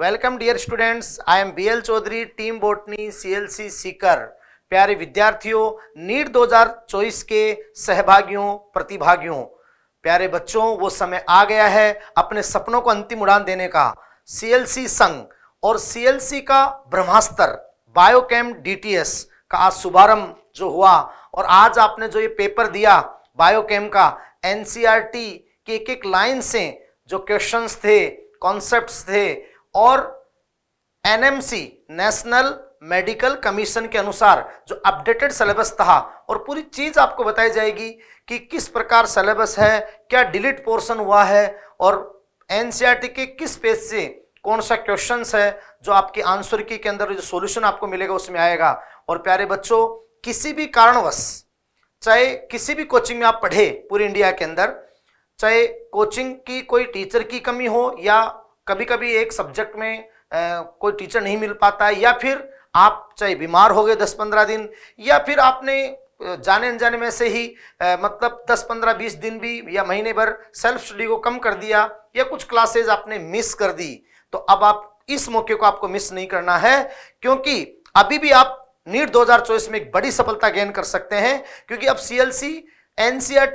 Welcome dear students I am B L Chaudhary team botany CLC Sikar प्यारे विद्यार्थियों NEET 2024 के सहभागियों प्रतिभागियों प्यारे बच्चों वो समय आ गया है अपने सपनों को अंतिम उड़ान देने का सीएलसी संघ और सीएलसी का ब्रह्मास्त्र बायोकेम डीटीएस का आज शुभारंभ जो हुआ और आज आपने जो ये पेपर दिया बायोकेम का एनसीईआरटी e के एक एक लाइन से जो क्वेश्चंस थे कॉन्सेप्ट्स थे और एनएमसी नेशनल मेडिकल कमीशन के अनुसार जो अपडेटेड सिलेबस था और पूरी चीज आपको बताई जाएगी कि किस प्रकार सिलेबस है क्या डिलीट पोर्शन हुआ है और एनसीईआरटी e के किस पेज से कौन सा क्वेश्चन है जो आपके आंसर की के अंदर जो सोल्यूशन आपको मिलेगा उसमें आएगा और प्यारे बच्चों किसी भी कारणवश चाहे किसी भी कोचिंग में आप पढ़े पूरे इंडिया के अंदर चाहे कोचिंग की कोई टीचर की कमी हो या कभी कभी एक सब्जेक्ट में आ, कोई टीचर नहीं मिल पाता है या फिर आप चाहे बीमार हो गए दस पंद्रह दिन या फिर आपने जाने अनजाने में से ही आ, मतलब दस पंद्रह बीस दिन भी या महीने भर सेल्फ स्टडी को कम कर दिया या कुछ क्लासेज आपने मिस कर दी तो अब आप इस मौके को आपको मिस नहीं करना है क्योंकि अभी भी आप नीट 2024 में एक बड़ी सफलता गेन कर सकते हैं क्योंकि अब सी एल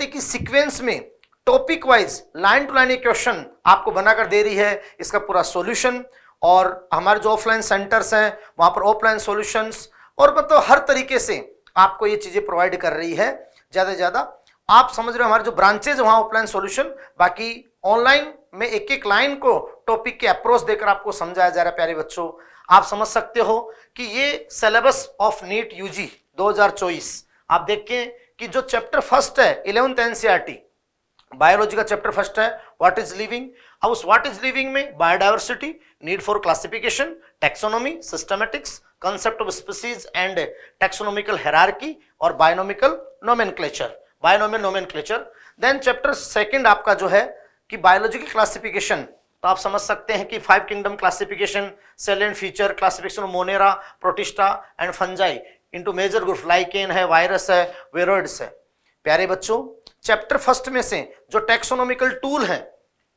e की सिक्वेंस में topic wise line to line ये क्वेश्चन आपको बनाकर दे रही है इसका पूरा सॉल्यूशन और हमारे जो ऑफलाइन सेंटर्स हैं वहां पर ऑफलाइन सॉल्यूशंस और मतलब हर तरीके से आपको ये चीज़ें प्रोवाइड कर रही है ज़्यादा से ज़्यादा आप समझ रहे हो हमारे जो ब्रांचेज वहाँ ऑफलाइन सोल्यूशन बाकी ऑनलाइन में एक एक लाइन को टॉपिक के अप्रोच देकर आपको समझाया जा रहा है प्यारे बच्चों आप समझ सकते हो कि ये सिलेबस ऑफ नीट यूजी 2024 आप देखें कि जो चैप्टर फर्स्ट है इलेवंथ एनसीआरटी बायोलॉजी का चैप्टर फर्स्ट है व्हाट इज लिविंग अब उस व्हाट इज लिविंग में biodiversity need for classification taxonomy systematics concept of species and taxonomical hierarchy और bionomical nomenclature binomial nomenclature then chapter second आपका जो है कि बायोलॉजिकल क्लासिफिकेशन तो आप समझ सकते हैं कि five kingdom classification cell and feature classification Monera Protista and fungi into major group lichen है वायरस है वेरोइड्स है प्यारे बच्चों चैप्टर फर्स्ट में से जो टेक्सोनोमिकल टूल है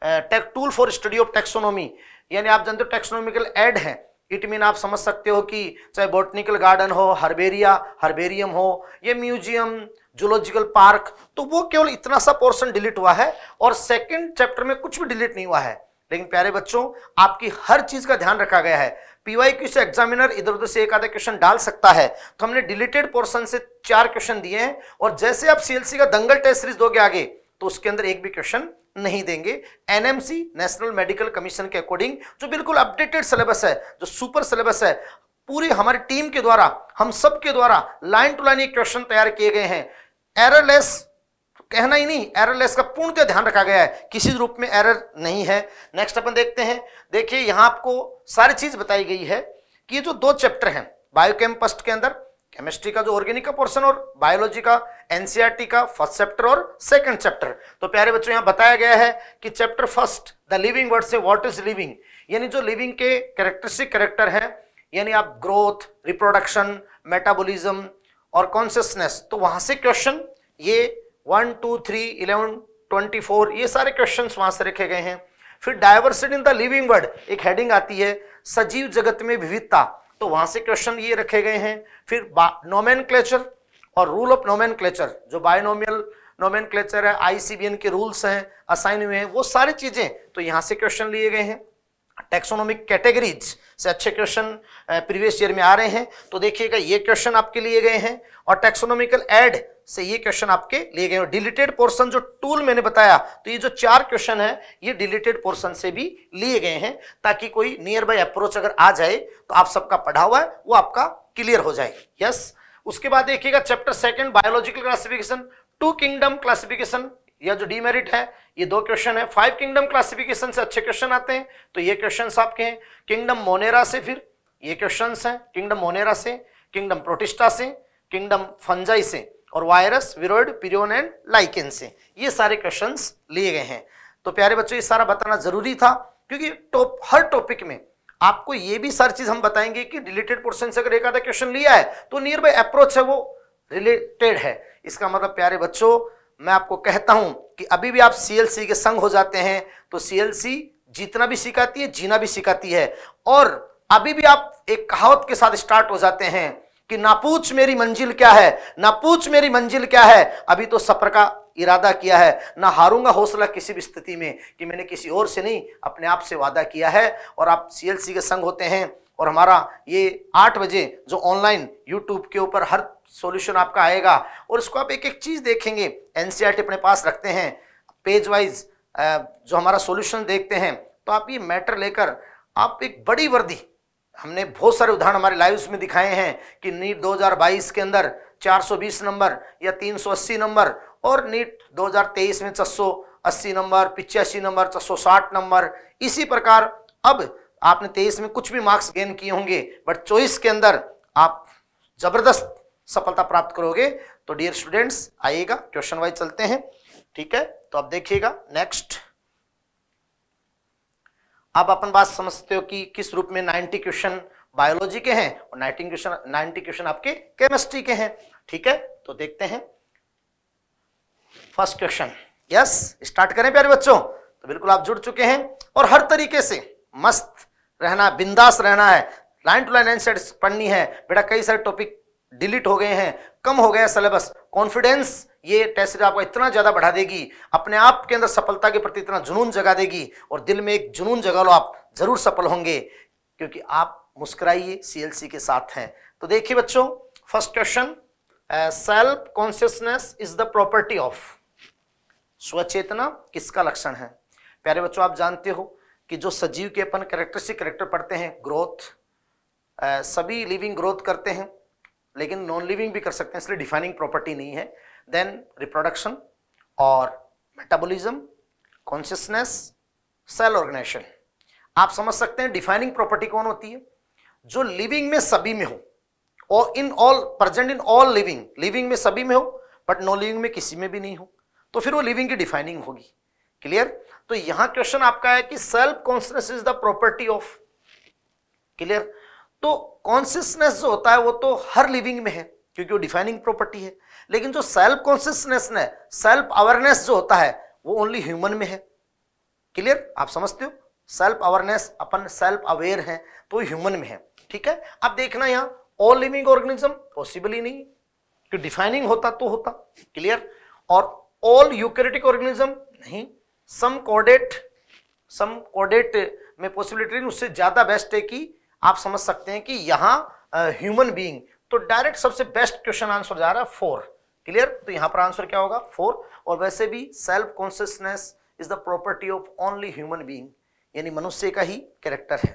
tech tool for study of taxonomy यानी आप जानते हो टेक्सोनोमिकल एड है इट मीन आप समझ सकते हो कि चाहे बोटनिकल गार्डन हो हर्बेरिया हर्बेरियम हो या म्यूजियम जूलॉजिकल पार्क तो वो केवल इतना सा पोर्शन डिलीट हुआ है और सेकंड चैप्टर में कुछ भी डिलीट नहीं हुआ है लेकिन प्यारे बच्चों आपकी हर चीज का ध्यान रखा गया है पीवाई क्यू से एग्जामिनर इधर उधर से एक आधा क्वेश्चन डाल सकता है तो हमने डिलीटेड पोर्सन से चार क्वेश्चन दिए हैं और जैसे आप सीएलसी का दंगल टेस्ट सीरीज दोगे आगे तो उसके अंदर एक भी क्वेश्चन नहीं देंगे एनएमसी नेशनल मेडिकल कमीशन के अकॉर्डिंग जो बिल्कुल अपडेटेड सिलेबस है जो सुपर सिलेबस है पूरी हमारी टीम के द्वारा हम सब के द्वारा लाइन टू लाइन ये क्वेश्चन तैयार किए गए हैं एररलेस कहना ही नहीं एररलेस का पूर्णतः ध्यान रखा गया है किसी रूप में एरर नहीं है नेक्स्ट अपन देखते हैं देखिए यहाँ आपको सारी चीज बताई गई है कि ये जो दो चैप्टर हैं बायोकेम फर्स्ट के अंदर केमिस्ट्री का जो ऑर्गेनिक का पोर्शन और बायोलॉजी का एनसीईआरटी e का फर्स्ट चैप्टर और सेकंड चैप्टर तो प्यारे बच्चों यहाँ बताया गया है कि chapter first the living world से व्हाट इज लिविंग यानी जो लिविंग के कैरेक्टरिस्टिक कैरेक्टर हैं यानी आप ग्रोथ रिप्रोडक्शन मेटाबोलिज्म और कॉन्सियसनेस तो वहां से क्वेश्चन ये one two three eleven twenty four ये सारे क्वेश्चन वहां से रखे गए हैं फिर diversity in the living world एक हेडिंग आती है सजीव जगत में विविधता तो वहां से क्वेश्चन ये रखे गए हैं फिर नोमेन और रूल ऑफ नोमेन जो बायोनोमियल नोमेन है आईसीबीएन के रूल्स हैं असाइन हुए हैं वो सारी चीजें तो यहाँ से क्वेश्चन लिए गए हैं टेक्सोनोमिक कैटेगरीज से अच्छे क्वेश्चन प्रीवियस ईयर में आ रहे हैं तो देखिएगा ये क्वेश्चन आपके लिए गए हैं और टेक्सोनोमिकल एड से ये क्वेश्चन आपके लिए गए डिलीटेड पोर्शन जो टूल मैंने बताया तो ये जो चार क्वेश्चन है ये डिलीटेड पोर्शन से भी लिए गए हैं ताकि कोई नियर बाई अप्रोच अगर आ जाए तो आप सबका पढ़ा हुआ है वो आपका क्लियर हो जाए यस उसके बाद देखिएगा chapter second biological classification two kingdom classification या जो डीमेरिट है ये दो क्वेश्चन है फाइव किंगडम क्लासिफिकेशन से अच्छे क्वेश्चन आते हैं तो ये क्वेश्चन आपके हैं किंगडम मोनेरा से फिर ये क्वेश्चन हैं किंगडम मोनेरा से किंगडम प्रोटिस्टा से किंगडम फंजाई से और virus viroid prion and lichen से ये सारे क्वेश्चन लिए गए हैं तो प्यारे बच्चों ये सारा बताना जरूरी था क्योंकि टॉप हर टॉपिक में आपको ये भी सारी चीज हम बताएंगे कि रिलेटेड पोर्शन से अगर एक आधा क्वेश्चन लिया है तो नियर बाई अप्रोच है वो रिलेटेड है इसका मतलब प्यारे बच्चों मैं आपको कहता हूं कि अभी भी आप सीएलसी के संग हो जाते हैं तो सीएलसी जीतना भी सिखाती है जीना भी सिखाती है और अभी भी आप एक कहावत के साथ स्टार्ट हो जाते हैं कि ना पूछ मेरी मंजिल क्या है ना पूछ मेरी मंजिल क्या है अभी तो सफर का इरादा किया है ना हारूंगा हौसला किसी भी स्थिति में कि मैंने किसी और से नहीं अपने आप से वादा किया है और आप सीएलसी के संग होते हैं और हमारा ये आठ बजे जो ऑनलाइन यूट्यूब के ऊपर हर सॉल्यूशन आपका आएगा और इसको आप एक एक चीज़ देखेंगे एन e अपने पास रखते हैं पेज वाइज जो हमारा सोल्यूशन देखते हैं तो आप ये मैटर लेकर आप एक बड़ी वर्दी हमने बहुत सारे उदाहरण हमारे लाइव में दिखाए हैं कि नीट 2022 के अंदर 420 नंबर या 380 नंबर और नीट 2023 में छह नंबर पिचासी नंबर छह नंबर इसी प्रकार अब आपने 23 में कुछ भी मार्क्स गेन किए होंगे बट चौबीस के अंदर आप जबरदस्त सफलता प्राप्त करोगे तो डियर स्टूडेंट्स आइएगा क्वेश्चन वाइज चलते हैं ठीक है तो आप देखिएगा नेक्स्ट अब अपन बात समझते हो कि किस रूप में 90 क्वेश्चन बायोलॉजी के हैं और 90 क्वेश्चन 90 क्वेश्चन आपके केमिस्ट्री के हैं ठीक है तो देखते हैं फर्स्ट क्वेश्चन यस स्टार्ट करें प्यारे बच्चों तो बिल्कुल आप जुड़ चुके हैं और हर तरीके से मस्त रहना बिंदास रहना है लाइन टू लाइन एंसर पढ़नी है बेटा कई सारे टॉपिक डिलीट हो गए हैं कम हो गया सिलेबस कॉन्फिडेंस ये टेस्ट तो आपको इतना ज़्यादा बढ़ा देगी अपने आप के अंदर सफलता के प्रति इतना जुनून जगा देगी और दिल में एक जुनून जगा लो आप ज़रूर सफल होंगे क्योंकि आप मुस्कराइए सीएलसी के साथ हैं तो देखिए बच्चों first question self consciousness is the property of स्वचेतना किसका लक्षण है प्यारे बच्चों आप जानते हो कि जो सजीव के अपन करेक्टर से करेक्टर पढ़ते हैं ग्रोथ uh, सभी लिविंग ग्रोथ करते हैं लेकिन नॉन लिविंग भी कर सकते हैं इसलिए डिफाइनिंग प्रॉपर्टी नहीं है then reproduction or metabolism consciousness cell organization आप समझ सकते हैं डिफाइनिंग प्रॉपर्टी कौन होती है जो लिविंग में सभी में हो और in all present in all living living में सभी में हो बट नो लिविंग में किसी में भी नहीं हो तो फिर वो लिविंग की डिफाइनिंग होगी क्लियर तो यहां क्वेश्चन आपका है कि self consciousness is the property of clear तो कॉन्सियसनेस जो होता है वो तो हर लिविंग में है क्योंकि वो डिफाइनिंग प्रॉपर्टी है लेकिन जो सेल्फ कॉन्सियसनेस है सेल्फ अवेयरनेस जो होता है वो ओनली ह्यूमन में है क्लियर आप समझते हो सेल्फ अवेयरनेस अपन सेल्फ अवेयर है तो ह्यूमन में है ठीक है अब देखना यहां ऑल लिविंग ऑर्गेनिज्म पॉसिबल ही नहीं कि डिफाइनिंग होता तो होता क्लियर और ऑल यूकेरेटिक ऑर्गेनिज्म नहीं सम कॉर्डेट सम कॉर्डेट में पॉसिबिलिटी उससे ज्यादा बेस्ट है कि आप समझ सकते हैं कि यहां ह्यूमन बीइंग तो डायरेक्ट सबसे बेस्ट क्वेश्चन आंसर जा रहा है फोर क्लियर तो यहां पर आंसर क्या होगा फोर और वैसे भी self consciousness is the property of only human being यानी मनुष्य का ही कैरेक्टर है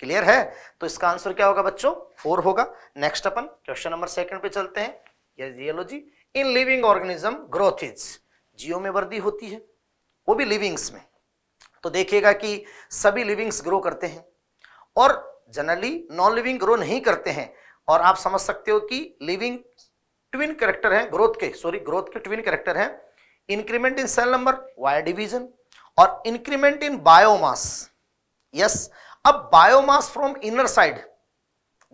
क्लियर है तो इसका आंसर क्या होगा बच्चों फोर होगा नेक्स्ट अपन क्वेश्चन नंबर सेकंड पे चलते हैं geology in living organism growth is जियो में वृद्धि होती है वो भी लिविंग्स में तो देखिएगा कि सभी लिविंग्स ग्रो करते हैं और जनरली नॉन लिविंग ग्रो नहीं करते हैं और आप समझ सकते हो कि लिविंग ट्विन करेक्टर है ग्रोथ के सॉरी ग्रोथ के ट्विन करेक्टर है increment in cell number by division और इंक्रीमेंट इन बायोमास यस अब बायोमास फ्रॉम इनर साइड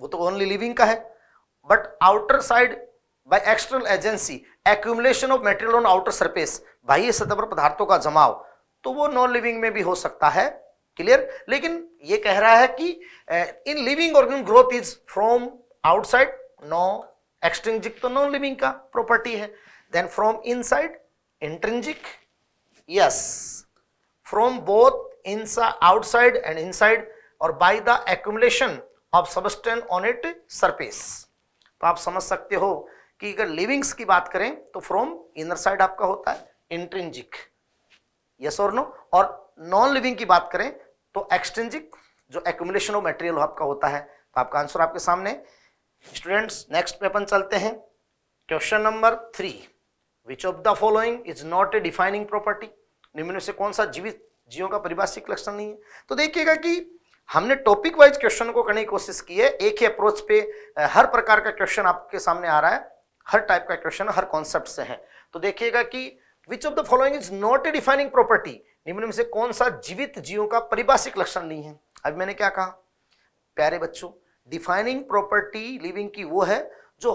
वो तो ओनली लिविंग का है but outer side by external agency accumulation of material on outer surface बाह्य सतह पर पदार्थों का जमाव तो वो नॉन लिविंग में भी हो सकता है क्लियर लेकिन ये कह रहा है कि in living organ growth is from outside no extrinsic तो नॉन लिविंग का प्रॉपर्टी है then from inside intrinsic yes from both in outside and inside और by the accumulation of substance on it surface तो आप समझ सकते हो कि अगर लिविंग्स की बात करें तो फ्रॉम इनर साइड आपका होता है इंट्रिंजिक यस और नो और नॉन लिविंग की बात करें तो एक्सट्रिंजिक जो एक्यूमुलेशन ऑफ मटेरियल आपका होता है तो आपका आंसर आपके सामने स्टूडेंट्स नेक्स्ट पे अपन चलते हैं question number three which of the following is not a defining property निम्न से कौन सा जीवित जीवों का परिभाषिक लक्षण नहीं है तो देखिएगा कि हमने टॉपिक वाइज क्वेश्चन को करने की कोशिश की है एक ही अप्रोच पे हर प्रकार का क्वेश्चन आपके सामने आ रहा है हर टाइप का क्वेश्चन हर कॉन्सेप्ट से है तो देखिएगा कि which of the following is not a defining property निम्न में से कौन सा जीवित जीवों का परिभाषिक लक्षण नहीं है अभी मैंने क्या कहा प्यारे बच्चों डिफाइनिंग प्रॉपर्टी लिविंग की वो है जो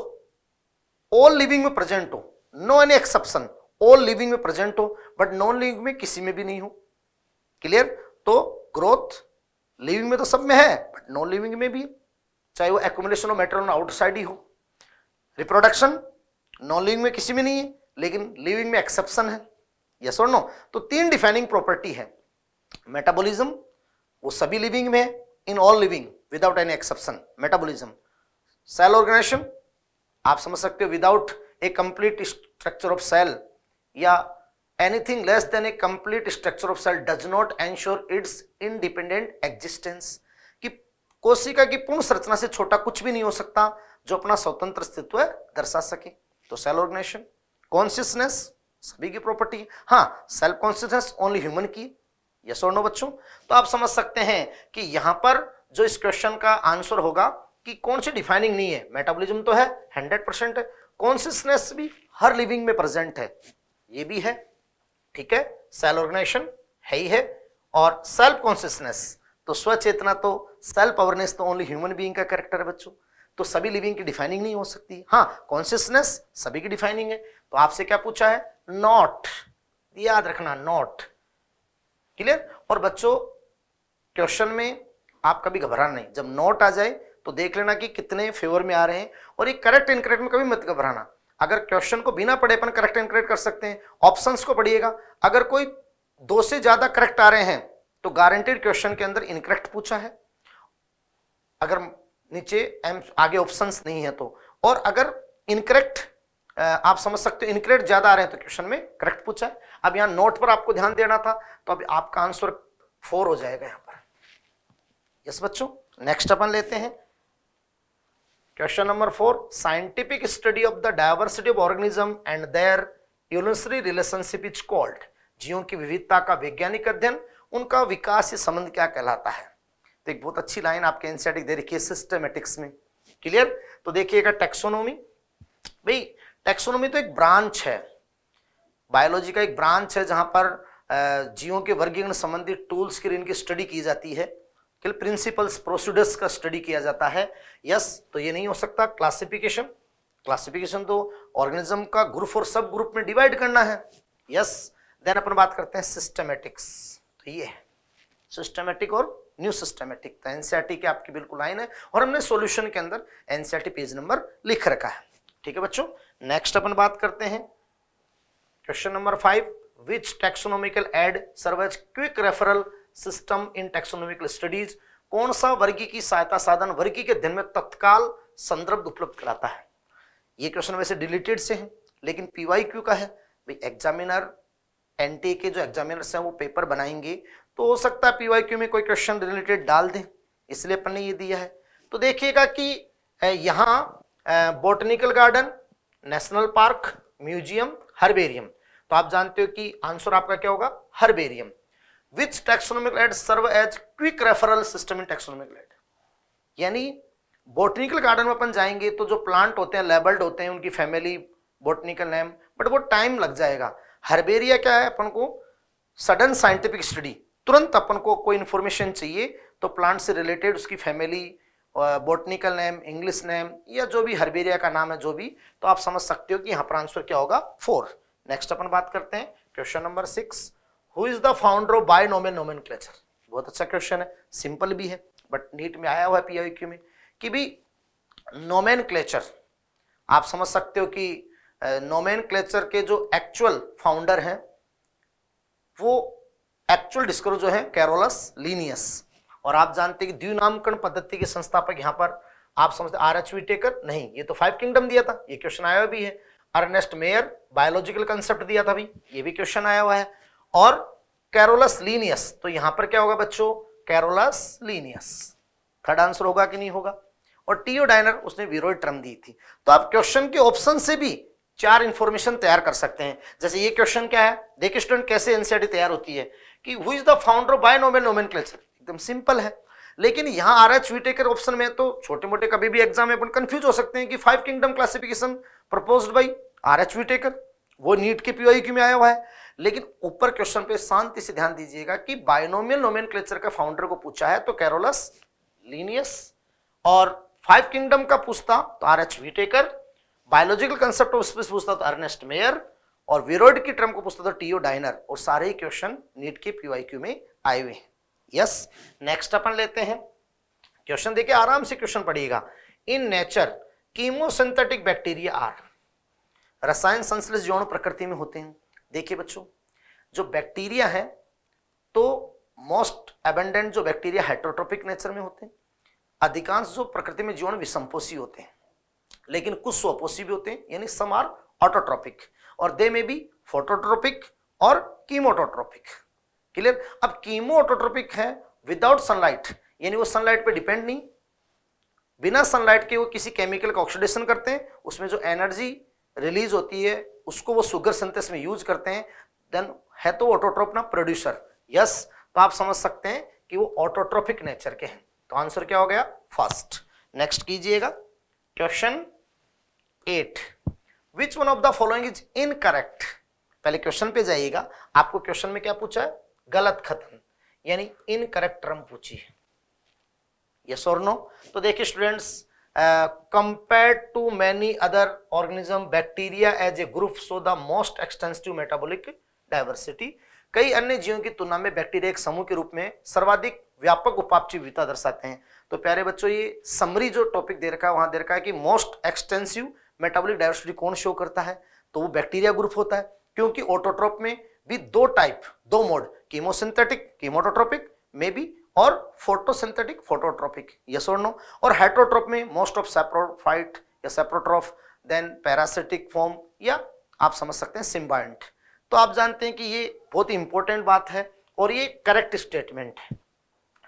ऑल लिविंग में प्रेजेंट हो no any exception all living में प्रेजेंट हो बट नॉन लिविंग में किसी में भी नहीं हो क्लियर तो ग्रोथ लिविंग में तो सब में है बट नॉन लिविंग में भी चाहे वो एकोमोडेशन हो मेटर आउटसाइड ही हो रिप्रोडक्शन नॉन लिविंग में किसी में नहीं है लेकिन लिविंग में एक्सेप्शन है यस और नो तो तीन डिफाइनिंग प्रॉपर्टी है मेटाबॉलिज्म वो सभी लिविंग में in all living without any exception metabolism cell organization आप समझ सकते हो without a complete structure of cell या anything less than a complete structure of cell does not ensure its independent existence कि कोशिका की पूर्ण संरचना से छोटा कुछ भी नहीं हो सकता जो अपना स्वतंत्र अस्तित्व दर्शा सके तो सेल ऑर्गेनाइजेशन कॉन्शियसनेस सभी की प्रॉपर्टी है हाँ सेल्फ कॉन्शियसनेस ओनली ह्यूमन की यस और नो बच्चों तो आप समझ सकते हैं कि यहां पर जो इस क्वेश्चन का आंसर होगा कि कौन सी डिफाइनिंग नहीं है मेटाबॉलिज्म तो है 100 परसेंट है कॉन्सियसनेस भी हर लिविंग में प्रेजेंट है ये भी है ठीक है सेल ऑर्गेनाइजेशन है ही है और सेल्फ कॉन्सियसनेस तो स्वचेतना तो सेल्फ अवेयरनेस तो ओनली ह्यूमन बीइंग का कैरेक्टर है बच्चों तो सभी लिविंग की डिफाइनिंग नहीं हो सकती हाँ कॉन्सियसनेस सभी की डिफाइनिंग है तो आपसे क्या पूछा है नॉट याद रखना नॉट क्लियर और बच्चों क्वेश्चन में आप कभी घबराना नहीं जब नोट आ जाए तो देख लेना कि कितने फेवर में आ रहे हैं और ये करेक्ट इनकरेक्ट में कभी मत घबराना अगर क्वेश्चन को बिना पढ़े अपन करेक्ट इनकरेक्ट कर सकते हैं ऑप्शंस को पढ़िएगा अगर कोई दो से ज्यादा करेक्ट आ रहे हैं तो गारंटेड क्वेश्चन के अंदर इनकरेक्ट पूछा है अगर नीचे एम आगे ऑप्शन नहीं है तो और अगर इनकरेक्ट आप समझ सकते हो इनकरेक्ट ज्यादा आ रहे हैं तो क्वेश्चन में करेक्ट पूछा है अब यहाँ नोट पर आपको ध्यान देना था तो अब आपका आंसर फोर हो जाएगा यहाँ यस बच्चों नेक्स्ट अपन लेते हैं question number four scientific study of the diversity of organism and their universal relationship is called जीवों की विविधता का वैज्ञानिक अध्ययन उनका विकास से संबंध क्या कहलाता है तो एक बहुत अच्छी लाइन आपके एनसीआरटी दे रखी है सिस्टमेटिक्स में क्लियर तो देखिएगा टेक्सोनोमी भाई टेक्सोनोमी तो एक ब्रांच है बायोलॉजी का एक ब्रांच है जहां पर जीवों के वर्गीकरण संबंधी टूल्स की इनकी स्टडी की जाती है केवल प्रिंसिपल्स प्रोसीडर्स का स्टडी किया जाता है यस yes, तो ये नहीं हो सकता क्लासिफिकेशन क्लासिफिकेशन तो ऑर्गेनिज्म का ग्रुप और सब ग्रुप में डिवाइड करना है यस देन अपन बात करते हैं सिस्टमेटिक्स तो ये है सिस्टमेटिक और न्यू सिस्टमेटिक तो एनसीआरटी e के आपकी बिल्कुल लाइन है और हमने सॉल्यूशन के अंदर एनसीआरटी पेज नंबर लिख रखा है ठीक है बच्चों नेक्स्ट अपन बात करते हैं question number five which taxonomical aid serve as quick referral system in taxonomical studies कौन सा वर्गी की सहायता साधन वर्गी के दिन में तत्काल संदर्भ उपलब्ध कराता है ये क्वेश्चन वैसे डिलीटेड से है लेकिन क्यू का है भाई एग्जामिनर एनटी के जो एग्जामिनर्स हैं वो पेपर बनाएंगे तो हो सकता है क्यू में कोई क्वेश्चन रिलेटेड डाल दें इसलिए अपन ने ये दिया है तो देखिएगा कि यहाँ botanical garden national park museum herbarium तो आप जानते हो कि आंसर आपका क्या होगा herbarium which taxonomic light serve as quick referral system in taxonomic light यानी बोटनिकल गार्डन में अपन जाएंगे तो जो प्लांट होते हैं लेबल्ड होते हैं उनकी फैमिली बोटनिकल नेम बट वो टाइम लग जाएगा हर्बेरिया क्या है अपन को सडन साइंटिफिक स्टडी तुरंत अपन को कोई इन्फॉर्मेशन चाहिए तो प्लांट से रिलेटेड उसकी family botanical name English name या जो भी हर्बेरिया का नाम है जो भी तो आप समझ सकते हो कि यहाँ पर आंसर क्या होगा फोर नेक्स्ट अपन बात करते हैं question number six who is the founder of by nomenclature बहुत अच्छा क्वेश्चन है सिंपल भी है बट नीट में आया हुआ है क्यू में कि भी नोमेन आप समझ सकते हो कि नोमेन के जो एक्चुअल फाउंडर हैं वो एक्चुअल डिस्कवर जो है कैरोलस लीनियस और आप जानते हैं कि नामकरण पद्धति के संस्थापक यहाँ पर आप समझते आर एच टेकर नहीं ये तो फाइव किंगडम दिया था ये क्वेश्चन आया भी है अर्नेस्ट मेयर बायोलॉजिकल कंसेप्ट दिया था भी ये भी क्वेश्चन आया हुआ है और कैरोलस लीनियस तो यहां पर क्या होगा बच्चों कैरोलस लीनियस थर्ड आंसर होगा कि नहीं होगा और टीओ टीओडाइनर उसने वीरोइड टर्म दी थी तो आप क्वेश्चन के ऑप्शन से भी चार इंफॉर्मेशन तैयार कर सकते हैं जैसे ये क्वेश्चन क्या है देखिए स्टूडेंट कैसे एनसीआरटी e तैयार होती है कि who is the founder by binomial nomenclature एकदम सिंपल है लेकिन यहां आ रहा है चुईटेकर ऑप्शन में तो छोटे मोटे कभी भी एग्जाम में अपन कंफ्यूज हो सकते हैं कि five kingdom classification proposed by R H Whittaker वो नीट के पीओक्यू में आया हुआ है लेकिन ऊपर क्वेश्चन पे शांति से ध्यान दीजिएगा कि बायोनोमियल नोमेन का फाउंडर को पूछा है तो कैरोलस लीनियस और फाइव किंगडम का पूछता तो R H Whittaker biological concept of species पूछता तो अर्नेस्ट मेयर और विरोड की टर्म को पूछता तो टीओ डाइनर और सारे ही क्वेश्चन नीट के पीवाईक्यू में आए हुए हैं यस नेक्स्ट अपन लेते हैं क्वेश्चन देखिए आराम से क्वेश्चन पढ़िएगा in nature chemosynthetic bacteria are रसायन संश्लेष जीवाणु प्रकृति में होते हैं देखिए बच्चों जो बैक्टीरिया है तो मोस्ट एबेंडेंट जो बैक्टीरिया हाइड्रोट्रोपिक नेचर में होते हैं अधिकांश जो प्रकृति में जीवन विषमपोषी होते हैं लेकिन कुछ स्वपोषी भी होते हैं यानी सम आर ऑटोट्रॉपिक और दे में भी फोटोट्रोपिक और कीमोटोट्रोपिक क्लियर अब कीमोटोट्रोपिक है विदाउट सनलाइट यानी वो सनलाइट पे डिपेंड नहीं बिना सनलाइट के वो किसी केमिकल का ऑक्सीडेशन करते हैं उसमें जो एनर्जी रिलीज होती है उसको वो सुगर सिंथेस में यूज करते हैं देन है तो ऑटोट्रोप ना प्रोड्यूसर यस तो आप समझ सकते हैं कि वो ऑटोट्रोफिक नेचर के हैं तो आंसर क्या हो गया फर्स्ट नेक्स्ट कीजिएगा question eight which one of the following is incorrect पहले क्वेश्चन पे जाइएगा आपको क्वेश्चन में क्या पूछा है गलत खतन यानी इनकरेक्ट टर्म पूछी है यस और नो तो देखिए students compared to many other organism bacteria as a group so the most extensive metabolic diversity कई अन्य जीवों की तुलना में बैक्टीरिया एक समूह के रूप में सर्वाधिक व्यापक उपापची विविधता दर्शाते हैं तो प्यारे बच्चों ये समरी जो टॉपिक दे रखा है वहां दे रखा है कि मोस्ट एक्सटेंसिव मेटाबोलिक डाइवर्सिटी कौन शो करता है तो वो बैक्टीरिया ग्रुप होता है क्योंकि ओटोट्रॉप में भी दो टाइप दो मोड कीमोसिंथेटिक कीमोटोट्रॉपिक में भी और फोटोसिंथेटिक फोटोट्रॉपिक यस और नो और हाइड्रोट्रॉप में मोस्ट ऑफ सेप्रोफाइट या सेप्रोट्रॉफ देन पैरासिटिक फॉर्म या आप समझ सकते हैं सिम्बाइंट तो आप जानते हैं कि ये बहुत ही इंपॉर्टेंट बात है और ये करेक्ट स्टेटमेंट है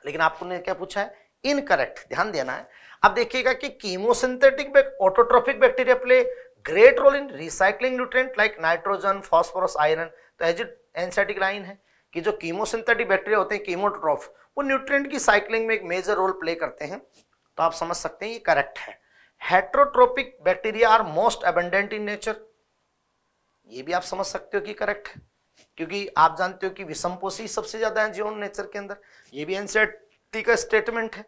लेकिन आपको ने क्या पूछा है इनकरेक्ट ध्यान देना है अब देखिएगा कि chemosynthetic autotrophic bacteria play great role in recycling nutrient like nitrogen phosphorus iron तो एज एनसेटिक लाइन है कि जो कीमोसिंथेटिक बैक्टीरिया होते हैं कीमोट्रॉफ वो न्यूट्रिएंट की साइकिलिंग में एक मेजर रोल प्ले करते हैं तो आप समझ सकते हैं ये करेक्ट है heterotrophic bacteria are most abundant in nature ये भी आप समझ सकते हो कि करेक्ट है क्योंकि आप जानते हो कि विषमपोषी सबसे ज्यादा है जीवन नेचर के अंदर ये भी एनसीआरटी का स्टेटमेंट है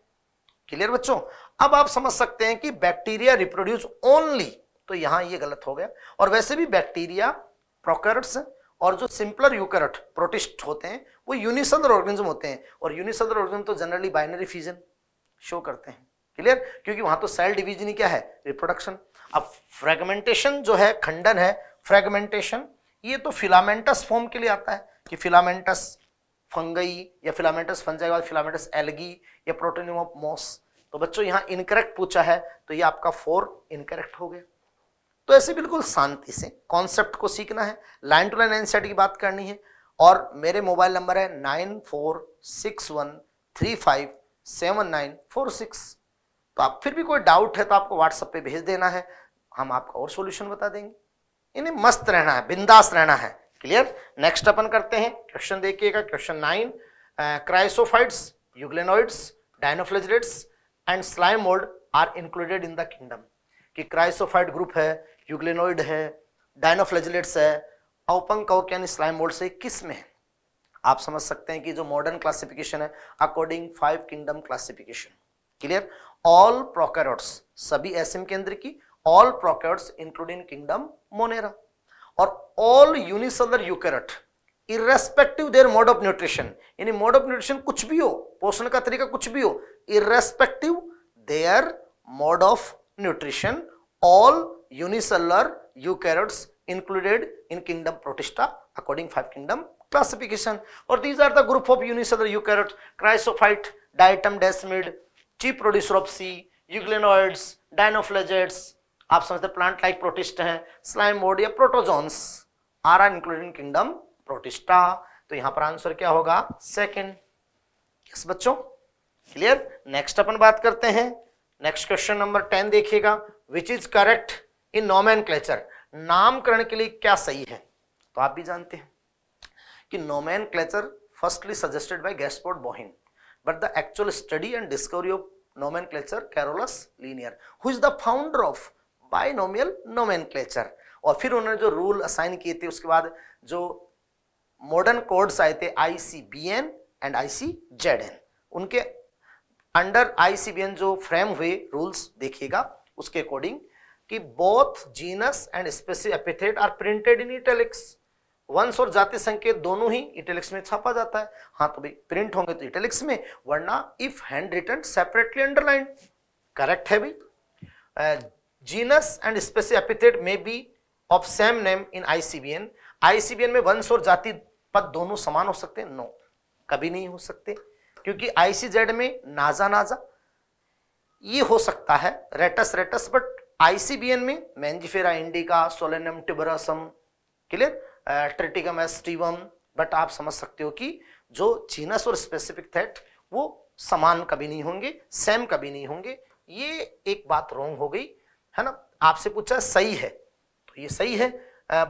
क्लियर बच्चों अब आप समझ सकते हैं कि बैक्टीरिया रिप्रोड्यूस ओनली तो यहां ये गलत हो गया और वैसे भी बैक्टीरिया प्रोकर्ट्स और जो सिंपलर यूकरट प्रोटिस्ट होते हैं वो यूनिसंदर ऑर्गेनिज्म होते हैं और यूनिसंदर ऑर्गेनिज्म तो जनरली बाइनरी फ्यूजन शो करते हैं क्लियर क्योंकि वहां तो सेल डिवीजन ही क्या है रिप्रोडक्शन अब फ्रेगमेंटेशन जो है खंडन है फ्रेगमेंटेशन ये तो फिलामेंटस फॉर्म के लिए आता है कि फिलामेंटस फंगई या फिलामेंटस फंजाई बाद फिलामेंटस एलगी या प्रोटोनियम ऑफ मॉस तो बच्चों यहाँ इनकरेक्ट पूछा है तो ये आपका फोर इनकरेक्ट हो गया तो ऐसे बिल्कुल शांति से कॉन्सेप्ट को सीखना है लाइन टू लाइन एनसेट की बात करनी है और मेरे मोबाइल नंबर है nine four six one three five seven nine four six तो आप फिर भी कोई डाउट है तो आपको व्हाट्सएप पे भेज देना है हम आपका और सोल्यूशन बता देंगे इन्हें मस्त रहना है बिंदास रहना है क्लियर नेक्स्ट अपन करते हैं क्वेश्चन देखिएगा question nine chrysophytes euglenoids dinoflagellates and slime mould are included in the kingdom कि क्राइसोफाइट ग्रुप है यूग्लिनोइड है डायनोफ्लेजिलेट्स है ओपन कौकियन स्लाइम मोल्ड से किस में है आप समझ सकते हैं कि जो मॉडर्न क्लासिफिकेशन है according five kingdom classification clear all prokaryotes सभी एसिम केंद्र की all prokaryotes including kingdom Monera और all unicellular eukaryote irrespective their mode of nutrition यानी मोड ऑफ न्यूट्रिशन कुछ भी हो पोषण का तरीका कुछ भी हो irrespective their mode of nutrition all unicellular eukaryotes included in kingdom Protista according five kingdom classification और these are the group of unicellular eukaryote chrysophyte diatom desmid chief producer of sea euglenoids dinoflagellates आप समझते plant like protist हैं slime बोर्ड या protozoans are are included in kingdom Protista तो यहां पर answer क्या होगा सेकेंड यस बच्चों क्लियर नेक्स्ट अपन बात करते हैं नेक्स्ट क्वेश्चन नंबर टेन देखिएगा which is correct in nomenclature नामकरण के लिए क्या सही है तो आप भी जानते हैं कि nomenclature firstly suggested by Gaspard Bauhin but the actual study and discovery of nomenclature Carolus Linnaeus who is the founder of binomial nomenclature और फिर उन्होंने जो रूल असाइन किए थे उसके बाद जो मॉडर्न कोड्स आए थे I C B N and I C Z N उनके अंडर आईसीबीएन जो फ्रेम हुए रूल्स देखिएगा उसके अकॉर्डिंग कि both genus and specific epithet are printed in italics वंश और जाति संकेत दोनों ही इटेलिक्स में छापा जाता है हाँ तो भाई प्रिंट होंगे तो इटेलिक्स में वरना if hand written separately underline correct है भाई जीनस एंड स्पेसिफिक एपिथेट में be of same name in ICBN ICBN में वंश और जाति पद दोनों समान हो सकते हैं नो कभी नहीं हो सकते क्योंकि आईसीजेड में नाजा नाजा ये हो सकता है रेटस रेटस बट आईसीबीएन में Mangifera indica Solanum tuberosum clear Triticum aestivum but आप समझ सकते हो कि जो जीनस और स्पेसिफिक थेट वो समान कभी नहीं होंगे सेम कभी नहीं होंगे ये एक बात रॉन्ग हो गई है ना आपसे पूछा सही है तो ये सही है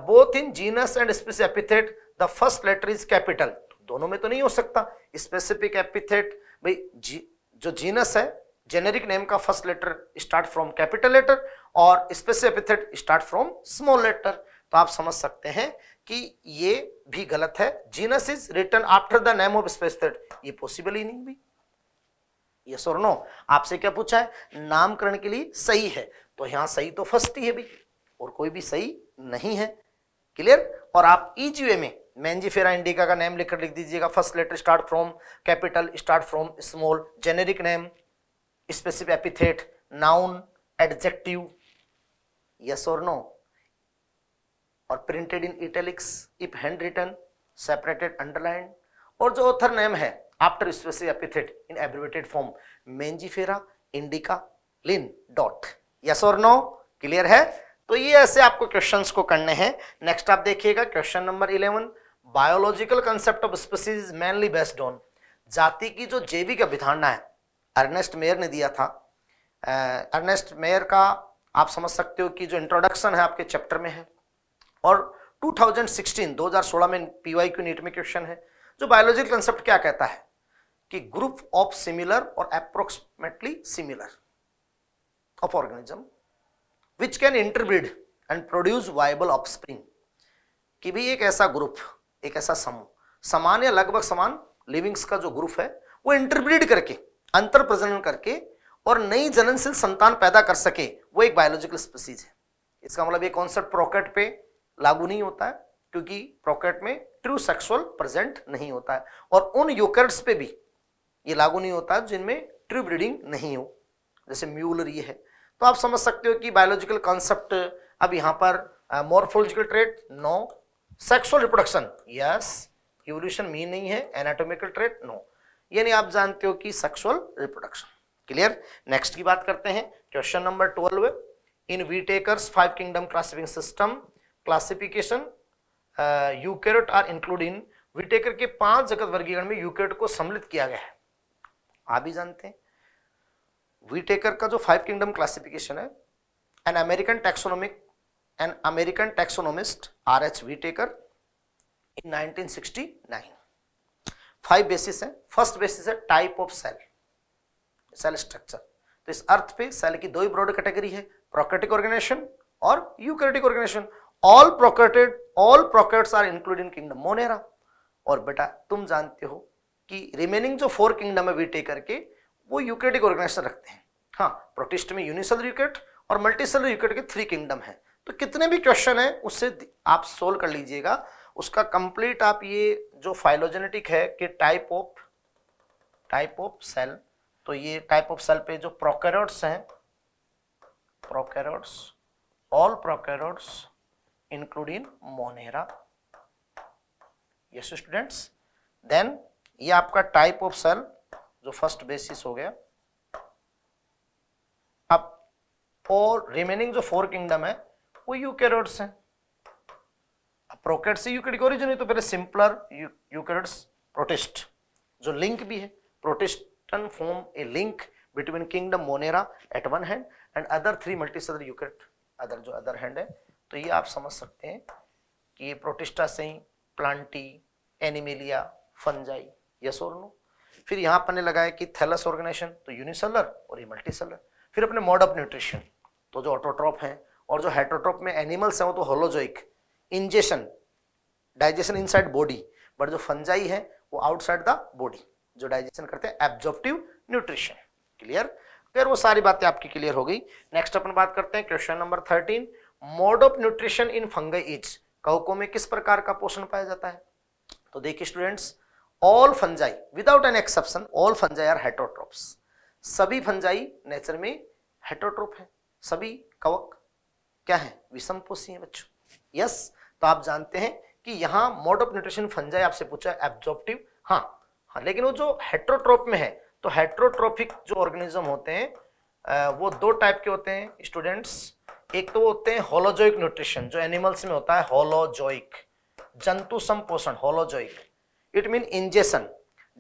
both in genus and specific epithet the first letter is capital दोनों में तो नहीं हो सकता स्पेसिफिक एपिथेट भाई जी जो जीनस है जेनेरिक नेम का first letter start from capital letter और specific epithet start from small letter तो आप समझ सकते हैं कि ये भी गलत है genus is written after the name of specific ये पॉसिबल ही नहीं भी ये सो नो आपसे क्या पूछा है नामकरण के लिए सही है तो यहां सही तो फर्स्ट ही है भी और कोई भी सही नहीं है क्लियर और आप ई e में मैंजीफेरा इंडिका का नेम लिखकर लिख दीजिएगा first letter start from capital start from small generic name specific epithet noun adjective yes और नो और printed in italics if hand written separated underline और जो ऑथर नेम है after specific epithet in abbreviated form Mangifera indica Linn dot yes और no clear है तो ये ऐसे आपको क्वेश्चंस को करने हैं नेक्स्ट आप देखिएगा question number eleven biological concept of species is mainly based on जाति की जो जैविक अभिधारणा है अर्नेस्ट मेयर ने दिया था अर्नेस्ट मेयर का आप समझ सकते हो कि जो इंट्रोडक्शन है आपके चैप्टर में है और 2016 2016 में पीवाई क्यू नीट में क्वेश्चन है जो बायोलॉजिकल कंसेप्ट क्या कहता है कि ग्रुप ऑफ सिमिलर और approximately similar of organism which can interbreed and produce viable offspring कि भी एक ऐसा ग्रुप एक ऐसा समूह समान या लगभग समान लिविंग्स का जो ग्रुप है वो इंटरब्रीड करके अंतर प्रजनन करके और नई जननशील संतान पैदा कर सके वो एक बायोलॉजिकल स्पीसीज है इसका मतलब ये कॉन्सेप्ट प्रोकेट पे लागू नहीं होता है क्योंकि प्रोकेट में ट्रू सेक्सुअल प्रेजेंट नहीं होता है और उन यूकर्ड्स पे भी ये लागू नहीं होता जिनमें ट्रू ब्रीडिंग नहीं हो जैसे म्यूलर ये है तो आप समझ सकते हो कि बायोलॉजिकल कॉन्सेप्ट अब यहाँ पर morphological trait no sexual reproduction yes evolution mean नहीं है एनाटोमिकल ट्रेट नो यानी आप जानते हो कि सेक्सुअल रिप्रोडक्शन क्लियर नेक्स्ट की बात करते हैं question number twelve in Whittaker's five kingdom classific system classification eukaryote are include in Whittaker के पांच जगत वर्गीकरण में यूकेरेट को सम्मिलित किया गया है आप भी जानते हैं विटेकर का जो फाइव किंगडम क्लासिफिकेशन है an American taxonomic an American taxonomist R.H. Whitaker in 1969. Five basis है फर्स्ट बेसिस है type of cell cell structure तो इस अर्थ पे सेल की दो ही ब्रॉड कैटेगरी है प्रोक्रेटिक ऑर्गेनाइजेशन और eukaryotic organisation all prokaryotic all prokaryotes are include in kingdom Monera और बेटा तुम जानते हो कि रिमेनिंग जो फोर किंगडम है वी करके वो यूक्रेटिक ऑर्गेनाइजेशन रखते हैं हाँ प्रोटिस्ट में यूनिसल यूकेट और मल्टीसेल यूकेट के थ्री किंगडम है तो कितने भी क्वेश्चन है उससे आप सोल्व कर लीजिएगा उसका कंप्लीट आप ये जो फाइलोजेनेटिक है कि type of type of cell तो ये टाइप ऑफ सेल पे जो प्रोकैरियोट्स हैं prokaryotes all prokaryotes including Monera yes students then ये आपका टाइप ऑफ सेल जो फर्स्ट बेसिस हो गया अब और रिमेनिंग जो फोर किंगडम है वो यूकेरोट्स हैं प्रोकेट से यूकेरिक ओरिजिन हुई तो पहले सिंपलर यूकेरोट्स प्रोटिस्ट जो लिंक भी है protistan form a link between kingdom Monera at one hand and other three multicellular eukaryote other जो अदर हैंड है तो ये आप समझ सकते हैं कि ये प्रोटिस्टा से ही प्लांटी एनिमेलिया फंजाई यस और नो फिर यहाँ अपने लगाया कि थैलस ऑर्गेनाइजेशन तो यूनिसलर और ये मल्टीसलर फिर अपने मोड ऑफ न्यूट्रिशन तो जो ऑटोट्रॉप हैं और जो हेट्रोट्रॉप में एनिमल्स हैं वो तो holozoic ingestion digestion inside body but जो फंजाई है वो आउटसाइड द बॉडी जो डाइजेशन करते हैं एब्जॉर्प्टिव न्यूट्रिशन क्लियर फिर वो सारी बातें आपकी क्लियर हो गई नेक्स्ट अपन बात करते हैं question number thirteen mode of nutrition in fungi is कवकों में किस प्रकार का पोषण पाया जाता है तो देखिए students all fungi without an exception all fungi are heterotrophs सभी फंजाई नेचर में हेटोट्रोप है सभी कवक क्या है विषम पोषी है बच्चों यस तो आप जानते हैं कि यहाँ मोड ऑफ न्यूट्रिशन फंजाई आपसे पूछा एब्जॉर्प्टिव हाँ हाँ लेकिन वो जो हेट्रोट्रोप में है तो हेट्रोट्रोफिक जो ऑर्गेनिज्म होते हैं वो दो टाइप के होते हैं स्टूडेंट्स एक तो वो होते हैं होलोजोइक न्यूट्रिशन जो एनिमल्स में होता है होलोजोइक जंतु संपोषण holozoic it mean ingestion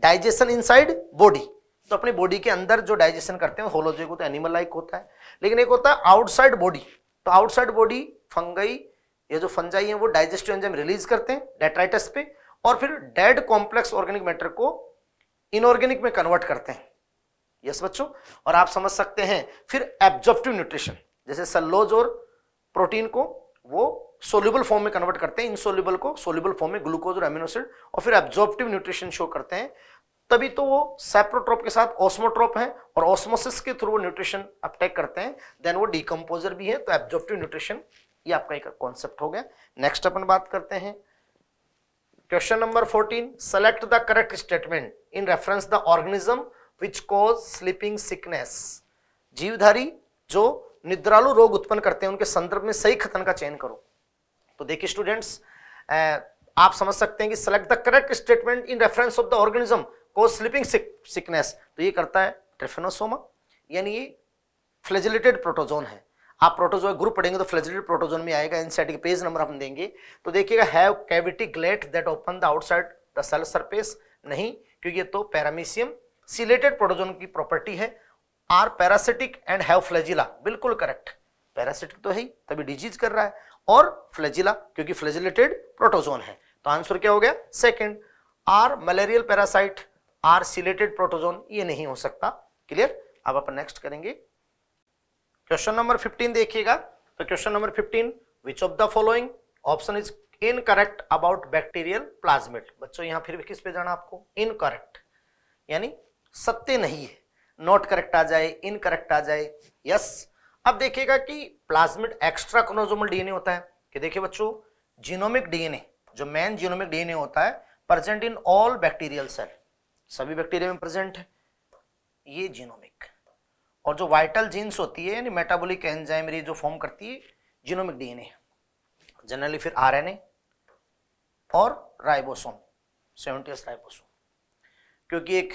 digestion inside body तो अपनी बॉडी के अंदर जो डाइजेशन करते हैं होलोजोइक होता है एनिमल लाइक होता है लेकिन एक होता है आउटसाइड बॉडी तो आउटसाइड बॉडी फंगई ये जो फंजाई है वो डाइजेस्टिव एंजाइम रिलीज करते हैं डेट्राइटस पे और फिर डेड कॉम्प्लेक्स ऑर्गेनिक मैटर को इनऑर्गेनिक में कन्वर्ट करते हैं यस बच्चों और आप समझ सकते हैं फिर एब्जॉर्प्टिव न्यूट्रिशन जैसे सल्लोज और प्रोटीन को वो सोल्यूबल फॉर्म में कन्वर्ट करते हैं इनसोल्यूबल को सोल्यूबल फॉर्म में ग्लूकोज और एमिनोसिड और फिर एब्जॉर्प्टिव न्यूट्रिशन शो करते हैं तभी तो वो सेप्रोट्रोप के साथ ऑस्मोट्रोप है और ऑस्मोसिस के थ्रू न्यूट्रिशन अपटेक करते हैं देन वो डिकम्पोजर भी है तो एब्जॉर्प्टिव न्यूट्रिशन ये आपका एक कॉन्सेप्ट हो गया नेक्स्ट अपन बात करते हैं question number 14 select the correct statement in reference the organism which cause sleeping sickness जीवधारी जो निद्रालु रोग उत्पन्न करते हैं उनके संदर्भ में सही कथन का चयन करो तो देखिए स्टूडेंट्स आप समझ सकते हैं कि select the correct statement in reference of the organism को स्लीपिंग सिकनेस तो ये करता है ट्रेफेनोसोमा यानी ये फ्लेजिलेटेड प्रोटोजोन है आप प्रोटोजोआ ग्रुप पढ़ेंगे तो फ्लेजिलेटेड प्रोटोजोन में आएगा इन के पेज नंबर हम देंगे तो देखिएगा have cavity gullet that open the outside the cell surface नहीं क्योंकि ये तो पैरामीशियम सिलेटेड प्रोटोजोन की प्रॉपर्टी है are parasitic and have flagella बिल्कुल करेक्ट पैरासिटिक तो है ही तभी डिजीज कर रहा है और फ्लेजिला क्योंकि फ्लेजिलेटेड प्रोटोजोन है तो आंसर क्या हो गया second are malarial parasite are ciliated protozoan ये नहीं हो सकता क्लियर अब अपन नेक्स्ट करेंगे क्वेश्चन नंबर 15 देखिएगा तो question number 15 which of the following option is incorrect about bacterial plasmid बच्चों यहां फिर भी किस पे जाना आपको इनकरेक्ट यानी सत्य नहीं है नॉट करेक्ट आ जाए इनकरेक्ट आ जाए यस अब देखिएगा कि प्लाज्मिड एक्स्ट्रा क्रोनोजोमल डीएनए होता है कि देखिए बच्चों जीनोमिक डीएनए जो मेन जीनोमिक डीएनए होता है present in all bacterial cell सभी बैक्टीरिया में प्रेजेंट है ये जीनोमिक और जो वाइटल जीन्स होती है यानी मेटाबॉलिक एंजाइमरी जो फॉर्म करती है जीनोमिक डीएनए जनरली फिर आरएनए और राइबोसोम सेवेंटीस राइबोसोम क्योंकि एक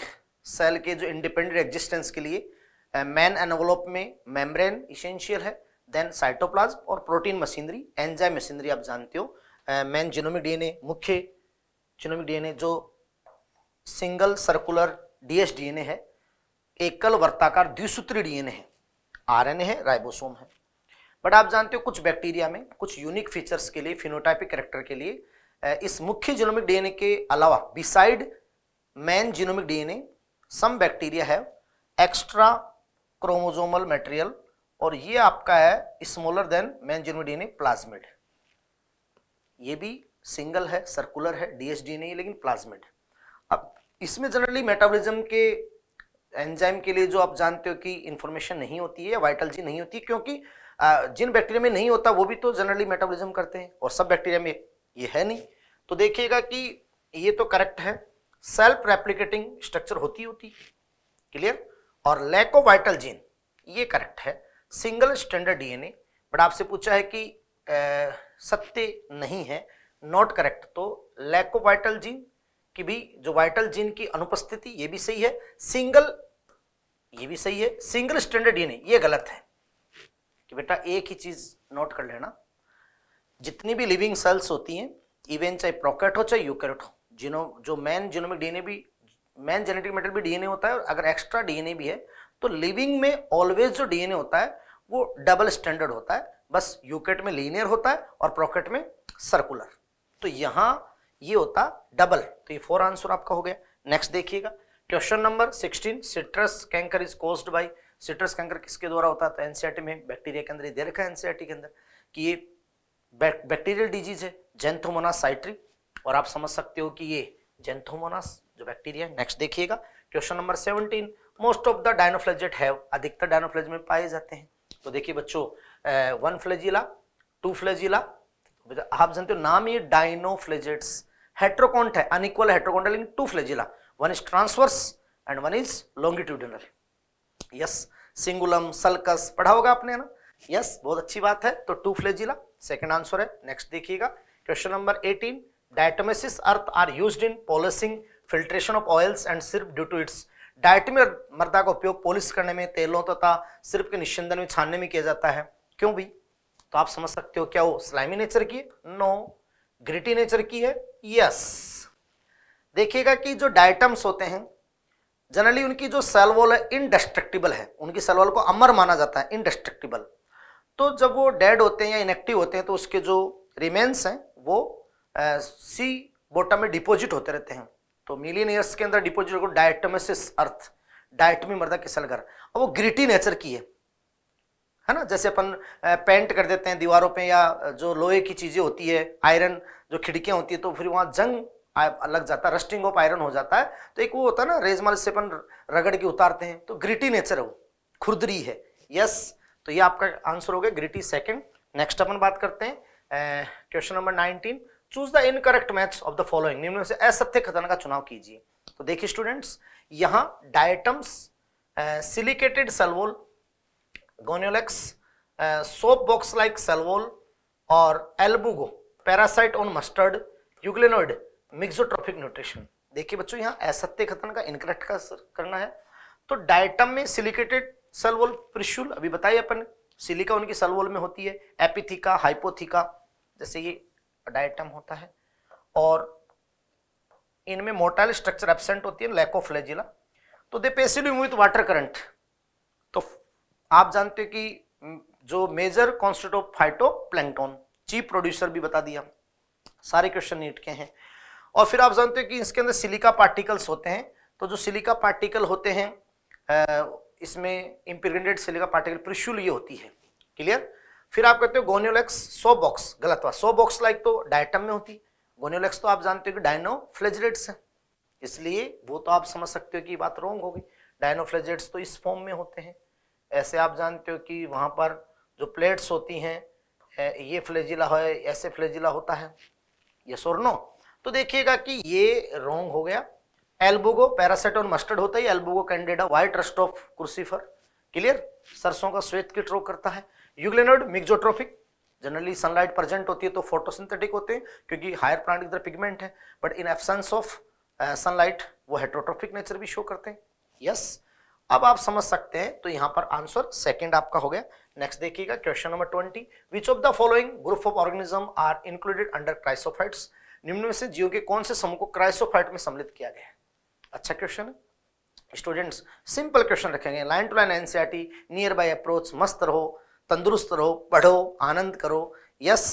सेल के जो इंडिपेंडेंट एग्जिस्टेंस के लिए मैन एनवलोप में मेम्ब्रेन इसेंशियल है देन साइटोप्लाज्म और प्रोटीन मशीनरी एंजाइम मशीनरी आप जानते हो मैन जीनोमिक डीएनए मुख्य जीनोमिक डीएनए जो सिंगल सर्कुलर डीएस डीएनए है एकल वर्ताकार द्विसूत्री डीएनए है आरएनए है राइबोसोम है बट आप जानते हो कुछ बैक्टीरिया में कुछ यूनिक फीचर्स के लिए फिनोटाइपिक करेक्टर के लिए इस मुख्य जीनोमिक डीएनए के अलावा beside main genomic DNA some bacteria है एक्स्ट्रा क्रोमोजोमल मटेरियल और ये आपका है smaller than main genomic DNA plasmid ये भी सिंगल है सर्कुलर है डीएसडीएनए लेकिन प्लाज्मिड इसमें जनरली मेटाबॉलिज्म के एंजाइम के लिए जो आप जानते हो कि इन्फॉर्मेशन नहीं होती है या वाइटल जी नहीं होती क्योंकि जिन बैक्टीरिया में नहीं होता वो भी तो जनरली मेटाबॉलिज्म करते हैं और सब बैक्टीरिया में ये है नहीं तो देखिएगा कि ये तो करेक्ट है सेल्फ रेप्लिकेटिंग स्ट्रक्चर होती होती क्लियर और लैको वाइटल जीन ये करेक्ट है सिंगल स्टैंडर्ड डीएनए बट आपसे पूछा है कि सत्य नहीं है नॉट करेक्ट तो लैको वाइटल जीन कि भी जो वाइटल जीन की अनुपस्थिति ये भी सही है सिंगल ये भी सही है सिंगल स्टैंडर्ड ये नहीं ये गलत है कि बेटा एक ही चीज नोट कर लेना जितनी भी लिविंग सेल्स होती हैं इवन चाहे प्रोकेट हो चाहे यूकेट हो जिनो जो मैन जिनोमिक डीएनए भी मैन जेनेटिक मेटल भी डीएनए होता है और अगर एक्स्ट्रा डीएनए भी है तो लिविंग में ऑलवेज जो डीएनए होता है वो डबल स्टैंडर्ड होता है बस यूकेट में लीनियर होता है और प्रोकेट में सर्कुलर तो यहां ये होता डबल तो ये फोर आंसर आपका हो गया नेक्स्ट देखिएगा question number 16 citrus canker is caused by citrus canker किसके द्वारा होता है तो एनसीआरटी e में बैक्टीरिया के अंदर दे रखा है एनसीआरटी e के अंदर कि ये बैक्टीरियल डिजीज है जेंथोमोनास साइट्री और आप समझ सकते हो कि ये जेंथोमोनास जो बैक्टीरिया है नेक्स्ट देखिएगा question number 17 most of the dinoflagellate have अधिकतर डायनोफ्लेज में पाए जाते हैं तो देखिए बच्चों वन फ्लेजिला टू फ्लेजिला आप जानते हो नाम ये डायनोफ्लेजेट्स heterocont है unequal heterocont in two flagella one is transverse and one is longitudinal yes cingulum sulcus पढ़ा होगा आपने ना यस yes, बहुत अच्छी बात है तो टू फ्लेजिला सेकेंड आंसर है नेक्स्ट देखिएगा question number eighteen diatomaceous earth are use in polishing filtration of oils and syrups due to its डायटमी मर्दा का उपयोग पॉलिश करने में तेलों तथा सिर्फ के निश्चंदन में छानने में किया जाता है क्यों भी तो आप समझ सकते हो क्या वो स्लाइमी नेचर की नो no. ग्रिटी नेचर की है यस देखिएगा कि जो डायटम्स होते हैं जनरली उनकी जो सेल वॉल है इनडेस्ट्रक्टिबल है उनकी सेल वॉल को अमर माना जाता है इनडेस्ट्रक्टिबल तो जब वो डेड होते हैं या इनएक्टिव होते हैं तो उसके जो रिमेन्स हैं वो सी बोटम में डिपोजिट होते रहते हैं तो मिलियन ईयर्स के अंदर डिपोजिट होगा डायटमेसिस अर्थ डायटमी मर्दा के सलगर अब वो ग्रिटी नेचर की है है ना जैसे अपन पेंट कर देते हैं दीवारों पे या जो लोहे की चीज़ें होती है आयरन जो खिड़कियाँ होती है तो फिर वहाँ जंग लग जाता है रस्टिंग ऑफ आयरन हो जाता है तो एक वो होता है ना रेजमाल से अपन रगड़ के उतारते हैं तो ग्रिटी नेचर है वो खुरदरी है यस तो ये आपका आंसर हो गया ग्रिटी सेकेंड नेक्स्ट अपन बात करते हैं question number nineteen choose the incorrect maths of the following निम्न से असत्य कथन का चुनाव कीजिए तो देखिए स्टूडेंट्स यहाँ diatoms silicated cell wall gonolex, uh, soap box like cell wall or albugo, parasite on mustard, euglenoid mixotrophic nutrition देखिए बच्चों यहाँ असत्य कथन का इनकरेक्ट का करना है तो डायटम में सिलिकेटेड सलवोल प्रिशुल अभी बताइए अपन सिलिका उनकी सलवोल में होती है एपिथिका हाइपोथिका जैसे ये डायटम होता है और इनमें मोटाइल स्ट्रक्चर एबसेंट होती है लैकोफ्लेजिला तो they passive with water current तो आप जानते हो कि जो major constant of phytoplankton chief producer भी बता दिया सारे क्वेश्चन नीट के हैं और फिर आप जानते हो कि इसके अंदर सिलिका पार्टिकल्स होते हैं तो जो सिलिका पार्टिकल होते हैं इसमें इम्प्रिग्नेटेड सिलिका पार्टिकल प्रिशुल ये होती है क्लियर फिर आप कहते हो गोनियोलेक्स सो बॉक्स गलत हुआ सो बॉक्स लाइक तो डायटम में होती गोनियोलेक्स तो आप जानते हो कि डायनो फ्लेजरेट्स हैं इसलिए वो तो आप समझ सकते हो कि बात रोंग होगी डायनोफ्लेजेट्स तो इस फॉर्म में होते हैं ऐसे आप जानते हो कि वहाँ पर जो प्लेट्स होती हैं ये फ्लेजिला है ऐसे फ्लेजिला होता है ये सोर्नो तो देखिएगा कि ये रोंग हो गया एल्बोगो पैरासेट और मस्टर्ड होता है Albugo candida white rust of crucifer clear सरसों का श्वेत कीट रोग करता है euglenoid mixotrophic generally sunlight present होती है तो फोटोसिंथेटिक होते हैं क्योंकि हायर प्लांट की तरह पिगमेंट है but in absence of sunlight वो हेट्रोट्रोफिक नेचर भी शो करते हैं यस yes. अब आप समझ सकते हैं तो यहाँ पर आंसर सेकेंड आपका हो गया नेक्स्ट देखिएगा question number twenty which of the following group of organism are included under chrysophytes निम्न में से जीव के कौन से समूह को क्राइसोफाइट में सम्मिलित किया गया है अच्छा क्वेश्चन है स्टूडेंट्स सिंपल क्वेश्चन रखेंगे line to line NCERT nearby approach मस्त रहो तंदुरुस्त रहो पढ़ो आनंद करो यस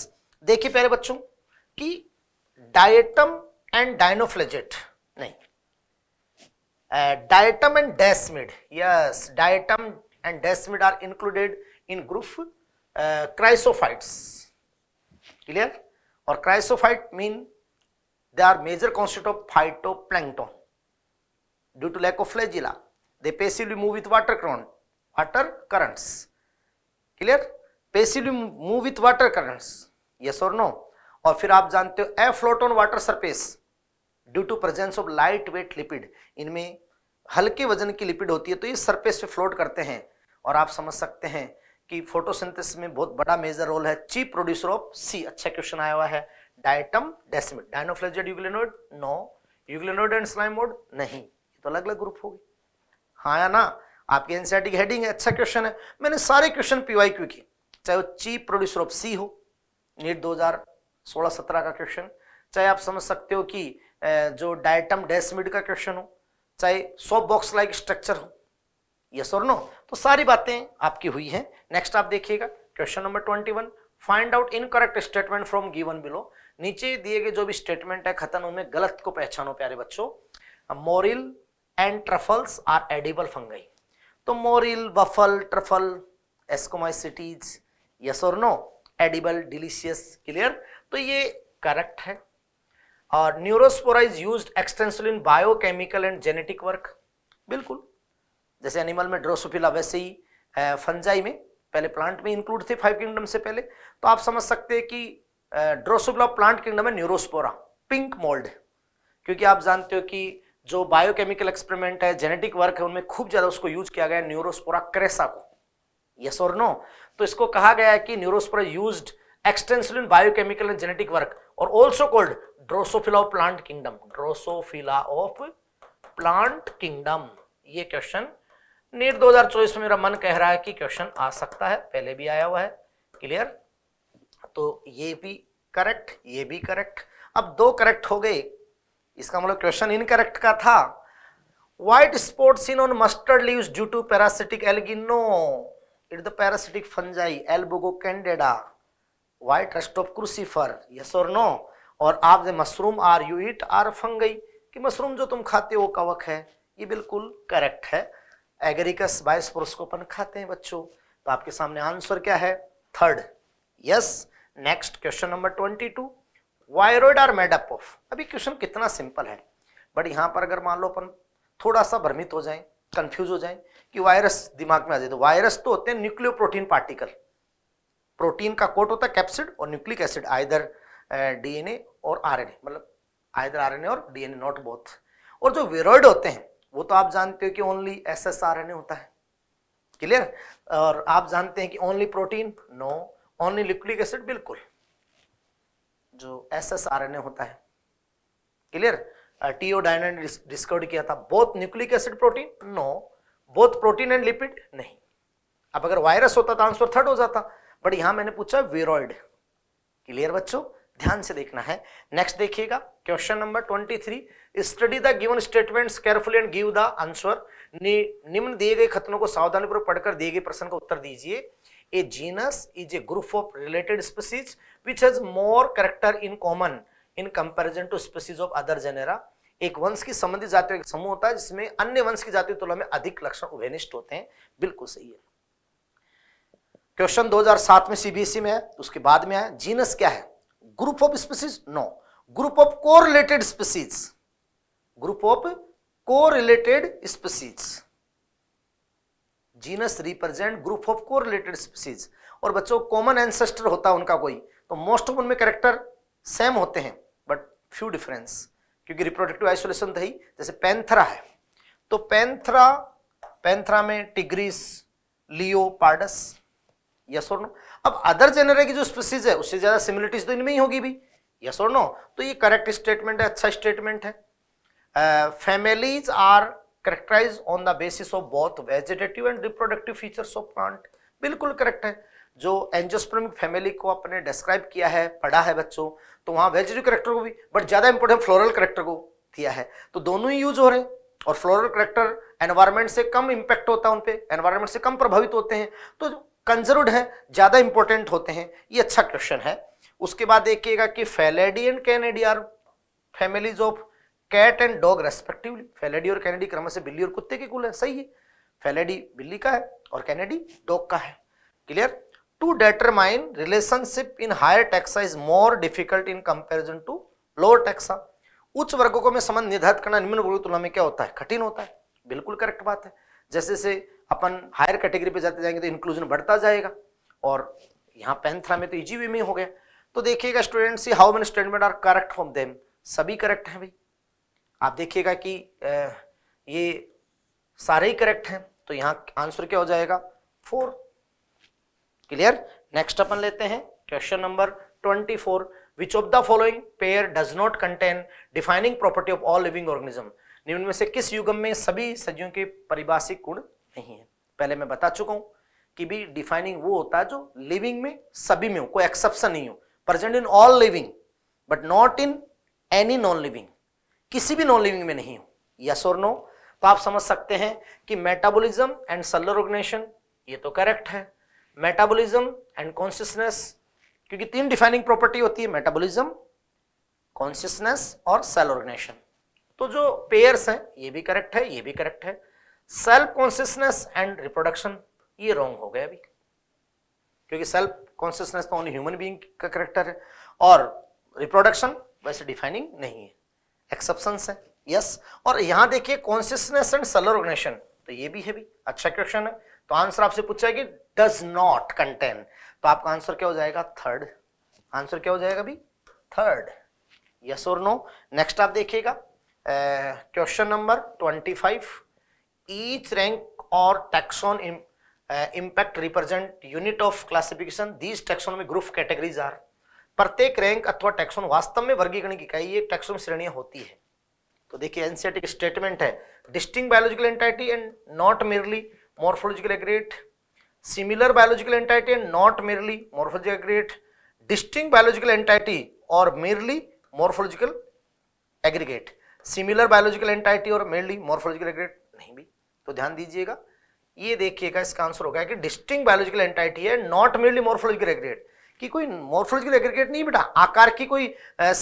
देखिए प्यारे बच्चों कि डायटम एंड डायनोफ्लेजेट नहीं diatom and desmid yes diatom and desmid are included in group uh, chrysophytes clear और chrysophyte mean they are major constant of phytoplankton due to lack of flagella they passively move with water current water currents clear passively move with water currents yes और no और फिर आप जानते हो a float on water surface due to presence of light weight lipid इनमें हल्के वजन की लिपिड होती है तो ये सरफेस पे फ्लोट करते हैं और आप समझ सकते हैं कि फोटोसिंथेसिस में बहुत बड़ा मेजर रोल है चीप प्रोड्यूसर ऑफ सी अच्छा क्वेश्चन आया हुआ है diatom desmid dinoflagellate euglenoid no euglenoid and slime mould नहीं तो अलग अलग ग्रुप होगी हाँ या ना आपकी एनसीआरटी की हेडिंग है अच्छा क्वेश्चन है मैंने सारे क्वेश्चन पीवाई क्यू की चाहे वो चीप प्रोड्यूसर ऑफ सी हो नीट 2016-17 का क्वेश्चन चाहे आप समझ सकते हो कि जो डायटम डेसमिड का क्वेश्चन हो चाहे सो बॉक्स लाइक स्ट्रक्चर हो ये सर नो तो सारी बातें आपकी हुई हैं नेक्स्ट आप देखिएगा question number twenty one find out in correct statement from given below नीचे दिए गए जो भी स्टेटमेंट है खतन उनमें गलत को पहचानो प्यारे बच्चों morel and truffles are edible fungi तो मोरिल बफल ट्रफल एस्कोमाइसिटीज यस और नो एडिबल डिलीशियस क्लियर तो ये करेक्ट है और Neurospora is use extensively in biochemical and genetic work बिल्कुल जैसे एनिमल में ड्रोसोफिला वैसे ही फंजाई में पहले प्लांट में इंक्लूड थे फाइव किंगडम से पहले तो आप समझ सकते हैं कि ड्रोसोफिला प्लांट किंगडम है न्यूरोस्पोरा पिंक मोल्ड क्योंकि आप जानते हो कि जो बायोकेमिकल एक्सपेरिमेंट है जेनेटिक वर्क है उनमें खूब ज़्यादा उसको यूज किया गया न्यूरोस्पोरा क्रेसा को यस और नो तो इसको कहा गया है कि Neurospora used extensively in biochemical and genetic work और also called Drosophila of plant kingdom Drosophila of plant kingdom ये क्वेश्चन नीट 2024 में मेरा मन कह रहा है कि क्वेश्चन आ सकता है पहले भी आया हुआ है क्लियर तो ये भी करेक्ट ये भी करेक्ट अब दो करेक्ट हो गए इसका मतलब क्वेश्चन इनकरेक्ट का था white spot seen on mustard leaves due to parasitic algae it the parasitic fungi Albugo candida white white of of yes और नो no और आप जो mushroom are you eat are fungi कि mushroom जो तुम खाते हो कवक है ये बिल्कुल करेक्ट है एगरिकस बाइस प्रोस्कोपन खाते हैं बच्चों तो आपके सामने आंसर क्या है third yes next question number twenty two viroid are made up of अभी क्वेश्चन कितना सिंपल है बट यहाँ पर अगर मान लो अपन थोड़ा सा भ्रमित हो जाए कंफ्यूज हो जाए कि वायरस दिमाग में आ जाए तो वायरस तो होते हैं न्यूक्लियो प्रोटीन पार्टिकल प्रोटीन का कोट होता है कैप्सिड और न्यूक्लिक एसिड आइदर डीएनए और आरएनए मतलब आयदर आरएनए और डीएनए नॉट बोथ और जो वेरोइड होते हैं वो तो आप जानते हो कि only S S R N A होता है क्लियर और आप जानते हैं कि ओनली प्रोटीन नो ओनली लिक्विक एसिड बिल्कुल जो S S R N A होता है क्लियर टीओ डायन डिस्कवर किया था both nucleic acid protein no both protein and lipid नहीं अब अगर वायरस होता तो आंसर थर्ड हो जाता बट यहां मैंने पूछा वेरोइड क्लियर बच्चों ध्यान से देखना है नेक्स्ट देखिएगा question number twenty three study the given statements carefully and give the answer निम्न दिए गए खतनों को सावधानीपूर्वक पढ़कर दिए गए प्रश्न का उत्तर दीजिए a genus is a group of related species which has more character in common in comparison to species of other genera एक वंश की संबंधित जातियों का समूह होता है जिसमें अन्य वंश की जातियों तुलना में अधिक लक्षण उभयनिष्ठ होते हैं बिल्कुल सही है क्वेश्चन 2007 में सीबीएसई e में है उसके बाद में आया जीनस क्या है group of species no group of correlated species group of correlated species genus represent group of correlated species और बच्चों कॉमन एंसेस्टर होता उनका कोई तो मोस्ट ऑफ उनमें कैरेक्टर सेम होते हैं बट फ्यू डिफरेंस क्योंकि रिप्रोडक्टिव आइसोलेशन था ही जैसे पैंथरा है तो पैंथरा पैंथरा में टिग्रिस लियो पार्डस यस और नो अब अदर जेनरा की जो स्पीसीज है उससे ज्यादा सिमिलिटीज तो इनमें ही होगी भी यस और नो तो ये करेक्ट स्टेटमेंट है अच्छा स्टेटमेंट है families are characterize on the basis of both vegetative and reproductive features of plant बिल्कुल करेक्ट है जो एंजोस्पर्मिक फैमिली को अपने डिस्क्राइब किया है पढ़ा है बच्चों तो वहां वेजिटिव करेक्टर को भी बट ज़्यादा इंपॉर्टेंट फ्लोरल करेक्टर को दिया है तो दोनों ही यूज हो रहे हैं और फ्लोरल करेक्टर एनवायरमेंट से कम इंपैक्ट होता है उनपे एनवायरमेंट से कम प्रभावित होते हैं तो कंजर्वड है ज़्यादा इंपॉर्टेंट होते हैं ये अच्छा क्वेश्चन है उसके बाद देखिएगा कि Felidae and Canidae are families of cat and dog respectively Felidae और कैनेडी क्रम से बिल्ली और कुत्ते के कुल है सही है फेलेडी बिल्ली का है और कैनेडी डॉग का है clear to determine relationship in higher taxa is more difficult in comparison to lower taxa उच्च वर्गों को में संबंध निर्धारित करना निम्न वर्गों की तुलना में क्या होता है कठिन होता है बिल्कुल करेक्ट बात है जैसे जैसे अपन हायर कैटेगरी पे जाते जाएंगे तो इंक्लूजन बढ़ता जाएगा और यहाँ पेंथ्रा में तो ईजीवी में हो गया तो देखिएगा students how many statement are correct from them सभी करेक्ट हैं भाई आप देखिएगा कि ये सारे ही करेक्ट हैं तो यहाँ आंसर क्या हो जाएगा फोर क्लियर नेक्स्ट अपन लेते हैं question number twenty four which of the following pair does not contain defining property of all living organism निम्न में से किस युगम में सभी सदियों के परिभाषिक गुण नहीं है पहले मैं बता चुका हूं कि भी डिफाइनिंग वो होता है जो लिविंग में सभी में हो कोई एक्सेप्शन नहीं हो present in all living but not in any non living किसी भी नॉन लिविंग में नहीं हो यस और नो तो आप समझ सकते हैं कि मेटाबॉलिज्म एंड सलर ऑर्गेनाइजेशन ये तो करेक्ट है मेटाबॉलिज्म एंड कॉन्शियसनेस क्योंकि तीन डिफाइनिंग प्रॉपर्टी होती है मेटाबॉलिज्म कॉन्शियसनेस और सेल ऑर्गेनाइजेशन तो जो पेयर्स हैं ये भी करेक्ट है ये भी करेक्ट है सेल्फ कॉन्सियसनेस एंड रिप्रोडक्शन ये रॉन्ग हो गया अभी क्योंकि सेल्फ कॉन्सियसनेस तो ओनली ह्यूमन बीइंग का करेक्टर है और रिप्रोडक्शन वैसे डिफाइनिंग नहीं है एक्सेप्शन है यस और यहां देखिए कॉन्सियसनेस एंड सेलर ऑर्गेनाइजेशन तो ये भी है भी अच्छा क्वेश्चन है तो आंसर आपसे पूछा कि डज नॉट कंटेन तो आपका आंसर क्या हो जाएगा थर्ड आंसर क्या हो जाएगा भी थर्ड यस और नो नेक्स्ट आप देखिएगा question number twenty five each rank or taxon im, uh, impact represent unit of classification these taxonomy group categories प्रत्येक रैंक अथवा टैक्सोन वास्तव में वर्गीकरण की कई एक टैक्सोन श्रेणियां होती है तो देखिए एनसीआरटी का स्टेटमेंट है distinct biological entity and not merely morphological aggregate similar biological entity and not merely morphological aggregate distinct biological entity और merely morphological aggregate similar biological entity और मेरली मॉर्फोलॉजिकल एग्रेट नहीं भी तो ध्यान दीजिएगा ये देखिएगा इसका आंसर होगा कि डिस्टिंग बायोलॉजिकल एंटाइटी है नॉट मेरली मोर्फोलॉजिकल एग्रीगेट कि कोई मोर्फोलॉजिकल एग्रीगेट नहीं बेटा आकार की कोई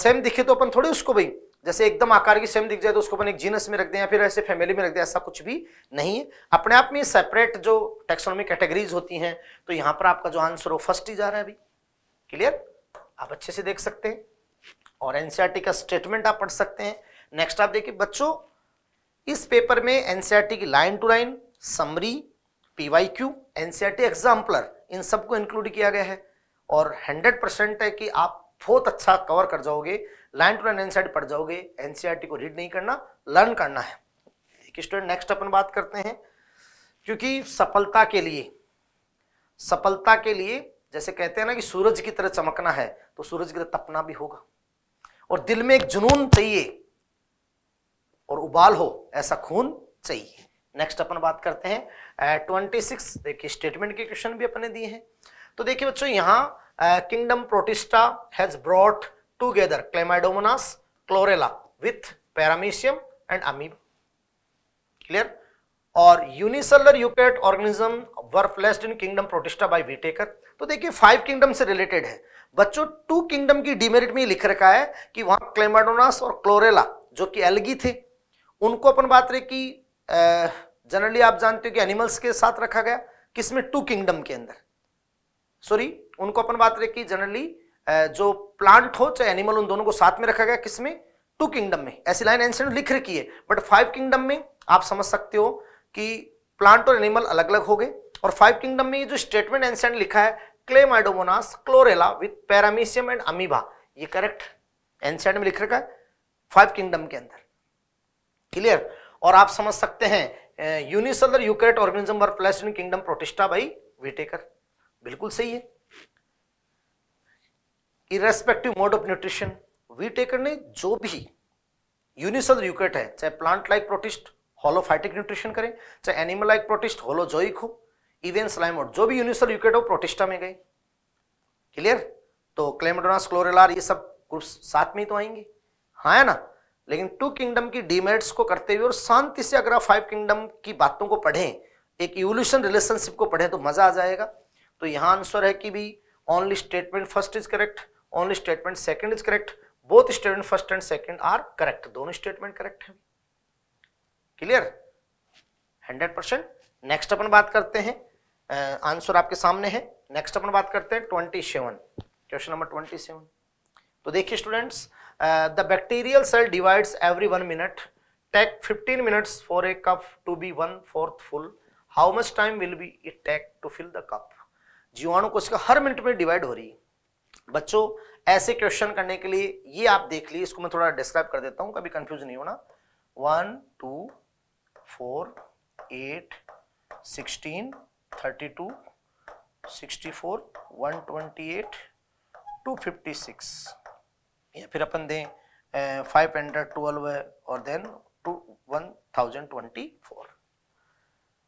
सेम दिखे तो अपन थोड़ी उसको भाई जैसे एकदम आकार की सेम दिख जाए तो उसको अपन एक जीनस में रख दें या फिर ऐसे फैमिली में रख दें ऐसा कुछ भी नहीं है अपने आप में सेपरेट जो टेक्सोनॉमी कैटेगरीज होती हैं तो यहाँ पर आपका जो आंसर हो फर्स्ट ही जा रहा है अभी क्लियर आप अच्छे से देख सकते हैं और एनसीआरटी e का स्टेटमेंट आप पढ़ सकते हैं नेक्स्ट आप देखिए बच्चों इस पेपर में एनसीईआरटी की line to line summary PYQ NCERT exemplar इन सबको इंक्लूड किया गया है और 100 परसेंट है कि आप बहुत अच्छा कवर कर जाओगे लाइन टू लाइन एनसीआरटी पढ़ जाओगे एनसीआरटी को रीड नहीं करना लर्न करना है ठीक स्टूडेंट नेक्स्ट अपन बात करते हैं क्योंकि सफलता के लिए सफलता के लिए जैसे कहते हैं ना कि सूरज की तरह चमकना है तो सूरज की तरह तपना भी होगा और दिल में एक जुनून चाहिए और उबाल हो ऐसा खून चाहिए नेक्स्ट अपन बात करते हैं ट्वेंटी सिक्स देखिए स्टेटमेंट के क्वेश्चन भी अपने दिए हैं तो देखिए बच्चों यहाँ kingdom protista has brought together Chlamydomonas Chlorella with Paramecium and Amoeba clear और unicellular eukaryotic organism were placed in kingdom Protista by Whittaker तो देखिए फाइव किंगडम से रिलेटेड है बच्चों टू किंगडम की डिमेरिट में लिख रखा है कि वहां क्लेमाडोनास और क्लोरेला जो कि एलगी थे उनको अपन बात रही कि जनरली आप जानते हो कि एनिमल्स के साथ रखा गया किसमें टू किंगडम के अंदर सॉरी उनको अपन बात रही कि जनरली जो प्लांट हो चाहे एनिमल उन दोनों को साथ में रखा गया किसमें टू किंगडम में ऐसी लाइन एंसेंट लिख रखी है बट फाइव किंगडम में आप समझ सकते हो कि प्लांट और एनिमल अलग अलग हो गए और फाइव किंगडम में ये जो स्टेटमेंट एंसेंट लिखा है Chlamydomonas Chlorella with Paramecium and Amoeba ये करेक्ट एंसेंट में लिख रखा है फाइव किंगडम के अंदर क्लियर और आप समझ सकते हैं यूनिसेलर यूकेट ऑर्गेनिज्म और placed in kingdom Protista by Whittaker बिल्कुल सही है irrespective mode of nutrition Whittaker ने जो भी यूनिसेल यूकेट है चाहे plant like protist holophytic nutrition करें चाहे एनिमल लाइक प्रोटिस्ट होलोजोइक हो इवेन स्लाइमोड जो भी यूनिसेल यूकेट हो प्रोटिस्टा में गए क्लियर तो क्लेमेडोनास क्लोरेलार ये सब ग्रुप्स साथ में ही तो आएंगे हाँ है ना लेकिन टू किंगडम की डीमेरिट्स को करते हुए और शांति से अगर आप फाइव किंगडम की बातों को पढ़ें एक इवोल्यूशन रिलेशनशिप को पढ़ें तो मज़ा आ जाएगा तो यहाँ आंसर है कि भी only statement first is correct only statement second is correct both statement first and second are correct दोनों स्टेटमेंट करेक्ट है क्लियर हंड्रेड परसेंट नेक्स्ट अपन बात करते हैं आंसर आपके सामने है नेक्स्ट अपन बात करते हैं twenty seven question number twenty seven तो देखिए students the bacterial cell cell every one minute take fifteen 15 for a cup to be one fourth full how much time will be it take to fill fill the cup जीवाणु कोशिका हर minute में divide हो रही है बच्चों ऐसे question करने के लिए ये आप देख लिए इसको मैं थोड़ा डिस्क्राइब कर देता हूँ कभी कंफ्यूज नहीं होना one two four eight sixteen thirty two sixty four one twenty eight two fifty six या फिर अपन दें फाइव हंड्रेड ट्वेल्व है और then two one thousand twenty four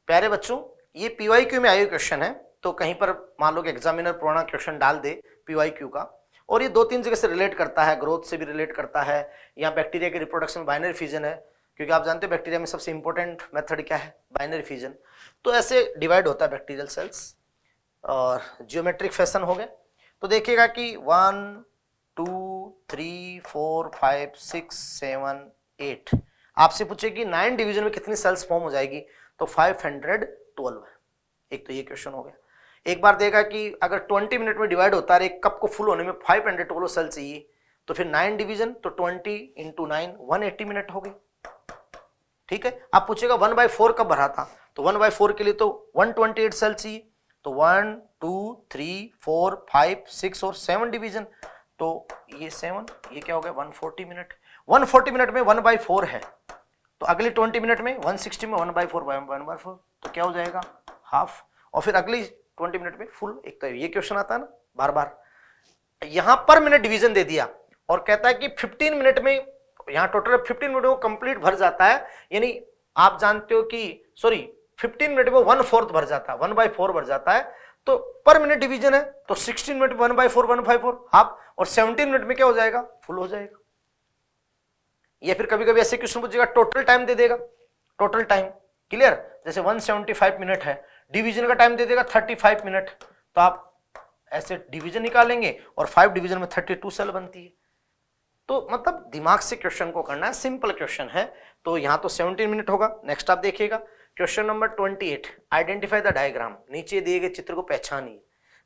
प्यारे बच्चों ये पीवाई क्यू में आयु क्वेश्चन है तो कहीं पर मान लो कि एग्जामिनर पुराना क्वेश्चन डाल दे पीवाई क्यू का और ये दो तीन जगह से रिलेट करता है ग्रोथ से भी रिलेट करता है या बैक्टीरिया के रिप्रोडक्शन में बाइनरी फ्यूजन है क्योंकि आप जानते हो बैक्टीरिया में सबसे इंपॉर्टेंट मेथड क्या है बाइनरी फ्यूजन तो ऐसे डिवाइड होता है बैक्टीरियल सेल्स और जियोमेट्रिक फैशन हो गए तो देखिएगा कि one two three four five six seven eight आपसे पूछे कि नाइन डिवीजन में कितनी सेल्स फॉर्म हो जाएगी तो फाइव हंड्रेड ट्वेल्व एक तो ये क्वेश्चन हो गया एक बार देखा कि अगर ट्वेंटी मिनट में डिवाइड होता है एक कप को फुल होने में फाइव हंड्रेड ट्वेल्व सेल चाहिए तो फिर नाइन डिवीजन तो twenty into nine one eighty minute हो गई ठीक है आप पूछेगा वन बाय फोर कब भरा था तो वन बाय फोर के लिए तो वन ट्वेंटी एट सेल चाहिए तो one two three four five six और सेवन डिवीजन तो ये सेवन ये क्या हो गया one forty minute one forty minute में वन बाई फोर है तो अगले ट्वेंटी मिनट में वन सिक्सटी में one by four by one by four तो क्या हो जाएगा हाफ और फिर अगली ट्वेंटी मिनट में फुल एक का तो ये क्वेश्चन आता है ना बार बार यहां पर मैंने डिवीजन दे दिया और कहता है कि फिफ्टीन मिनट में यहाँ टोटल फिफ्टीन मिनट में कंप्लीट भर जाता है यानी आप जानते हो कि सॉरी फिफ्टीन मिनट में वन फोर्थ भर जाता है वन बाई फोर भर जाता है तो पर मिनट डिवीजन है तो 16 minute one by four one by four half और 17 मिनट में क्या हो जाएगा फुल हो जाएगा या फिर कभी कभी ऐसे क्वेश्चन पूछेगा टोटल टाइम दे देगा टोटल टाइम क्लियर जैसे 175 मिनट है डिवीजन का टाइम दे देगा 35 मिनट तो आप ऐसे डिवीजन निकालेंगे और फाइव डिवीजन में 32 सेल बनती है तो मतलब दिमाग से क्वेश्चन को करना है सिंपल क्वेश्चन है तो यहां तो सेवनटीन मिनट होगा नेक्स्ट आप देखिएगा question number twenty eight identify the diagram नीचे दिए गए चित्र को पहचानिए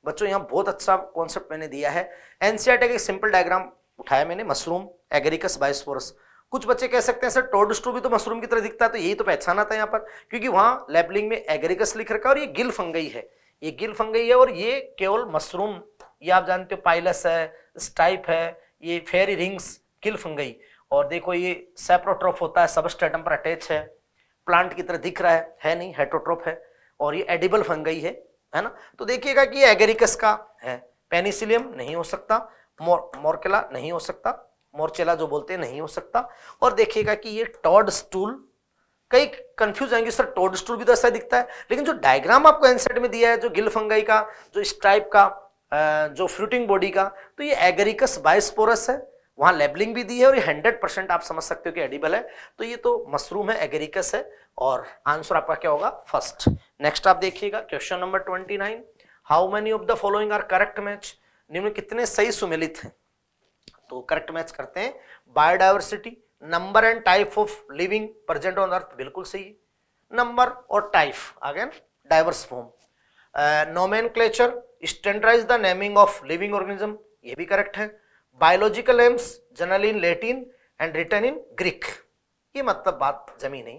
बच्चों यहाँ बहुत अच्छा कॉन्सेप्ट मैंने दिया है एनसीआर e का एक सिंपल डायग्राम उठाया मैंने मशरूम एग्रीकस बायोस्पोरस कुछ बच्चे कह सकते हैं सर टोडस भी तो मशरूम की तरह दिखता है तो यही तो पहचाना था यहाँ पर क्योंकि वहाँ लेबलिंग में एग्रीकस लिख रखा है और ये गिल फंगई है ये गिल फंगई है और ये केवल मशरूम ये आप जानते हो पाइलस है स्टाइप है ये फेरी रिंग्स गिल फंगई और देखो ये सेप्रोट्रॉफ होता है सबस्टेटम पर अटैच है प्लांट की तरह दिख रहा है है नहीं हेटोट्रोप है और ये एडिबल फंगई है है ना तो देखिएगा कि ये एगेरिकस का है पेनिसिलियम नहीं हो सकता मोर मोरकेला नहीं हो सकता मोर्चेला जो बोलते हैं नहीं हो सकता और देखिएगा कि ये टॉड स्टूल कई कंफ्यूज आएंगे सर टोड स्टूल भी तो ऐसा दिखता है लेकिन जो डायग्राम आपको एनसेट में दिया है जो गिल फंगाई का जो स्ट्राइप का जो फ्रूटिंग बॉडी का तो ये एगेरिकस बाइस्पोरस है वहां लेबलिंग भी दी है और ये हंड्रेड परसेंट आप समझ सकते हो कि एडिबल है तो ये तो मशरूम है एगेरिकस है और आंसर आपका क्या होगा फर्स्ट नेक्स्ट आप देखिएगा question number twenty nine how many of the following are correct match निम्न कितने सही सुमिलित हैं तो करेक्ट मैच करते हैं biodiversity number and type of living present on earth बिल्कुल सही है नंबर और type again diverse form nomenclature standardize the naming of living organism ये भी करेक्ट है biological names general in Latin and written in Greek ये मतलब बात जमी नहीं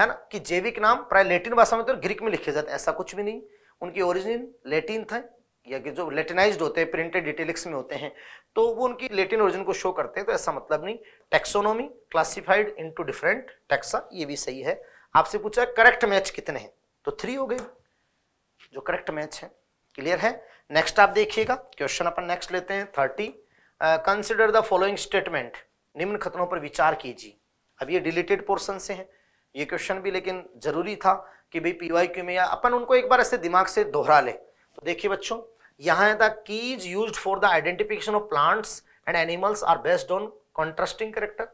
है ना कि जैविक नाम प्राय लेटिन भाषा में तो ग्रीक में लिखे जाते हैं ऐसा कुछ भी नहीं उनकी ओरिजिन लेटिन था या कि जो लेटिनाइज होते हैं प्रिंटेड डिटेलिक्स में होते हैं तो वो उनकी लेटिन ओरिजिन को शो करते हैं तो ऐसा मतलब नहीं taxonomy classified into different taxa ये भी सही है आपसे पूछा करेक्ट मैच कितने हैं तो थ्री हो गए जो करेक्ट मैच है क्लियर है नेक्स्ट आप देखिएगा क्वेश्चन अपन नेक्स्ट लेते हैं thirty consider the following statement निम्न खतरों पर विचार कीजिए अब ये डिलीटेड पोर्सन से है ये क्वेश्चन भी लेकिन जरूरी था कि भाई पी वाई क्यू में या अपन उनको एक बार ऐसे दिमाग से दोहरा ले तो देखिए बच्चों यहाँ था keys use for the identification of plants and animals are based on contrasting character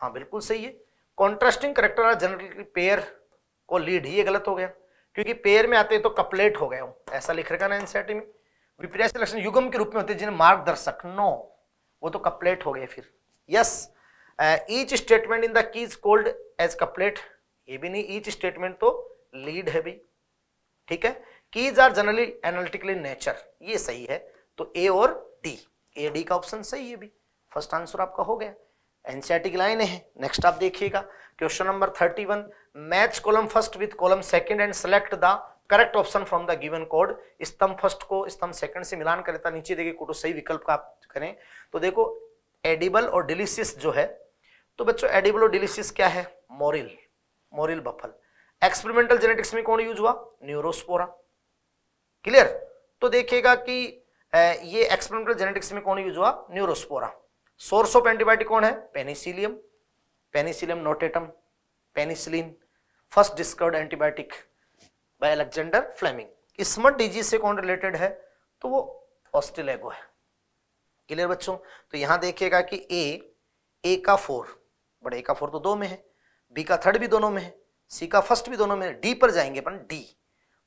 हाँ बिल्कुल सही है contrasting character are generally pair को लीड ही ये गलत हो गया क्योंकि पेयर में आते हैं तो कपलेट हो गए हो ऐसा लिख रखा ना एनसीआरटी में विपर्याय से लक्षण युगम के रूप में होते हैं जिन्हें मार्गदर्शक नो वो तो कपलेट हो गए फिर yes each statement in the keys called as couplet ये भी नहीं ईच स्टेटमेंट तो लीड है भाई ठीक है keys are generally analytically nature ये सही है तो ए और डी ए डी का ऑप्शन सही है भी फर्स्ट आंसर आपका हो गया एनसीआरटी की लाइन है नेक्स्ट आप देखिएगा question number thirty one match column first with column second and select the correct option from the given code स्तंभ फर्स्ट को स्तंभ सेकंड से मिलान करता नीचे देखिए कोटो सही विकल्प का आप करें तो देखो एडिबल और डिलीशियस जो है तो बच्चों एडिबल और डिलीशियस क्या है मोरिल मोरिल बफल एक्सपेरिमेंटल जेनेटिक्स में कौन यूज हुआ न्यूरोस्पोरा क्लियर तो देखिएगा कि ये एक्सपेरिमेंटल जेनेटिक्स में कौन यूज हुआ न्यूरोस्पोरा सोर्स ऑफ एंटीबायोटिक कौन है Penicillium Penicillium notatum penicillin first discovered antibiotic by Alexander Fleming smut disease से कौन रिलेटेड है तो वो ऑस्टिलेगो है क्लियर बच्चों तो यहां देखिएगा कि ए ए का फोर बट ए का फोर तो दो में है बी का थर्ड भी दोनों में है सी का फर्स्ट भी दोनों में है डी पर जाएंगे अपन डी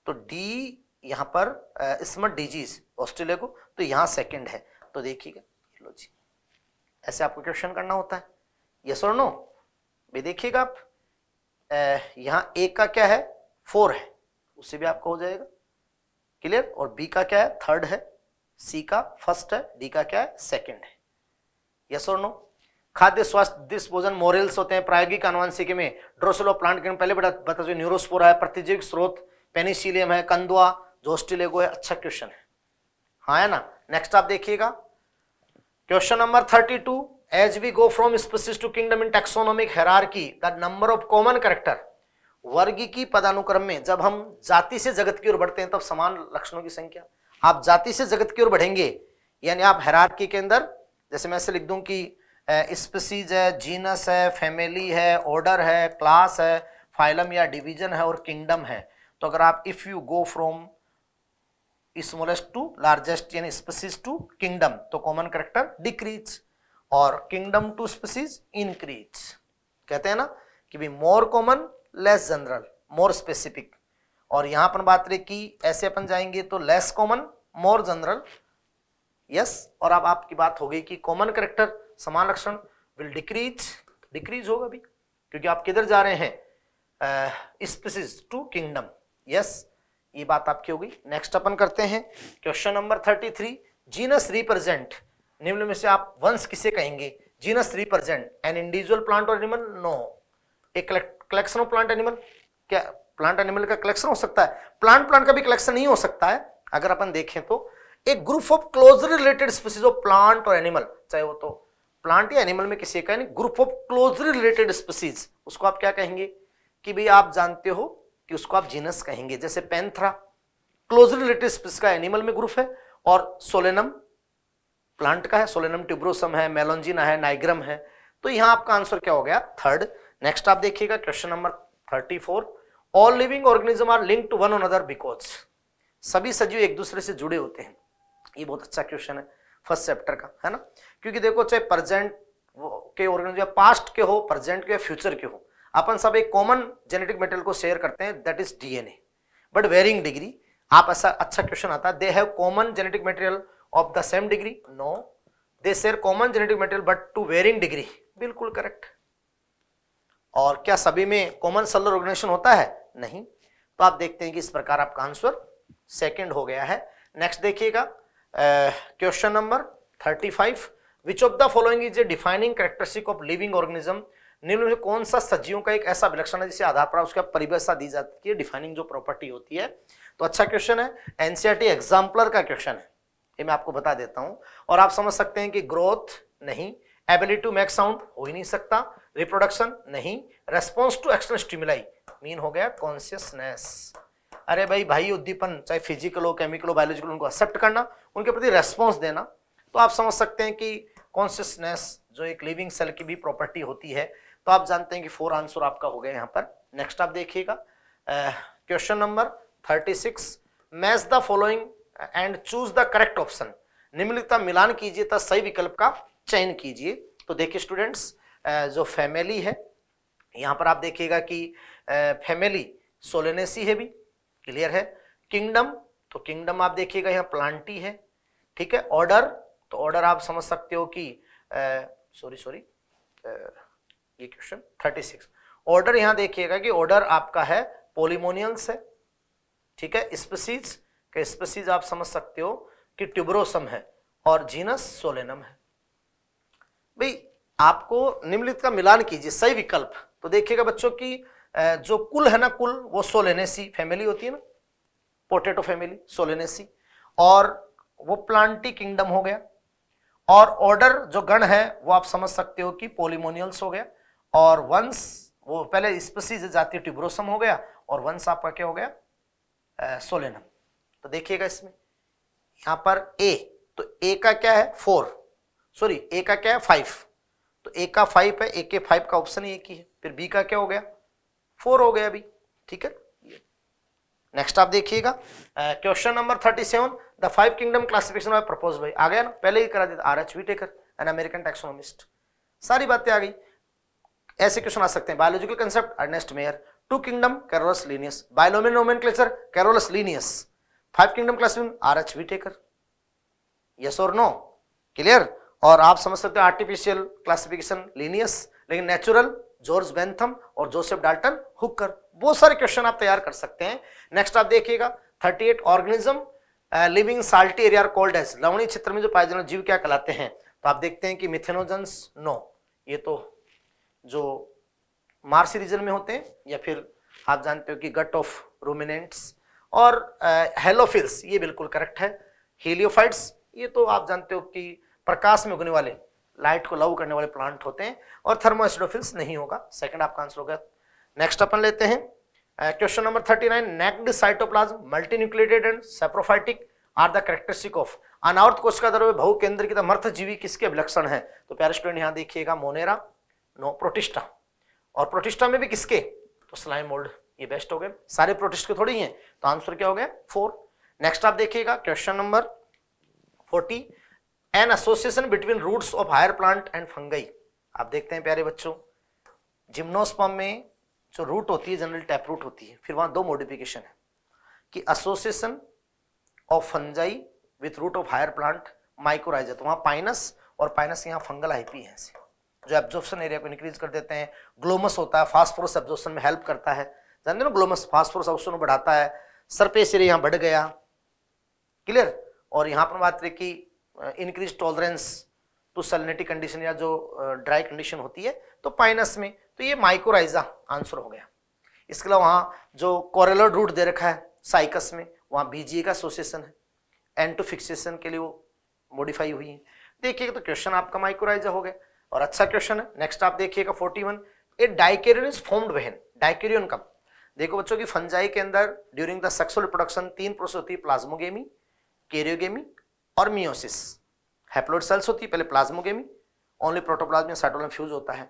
तो डी यहां पर स्मट डिजीज ऑस्ट्रेलिया को तो यहाँ सेकंड है तो देखिएगा लो जी ऐसे आपको क्वेश्चन करना होता है ये और भी देखिएगा आप uh, यहाँ ए का क्या है फोर है उससे भी आपका हो जाएगा क्लियर और बी का क्या है थर्ड है सी का फर्स्ट है डी का क्या है सेकेंड है यस और नो खाद्य स्वास्थ्य डिस्पोजन मोरल्स होते हैं प्रायोगिक आनुवंशिकी में ड्रोसोलो प्लांट के पहले बता बता जो न्यूरोस्पोरा है प्रतिजीविक स्रोत पेनिसिलियम है कंदुआ जो है अच्छा क्वेश्चन है हाँ है ना नेक्स्ट आप देखिएगा question number thirty two as we go from species to kingdom in taxonomic hierarchy the number of common character वर्गी की पदानुक्रम में जब हम जाति से जगत की ओर बढ़ते हैं तब समान लक्षणों की संख्या आप जाति से जगत की ओर बढ़ेंगे यानी आप हैरारकी के अंदर जैसे मैं ऐसे लिख दूं कि स्पीसीज है जीनस है फैमिली है ऑर्डर है क्लास है फाइलम या डिवीजन है और किंगडम है तो अगर आप if you go from smallest to largest यानी स्पीसीज टू किंगडम तो कॉमन करेक्टर डिक्रीज और किंगडम टू स्पीसीज इनक्रीज कहते हैं ना कि भी more common less general more specific और यहां पर बात रही कि ऐसे अपन जाएंगे तो less common more general yes और अब आपकी बात हो गई कि कॉमन करेक्टर समान लक्षण विल डिक्रीज डिक्रीज होगा अभी क्योंकि आप किधर जा रहे हैं स्पीसीज टू किंगडम यस ये बात आपकी हो गई नेक्स्ट अपन करते हैं question number thirty three genus represent निम्न में से आप वंश किसे कहेंगे genus represent an individual plant और एनिमल नो एक कलेक्शन ऑफ प्लांट एनिमल क्या प्लांट एनिमल का कलेक्शन हो सकता है प्लांट प्लांट का भी कलेक्शन नहीं हो सकता है अगर अपन देखें तो एक group of closely related species of plant और एनिमल चाहे वो तो प्लांट या एनिमल में किसी का नहीं group of closely related species उसको आप क्या कहेंगे कि भाई आप जानते हो कि उसको आप जीनस कहेंगे जैसे पेंथ्रा क्लोजली रिलेटेड स्पीसीज का एनिमल में ग्रुप है और सोलेनम प्लांट का है सोलेनम ट्यूब्रोसम है मेलोंजिना है नाइग्रम है तो यहां आपका आंसर क्या हो गया थर्ड नेक्स्ट आप देखिएगा question number thirty four all living organism are link to one another because सभी सजीव एक दूसरे से जुड़े होते हैं ये बहुत अच्छा क्वेश्चन है फर्स्ट चैप्टर का है ना क्योंकि देखो चाहे प्रेजेंट के ऑर्गेनिज्म पास्ट के हो प्रेजेंट के फ्यूचर के हो अपन सब एक कॉमन जेनेटिक मेटेरियल को शेयर करते हैं that is DNA but varying degree आप ऐसा अच्छा क्वेश्चन आता है they have common genetic material of the same degree no they share common genetic material but to varying degree बिल्कुल करेक्ट और क्या सभी में कॉमन सेलर ऑर्गेनाइजेशन होता है नहीं तो आप देखते हैं कि इस प्रकार आपका आंसर सेकेंड हो गया है नेक्स्ट देखिएगा question number thirty five which of the following is a defining characteristic of living organism निम्न में कौन सा सजीवों का एक ऐसा विलक्षण है जिसे आधार पर उसका परिभाषा दी जाती है डिफाइनिंग जो प्रॉपर्टी होती है तो अच्छा क्वेश्चन है एनसीआरटी एग्जाम्पलर e का क्वेश्चन है ये मैं आपको बता देता हूं और आप समझ सकते हैं कि ग्रोथ नहीं एबिलिटी टू मेक साउंड हो ही नहीं सकता रिप्रोडक्शन नहीं response to external stimuli mean हो गया कॉन्शियसनेस अरे भाई भाई उद्दीपन चाहे फिजिकल हो केमिकल हो बायोलॉजिकल उनको एक्सेप्ट करना उनके प्रति रेस्पॉन्स देना तो आप समझ सकते हैं कि कॉन्शियसनेस जो एक लिविंग सेल की भी प्रॉपर्टी होती है तो आप जानते हैं कि फोर आंसर आपका हो गया यहाँ पर नेक्स्ट आप देखिएगा question number thirty six match the following and choose the correct option निम्नलिखित मिलान कीजिए था सही विकल्प का चयन कीजिए तो देखिए स्टूडेंट्स जो फैमिली है यहाँ पर आप देखिएगा कि फैमिली सोलेनेसी है भी क्लियर है किंगडम तो किंगडम आप देखिएगा यहाँ प्लांटी है ठीक है ऑर्डर तो ऑर्डर आप समझ सकते हो कि सॉरी सॉरी ये क्वेश्चन थर्टी सिक्स ऑर्डर यहाँ देखिएगा कि ऑर्डर आपका है पोलिमोनियल्स है ठीक है स्पेसीज का स्पीसीज आप समझ सकते हो कि ट्यूब्रोसम है और जीनस सोलेनम है भाई आपको निम्नलिखित का मिलान कीजिए सही विकल्प तो देखिएगा बच्चों की जो कुल है ना कुल वो सोलेनेसी फैमिली होती है ना पोटेटो फैमिली सोलेनेसी और वो प्लांटी किंगडम हो गया और ऑर्डर जो गण है वो आप समझ सकते हो कि पोलिमोनियल्स हो गया और वंश वो पहले स्पीसीज जाती ट्यूब्रोसम हो गया और वंश आपका क्या हो गया सोलेनम तो देखिएगा इसमें यहां पर ए तो ए का क्या है फोर सॉरी ए का क्या है फाइव तो ए का फाइव है ए के फाइव का ऑप्शन एक ही है फिर बी का क्या हो गया फोर हो गया अभी ठीक है नेक्स्ट आप देखिएगा question number thirty seven the five kingdom classification of propose भाई आ गया ना पहले ही करा दिया R H Whittaker an American taxonomist सारी बातें आ गई ऐसे क्वेश्चन आ सकते हैं biological concept Ernest Mayr two kingdom Carolus Linnaeus बायोलोमिन nomenclature Carolus Linnaeus five kingdom classification R H Whittaker yes और नो क्लियर और आप समझ सकते हो आर्टिफिशियल क्लासिफिकेशन लीनियस लेकिन नेचुरल जॉर्ज बेंथम और जोसेफ डाल्टन हुकर बहुत सारे क्वेश्चन आप तैयार कर सकते हैं नेक्स्ट आप देखिएगा 38 organism living salty area called as लवणी क्षेत्र में जो पाए जाने जीव क्या कहलाते हैं तो आप देखते हैं कि मिथेनोजन्स नो ये तो जो मार्सी रीजन में होते हैं या फिर आप जानते हो कि गट ऑफ रोमिनेंट्स और हेलोफिल्स uh, ये बिल्कुल करेक्ट है हेलियोफाइट्स ये तो आप जानते हो कि प्रकाश में उगने वाले लाइट को लव करने वाले प्लांट होते हैं और थर्मोस्टोफिल्स नहीं होगा सेकंड आपका आंसर होगा नेक्स्ट अपन लेते हैं question number thirty nine naked cytoplasm multi multinucleated and saprophytic are the characteristic of अनावर्त कोशिका द्रव्य बहु केंद्र की मर्थ जीवी किसके अभिलक्षण है तो प्यारे स्टूडेंट यहाँ देखिएगा मोनेरा नो प्रोटिस्टा और प्रोटिस्टा में भी किसके तो स्लाइम मोल्ड ये बेस्ट हो गए सारे प्रोटिस्ट के थोड़ी हैं तो आंसर क्या हो गया फोर नेक्स्ट आप देखिएगा question number forty an association between roots of higher plant and fungi आप देखते हैं प्यारे बच्चों जिम्नोस्पम में जो रूट होती है जनरल टैप रूट होती है फिर वहां दो मोडिफिकेशन है कि association of fungi with root of higher plant mycorrhiza तो वहां पाइनस और पाइनस यहाँ फंगल आईपी है जो एब्जॉर्प्शन एरिया को इंक्रीज कर देते हैं ग्लोमस होता है फास्फोरस एब्जॉर्प्शन में हेल्प करता है जानते ना ग्लोमस फास्फोरस एब्जॉर्प्शन बढ़ाता है सरफेस एरिया यहाँ बढ़ गया क्लियर और यहाँ पर बात रही कि increase tolerance to salinity condition या जो ड्राई uh, कंडीशन होती है तो पाइनस में तो ये माइकोराइजा आंसर हो गया इसके अलावा वहाँ जो कॉरेलर रूट दे रखा है साइकस में वहाँ बीजीए का एसोसिएशन है एंड टू फिक्सेशन के लिए वो मॉडिफाई हुई है देखिएगा तो क्वेश्चन आपका माइक्रोराइजा हो गया और अच्छा क्वेश्चन है नेक्स्ट आप देखिएगा forty one a dikaryon is formed when dikaryon कब देखो बच्चों की फंजाई के अंदर ड्यूरिंग द सेक्सुअल प्रोडक्शन तीन प्रोसेस होती है प्लाज्मोगेमी केरियोगेमी और मियोसिस हैप्लोइड सेल्स होती है पहले प्लाज्मोगेमी ओनली प्रोटोप्लाज्म या साइटोलम फ्यूज होता है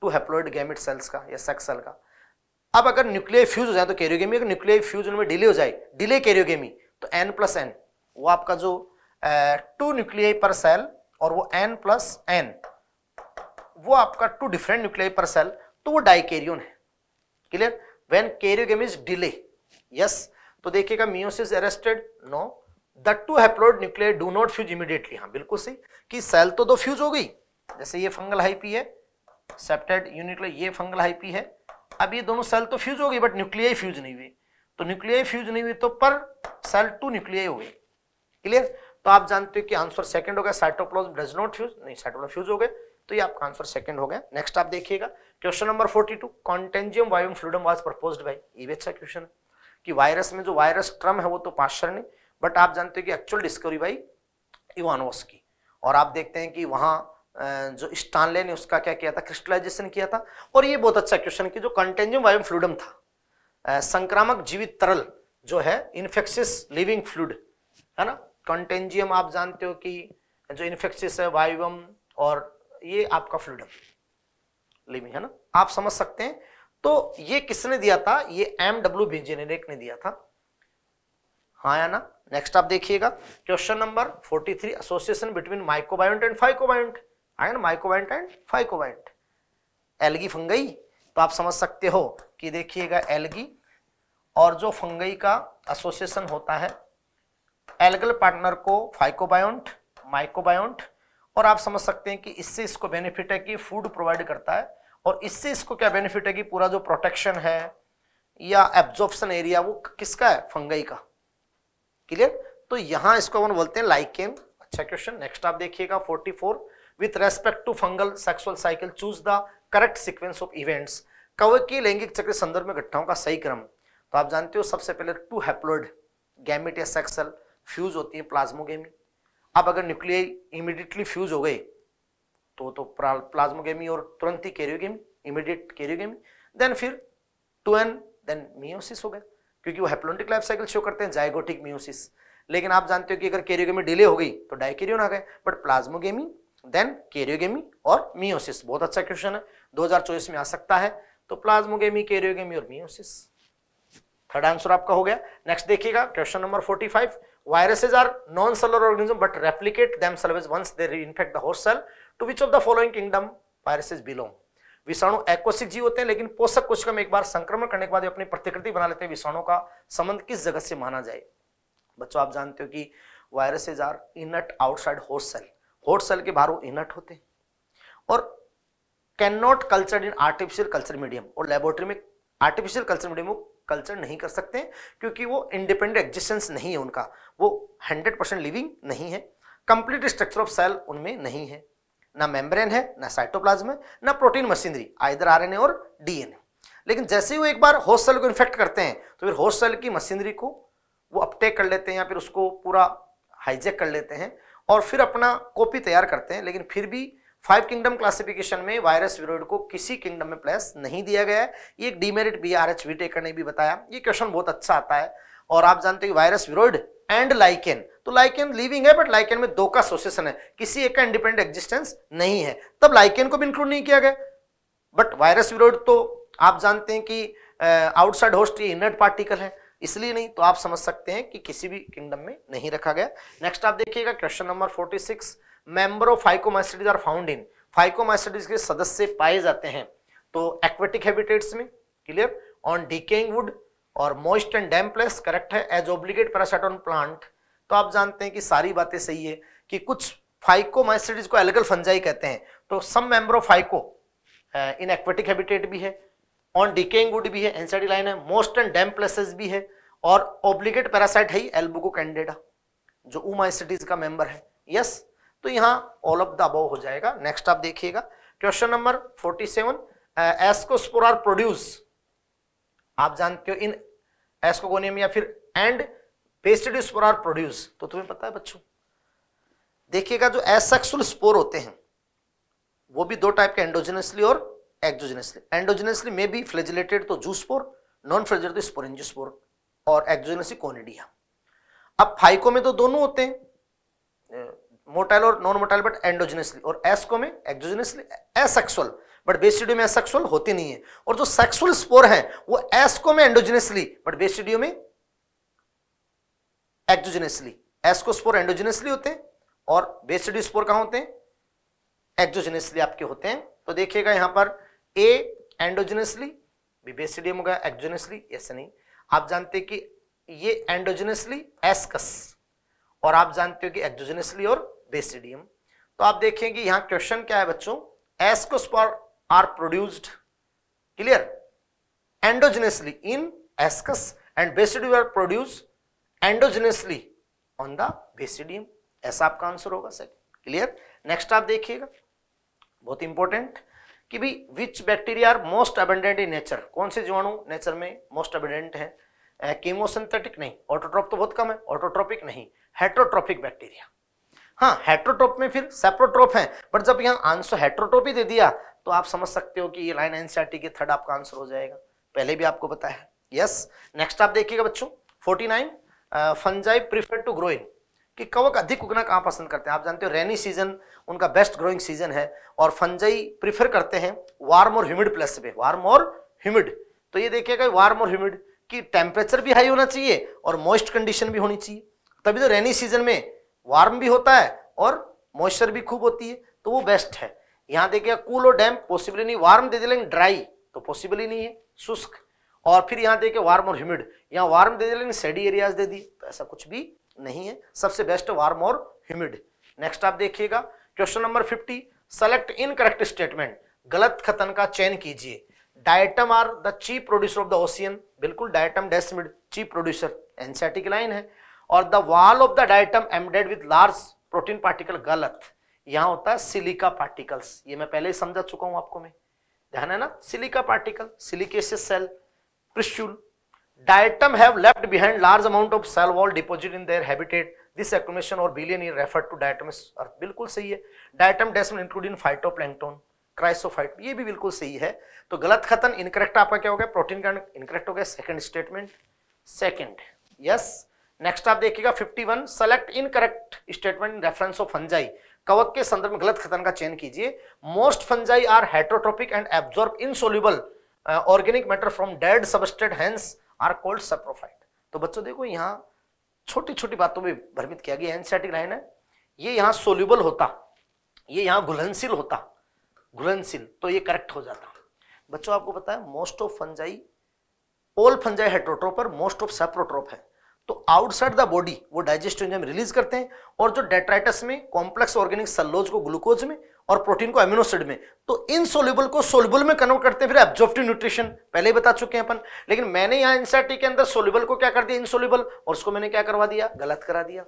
टू हैप्लोइड गैमिट सेल्स का या सेक्स सेल का अब अगर न्यूक्लियर फ्यूज हो जाए तो कैरियोगेमी अगर न्यूक्लियर फ्यूज उनमें डिले हो जाए डिले कैरियोगेमी तो एन प्लस एन वो आपका जो टू न्यूक्लियाई पर सेल और वो एन प्लस एन वो आपका two different nuclei per cell तो वो डाइकेरियोन है clear when karyogamy is delay yes तो देखिएगा meiosis arrested no the two haploid nuclear do not fuse immediately हाँ बिल्कुल सही कि सेल तो दो फ्यूज हो गई जैसे ये फंगल हाइपी है सेप्टेड यूनिक्लियर ये फंगल हाइपी है अब ये दोनों सेल तो फ्यूज हो गई बट न्यूक्लियाई फ्यूज नहीं हुई तो न्यूक्लियाई फ्यूज नहीं हुई तो पर सेल टू न्यूक्लियाई हो गई क्लियर तो आप जानते हो कि आंसर सेकंड हो गया साइटोप्लाज्म डज नॉट फ्यूज नहीं साइटोप्लाज्म फ्यूज हो गए तो ये आपका आंसर सेकंड हो गया नेक्स्ट आप देखिएगा question number 42 contagium vivum fluidum was proposed by ये भी अच्छा क्वेश्चन है कि वायरस में जो वायरस क्रम है वो तो पाश्चर ने बट आप जानते हो कि एक्चुअल डिस्कवरी भाई इवानोस की और आप देखते हैं कि वहाँ जो स्टानले ने उसका क्या किया था क्रिस्टलाइजेशन किया था और ये बहुत अच्छा क्वेश्चन कि जो कंटेंजियम वायम फ्लूडम था संक्रामक जीवित तरल जो है इन्फेक्शियस लिविंग फ्लूड है ना कंटेंजियम आप जानते हो कि जो इन्फेक्शियस है वायुम और ये आपका फ्लूडम लिविंग है ना आप समझ सकते हैं तो ये किसने दिया था ये एम डब्ल्यू बिजेनेक ने दिया था हाँ या ना नेक्स्ट आप देखिएगा question number 43 association between mycobiont and phycobiont आया ना एंड फाइकोबायोट एलगी फंगई तो आप समझ सकते हो कि देखिएगा एलगी और जो फंगई का एसोसिएशन होता है एल्गल पार्टनर को फाइकोबायोट माइकोबायोट और आप समझ सकते हैं कि इससे इसको बेनिफिट है कि फूड प्रोवाइड करता है और इससे इसको क्या बेनिफिट है कि पूरा जो प्रोटेक्शन है या एब्जॉर्प्शन एरिया वो किसका है फंगई का क्लियर तो यहां इसको अपन बोलते हैं लाइकेन अच्छा क्वेश्चन नेक्स्ट आप देखिएगा 44 with respect to fungal sexual cycle choose the correct sequence of events कवे की लैंगिक चक्र संदर्भ में घटनाओं का सही क्रम तो आप जानते हो सबसे पहले टू हेप्लोइड गैमिट या सेक्सल फ्यूज होती है प्लाज्मोगेमी अब अगर न्यूक्लियाई इमिडिएटली फ्यूज हो गए तो तो प्लाज्मोगेमी और तुरंत ही कैरियोगेमी इमिडिएट कैरियोगेमी देन फिर टू एन देन मियोसिस हो गया क्योंकि वो हेप्लोटिक लाइफ साइकिल शो करते हैं जायगोटिक म्यूसिस लेकिन आप जानते हो कि अगर कैरियोगेमी डिले हो गई तो डायकेरियो आ गए बट प्लाज्मोगेमी देन कैरियोगेमी और मियोसिस बहुत अच्छा क्वेश्चन है दो में आ सकता है तो प्लाज्मोगेमी कैरियोगेमी और मियोसिस थर्ड आंसर आपका हो गया नेक्स्ट देखिएगा question number 45 viruses are non cellular organism but replicate themselves once they reinfect the host cell to which of the following kingdom viruses belong विषाणु एक्वसिक जीव होते हैं लेकिन पोषक कोशिका में एक बार संक्रमण करने के बाद अपनी प्रतिकृति बना लेते हैं विषाणु का संबंध किस जगत से माना जाए बच्चों आप जानते हो कि viruses are inert outside host cell host cell के बाहर वो इनट होते हैं और can not culture in artificial culture medium और लेबोरेटरी में आर्टिफिशियल कल्चर मीडियम वो कल्चर नहीं कर सकते क्योंकि वो इंडिपेंडेंट एग्जिस्टेंस नहीं है उनका वो 100 परसेंट लिविंग नहीं है कंप्लीट स्ट्रक्चर ऑफ सेल उनमें नहीं है ना मेम्ब्रेन है ना साइटोप्लाज्म है ना प्रोटीन मशीनरी एन आरएनए और डीएनए लेकिन जैसे ही वो एक बार होस्ट सेल को इन्फेक्ट करते हैं तो फिर होस्ट सेल की मशीनरी को वो अपटेक कर लेते हैं या फिर उसको पूरा हाईजेक कर लेते हैं और फिर अपना कॉपी तैयार करते हैं लेकिन फिर भी फाइव किंगडम क्लासिफिकेशन में वायरस विरोड को किसी किंगडम में प्लेस नहीं दिया गया है ये एक demerit by R H Whittaker ने भी बताया ये क्वेश्चन बहुत अच्छा आता है और आप जानते कि वायरस विरोध एंड लाइकेन तो लाइकेन लिविंग है बट लाइकेन में दो का सोसेशन है किसी एक का इंडिपेंडेंट एग्जिस्टेंस नहीं है तब लाइकेन को भी इंक्लूड नहीं किया गया बट वायरस विरोध तो आप जानते हैं कि आउटसाइड होस्ट ये इनर्ट पार्टिकल है इसलिए नहीं तो आप समझ सकते हैं कि किसी भी किंगडम में नहीं रखा गया नेक्स्ट आप देखिएगा question number 46 member of Phycomycetes are found in Phycomycetes के सदस्य पाए जाते हैं तो एक्वेटिक हैबिटेट्स में क्लियर ऑन डीकेइंग वुड और moist and damp place correct है एज ऑब्लिगेट पैरासाइटोन प्लांट तो आप जानते हैं कि सारी बातें सही है कि कुछ फाइकोमाइसिटीज को एलगल फंजाई कहते हैं तो some members phyco in aquatic habitat भी है ऑन डिकेइंग वुड भी है एनसाइडी लाइन है मोस्ट एंड डैम प्लेसेस भी है और ऑब्लिगेट पैरासाइट है ही एल्बुको कैंडेडा जो उमाइसिटीज का मेंबर है यस yes? तो यहाँ ऑल ऑफ द अबव हो जाएगा नेक्स्ट आप देखिएगा question number 47 seven ascospore produce आप जानते हो इन एस्कोगोनियम या फिर and pasted spore are produce तो तुम्हें पता है बच्चों देखिएगा जो एसेक्सुअल स्पोर होते हैं वो भी दो टाइप के एंडोजिनसली और एक्जोजिनसली एंडोजिनसली में भी फ्लेजिलेटेड तो जू स्पोर नॉन फ्लेजिलेटेड तो स्पोरेंजो स्पोर और एक्जोजिनसली कोनिडिया अब फाइको में तो दोनों होते हैं मोटाइल और नॉन मोटाइल बट एंडोजिनसली और एस्को में एक्जोजिनसली एसेक्सुअल बट बेस्टिडियो में सेक्सुअल होती नहीं है और जो सेक्सुअल स्पोर है वो एस्को में एंडोजिनसली बट बेस्टिडियो में एक्जोजिनसली एस्को स्पोर एंडोजिनसली होते हैं और बेस्टिडियो स्पोर कहाँ होते हैं एक्जोजिनसली आपके होते हैं तो देखिएगा यहां पर ए एंडोजिनसली बी बेसिडियम होगा एक्जोजिनसली ऐसे नहीं आप जानते हैं कि ये एंडोजिनसली एस्कस और आप जानते हो कि एक्जोजिनसली और बेसिडियम तो आप देखेंगे यहां क्वेश्चन क्या है बच्चों ascospore are produced clear endogenously in ascus and basidium are produced endogenously on the basidium ऐसा आपका आंसर होगा सर क्लियर नेक्स्ट आप देखिएगा बहुत इंपॉर्टेंट कि भी which bacteria are most abundant in nature कौन से जीवाणु नेचर में मोस्ट अबेंडेंट है केमोसिंथेटिक नहीं ऑटोट्रॉप तो बहुत कम है ऑटोट्रॉपिक नहीं हेट्रोट्रॉपिक बैक्टीरिया हाँ हेट्रोट्रॉप में फिर सेप्रोट्रॉप है बट जब यहाँ आंसर हेट्रोट्रॉप ही दे दिया तो आप समझ सकते हो कि ये लाइन सी के थर्ड आपका आंसर हो जाएगा पहले भी आपको पता है यस नेक्स्ट आप देखिएगा बच्चों 49 फंजाई प्रिफर टू ग्रोइंग कि कवक अधिक उगना कहाँ पसंद करते हैं आप जानते हो रेनी सीजन उनका बेस्ट ग्रोइंग सीजन है और फंजाई प्रिफर करते हैं वार्म और ह्यूमिड प्लस पे वार्म और ह्यूमिड तो ये देखिएगा वार्म और ह्यूमिड की टेम्परेचर भी हाई होना चाहिए और मॉइस्ट कंडीशन भी होनी चाहिए तभी तो रेनी सीजन में वार्म भी होता है और मॉइस्चर भी खूब होती है तो वो बेस्ट है यहां देखिए कूल और डैम पॉसिबल नहीं वार्म दे देंगे ड्राई तो पॉसिबल ही नहीं है शुष्क और फिर यहां देखिए वार्म और ह्यूमिड यहां वार्म दे देंगे सेडी एरियाज दे दी तो ऐसा कुछ भी नहीं है सबसे बेस्ट वार्म और ह्यूमिड नेक्स्ट आप देखिएगा question number fifty select in correct statement गलत खतन का चयन कीजिए diatom are the chief producer of the ocean बिल्कुल diatom desmid chief producer NCERT की लाइन है और the wall of the diatom embedded with large protein particle गलत यहां होता है सिलिका पार्टिकल्स ये मैं पहले ही समझा चुका हूं आपको मैं ध्यान है ना सिलिका पार्टिकल सिलिकेशियस सेल प्रिस्टूल diatom have left behind large amount of cell wall deposit in their habitat this accumulation और billion is refer to diatom is earth बिल्कुल सही है diatom diatom decimal including phytoplankton chrysophyte ये भी बिल्कुल सही है तो गलत खतन इनकरेक्ट आपका क्या हो गया प्रोटीन का इनकरेक्ट हो गया second statement second yes next आप देखिएगा 51 select incorrect statement in reference of fungi कवक के संदर्भ में गलत खतन का चयन कीजिए most fungi are heterotrophic and absorb insoluble organic matter from dead substrate hence are called saprophyte तो बच्चों देखो यहाँ छोटी छोटी बातों में भ्रमित किया गया एनसेटिक लाइन है ये यहाँ सोल्यूबल होता ये यहाँ घुलनशील होता घुलनशील तो ये करेक्ट हो जाता बच्चों आपको पता है most of fungi all fungi heterotroph most of saprotroph है तो आउटसाइड द बॉडी वो डाइजेस्ट एंजाइम रिलीज करते हैं और जो डेट्राइटस में कॉम्प्लेक्स ऑर्गेनिक सल्लोज को ग्लूकोज में और प्रोटीन को एमिनोसिड में तो इन सोल्यूबल को सोल्यूबल में कन्वर्ट करते हैं फिर एब्जॉर्प्टिव न्यूट्रिशन पहले ही बता चुके हैं अपन लेकिन मैंने यहां एनसीआरटी के अंदर सोल्यूबल को क्या कर दिया इनसोल्यूबल और उसको मैंने क्या करवा दिया गलत करा दिया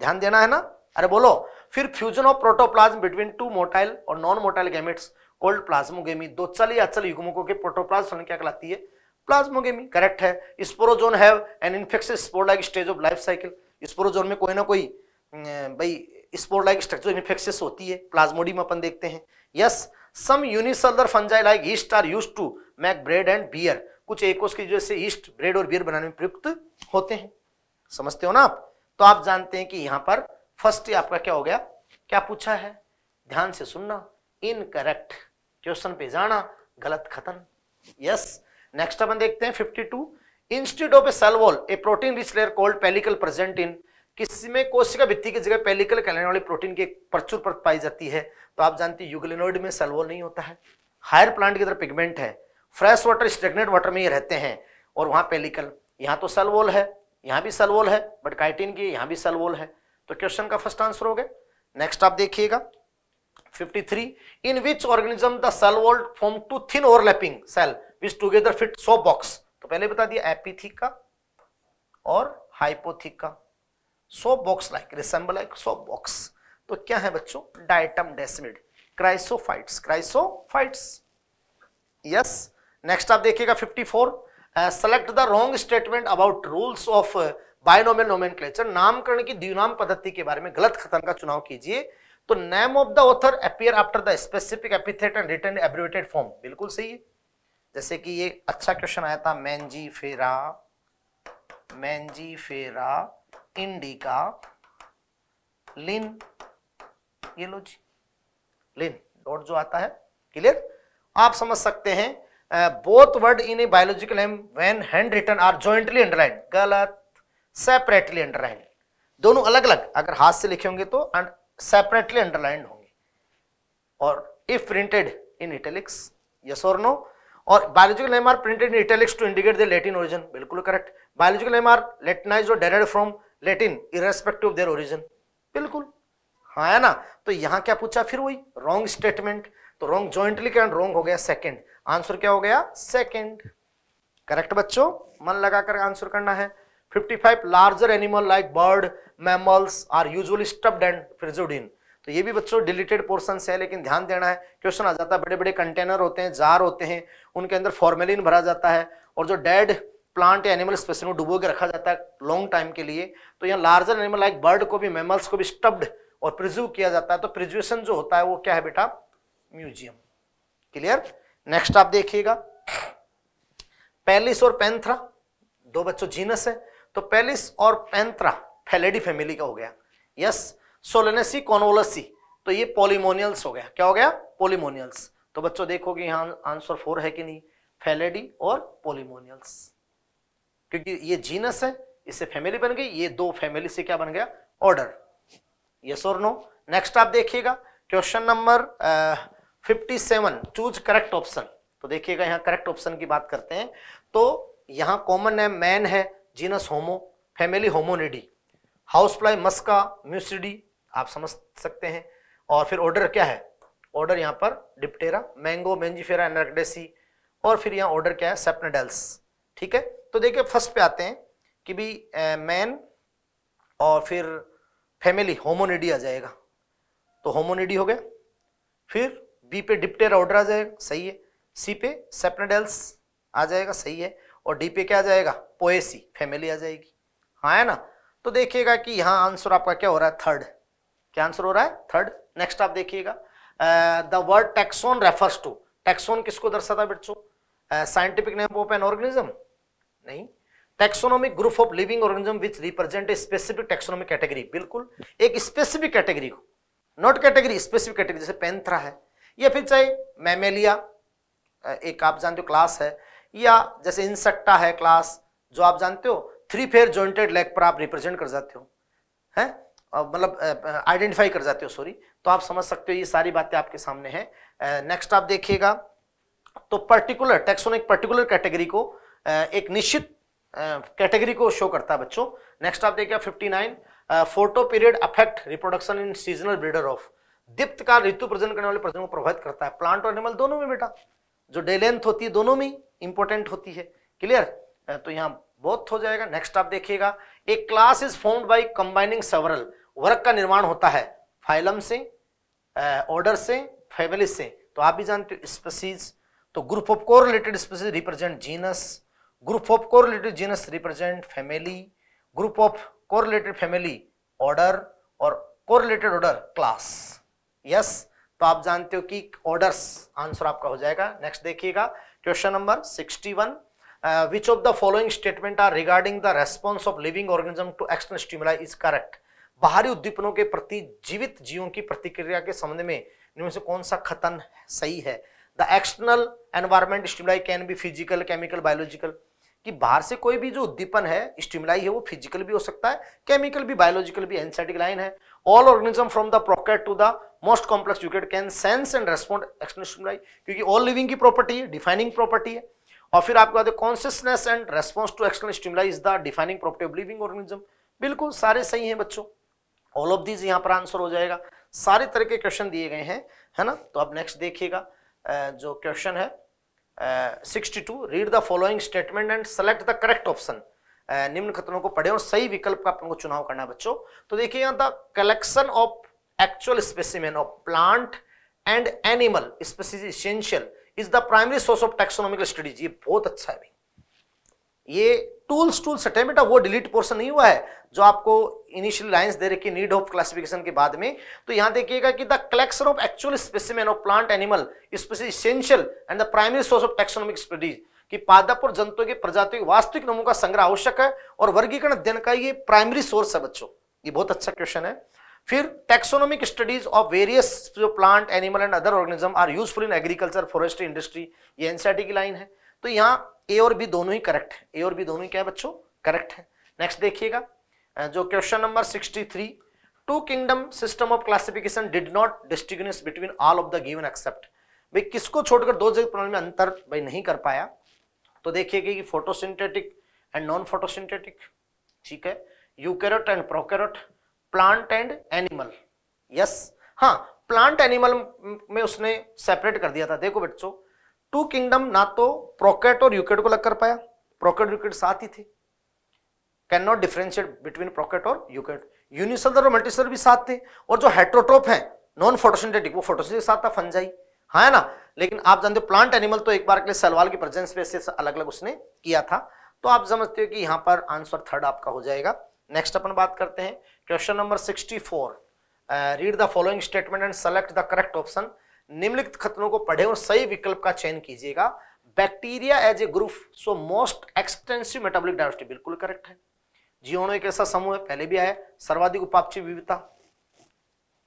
ध्यान देना है ना अरे बोलो फिर fusion of protoplasm between two motile और non motile gametes called plasmogamy दो चल या अचल युग्मकों के प्रोटोप्लाज्म क्या कहलाती है प्लाज्मोगेमी करेक्ट है sporozoan have an infection spore like stage of life cycle sporozoan में कोई ना कोई भाई स्पोर लाइक स्ट्रक्चर इन्फेक्शियस होती है प्लाज्मोडियम अपन देखते हैं yes some unicellular fungi like yeast are use to make bread and beer कुछ एकोस की जैसे ईस्ट ब्रेड और बियर बनाने में प्रयुक्त होते हैं समझते हो ना आप तो आप जानते हैं कि यहाँ पर फर्स्ट आपका क्या हो गया क्या पूछा है ध्यान से सुनना इनकरेक्ट क्वेश्चन पे जाना गलत खतन यस yes. नेक्स्ट अपन देखते हैं 52 instead of a cell wall a protein rich layer called pellicle present in किसमें कोशिका भित्ति की जगह पेलिकल कहलाने वाली प्रोटीन की प्रचुर परत पाई जाती है तो आप जानते हैं यूगलिनोइड में सेलवॉल नहीं होता है हायर प्लांट की तरह पिगमेंट है फ्रेश वाटर स्टेगनेट वाटर में ये रहते हैं और वहाँ पेलिकल यहाँ तो सेलवॉल है यहाँ भी सेलवॉल है बट काइटिन की यहाँ भी सेलवॉल है तो क्वेश्चन का फर्स्ट आंसर हो गया नेक्स्ट आप देखिएगा 53 in which organism the cell wall form two thin overlapping cell which together fit soap box तो पहले बता दिया एपीथिक का और हाइपोथिक का soap box like resemble like soap box तो क्या है बच्चों diatom desmid chrysophytes chrysophytes yes next आप देखिएगा 54 select the wrong statement about rules of binomial nomenclature नामकरण की द्विनाम पद्धति के बारे में गलत खतन का चुनाव कीजिए तो name of the author appear after the specific epithet and written abbreviated form बिल्कुल सही है जैसे कि ये अच्छा क्वेश्चन आया था मैंजी फेरा मैंजी फेरा इंडिका लिन ये लो जी लिन डॉट जो आता है क्लियर आप समझ सकते हैं both word in a biological name when handwritten are jointly underline गलत सेपरेटली अंडरलाइन दोनों अलग अलग अगर हाथ से लिखे होंगे तो सेपरेटली अंडरलाइन होंगे और if printed in italics yes और नो और biological name printed in italics to indicate the Latin origin बिल्कुल correct biological name are Latinize और derived from Latin irrespective their origin बिल्कुल हाँ है ना तो यहाँ क्या पूछा फिर वही रॉन्ग स्टेटमेंट तो रॉन्ग ज्वाइंटली क्या रॉन्ग हो गया सेकेंड आंसर क्या हो गया सेकेंड करेक्ट बच्चों मन लगाकर आंसर करना है 55 larger animal like bird mammals are usually stuffed and preserved in तो ये भी बच्चों डिलीटेड पोर्सन है लेकिन ध्यान देना है क्वेश्चन आ जाता है बड़े बड़े कंटेनर होते हैं जार होते हैं उनके अंदर फॉर्मेलिन भरा जाता है और जो डेड प्लांट या एनिमल में डुबो के रखा जाता है लॉन्ग टाइम के लिए तो यहाँ लार्जर एनिमल लाइक बर्ड को भी मेमल्स को भी स्टब्ड और प्रिजर्व किया जाता है तो प्रिजर्वेशन जो होता है वो क्या है बेटा म्यूजियम क्लियर नेक्स्ट आप देखिएगा पैलिस और पैंथ्रा दो बच्चों जीनस है तो पैलिस और पैंथ्रा फेलेडी फैमिली का हो गया यस सोलेनेसी कॉनवोलसी तो ये पोलिमोनियल्स हो गया क्या हो गया पोलिमोनियल्स तो बच्चों देखोगे यहाँ आंसर फोर है कि नहीं फेलेडी और पोलिमोनियल्स क्योंकि ये जीनस है इससे फैमिली बन गई ये दो फैमिली से क्या बन गया ऑर्डर यस और नो नेक्स्ट आप देखिएगा question number fifty seven choose correct option तो देखिएगा यहाँ करेक्ट ऑप्शन की बात करते हैं तो यहाँ कॉमन नेम मैन है genus Homo family Hominidae house fly Musca Muscidae आप समझ सकते हैं और फिर ऑर्डर क्या है ऑर्डर यहाँ पर डिप्टेरा मैंगो मैंजीफेरा एनरकडेसी और फिर यहाँ ऑर्डर क्या है सेप्नेडेल्स ठीक है तो देखिए फर्स्ट पे आते हैं कि भी मैन और फिर फैमिली होमोनिडी आ जाएगा तो होमोनिडी हो गया फिर बी पे डिप्टेरा ऑर्डर आ जाएगा सही है सी पे सेप्नेडेल्स आ जाएगा सही है और डी पे क्या आ जाएगा पोएसी फैमिली आ जाएगी हाँ है ना तो देखिएगा कि यहाँ आंसर आपका क्या हो रहा है थर्ड क्या आंसर हो रहा है थर्ड नेक्स्ट आप देखिएगा the word taxon refers to taxon किसको दर्शाता है बच्चों scientific name of an organism नहीं taxonomic group of living organism which represent a specific taxonomic category बिल्कुल एक स्पेसिफिक कैटेगरी को नॉट कैटेगरी स्पेसिफिक कैटेगरी जैसे पेंथ्रा है या फिर चाहे मैमेलिया uh, एक आप जानते हो क्लास है या जैसे इंसेक्टा है क्लास जो आप जानते हो थ्री फेयर जॉइंटेड लेग पर आप रिप्रेजेंट कर जाते हो है मतलब आइडेंटिफाई कर जाते हो सॉरी तो आप समझ सकते हो ये सारी बातें आपके सामने हैं नेक्स्ट आप देखिएगा तो पर्टिकुलर टैक्सोन एक पर्टिकुलर कैटेगरी को एक निश्चित कैटेगरी को शो करता है बच्चों नेक्स्ट आप देखिएगा fifty nine photo period affect reproduction in seasonal breeder of दीप्त का ऋतु प्रजन करने वाले प्रजन को प्रभावित करता है प्लांट और एनिमल दोनों में बेटा जो डे लेंथ होती है दोनों में इंपॉर्टेंट होती है क्लियर तो यहाँ बहुत हो जाएगा नेक्स्ट आप देखिएगा एक class is form by combining several work का निर्माण होता है फाइलम से ऑर्डर से फैमिली से तो आप भी जानते हो स्पेसीज तो ग्रुप ऑफ को related species represent genus group of को related genus represent family group of को रिलेटेड फैमिली ऑर्डर और को रिलेटेड ऑर्डर क्लास यस तो आप जानते हो कि ऑर्डर्स आंसर आपका हो जाएगा नेक्स्ट देखिएगा question number 61 which of the following statement are regarding the response of living organism to external stimuli is correct बाहरी उद्दीपनों के प्रति जीवित जीवों की प्रतिक्रिया के संबंध में इनमें से कौन सा खतन सही है the external environment stimuli can be physical chemical biological कि बाहर से कोई भी जो उद्दीपन है स्टिमुलाई है वो फिजिकल भी हो सकता है केमिकल भी बायोलॉजिकल भी एनसेटिक लाइन है all organism from the prokaryote to the most complex eukaryote can sense and respond external stimuli क्योंकि ऑल लिविंग की प्रॉपर्टी है डिफाइनिंग प्रॉपर्टी है और फिर आपको कहते consciousness and response to external stimuli is the defining property of living organism बिल्कुल सारे सही हैं बच्चों ऑल ऑफ दीज यहाँ पर आंसर हो जाएगा सारे तरह के क्वेश्चन दिए गए हैं है ना तो अब नेक्स्ट देखिएगा जो क्वेश्चन है sixty two read the following statement and select the correct option निम्न खतरों को पढ़े और सही विकल्प का अपन को चुनाव करना है बच्चों तो देखिए यहाँ the collection of actual specimen of plant and animal species essential is the primary source of taxonomical studies ये बहुत अच्छा है भाई ये टूल्स टूल्स हटे बेटा वो डिलीट पोर्सन नहीं हुआ है जो आपको इनिशियल लाइंस दे रखी नीड ऑफ क्लासिफिकेशन के बाद में तो यहां देखिएगा कि the collection of actual specimen of plant animal species essential and the primary source of taxonomic studies कि पादप और जंतुओं की प्रजाति वास्तविक नमों का संग्रह आवश्यक है और वर्गीकरण अध्ययन का ये प्राइमरी सोर्स है बच्चों ये बहुत अच्छा क्वेश्चन है फिर टेक्सोनॉमिक स्टडीज ऑफ वेरियस जो plant animal and other organism are useful in agriculture forestry industry ये एनसीआरटी e की लाइन है तो यहाँ ए और बी दोनों ही करेक्ट है ए और बी दोनों ही क्या है बच्चों करेक्ट है नेक्स्ट देखिएगा जो question number 63 two kingdom system of classification did not distinguish between all of the given except भाई किसको छोड़कर दो जगह प्रणाली में अंतर भाई नहीं कर पाया तो देखिएगा कि फोटोसिंथेटिक एंड नॉन फोटोसिंथेटिक ठीक है eukaryote and prokaryote plant and animal yes हाँ प्लांट एनिमल में उसने सेपरेट कर दिया था देखो बच्चों टू किंगडम ना तो प्रोकेट और यूकेट को अलग कर पाया प्रोकेट और यूकेट साथ ही थे can not differentiate between prokaryote और यूकेट यूनिसेलर और मल्टीसेलर भी साथ थे और जो हेट्रोट्रोप है नॉन फोटोसिंथेटिक वो फोटोसिंथेटिक साथ था फंजाई हाँ है ना लेकिन आप जानते हो प्लांट एनिमल तो एक बार के लिए सलवाल की प्रेजेंस पे अलग अलग उसने किया था तो आप समझते हो कि यहाँ पर आंसर थर्ड आपका हो जाएगा नेक्स्ट अपन बात करते हैं question number sixty four read the following statement and select the correct option निम्नलिखित खतरों को पढ़े और सही विकल्प का चयन कीजिएगा bacteria as a group so most extensive metabolic diversity बिल्कुल करेक्ट है जीवाणु एक ऐसा समूह है पहले भी आया सर्वाधिक उपापची विविधता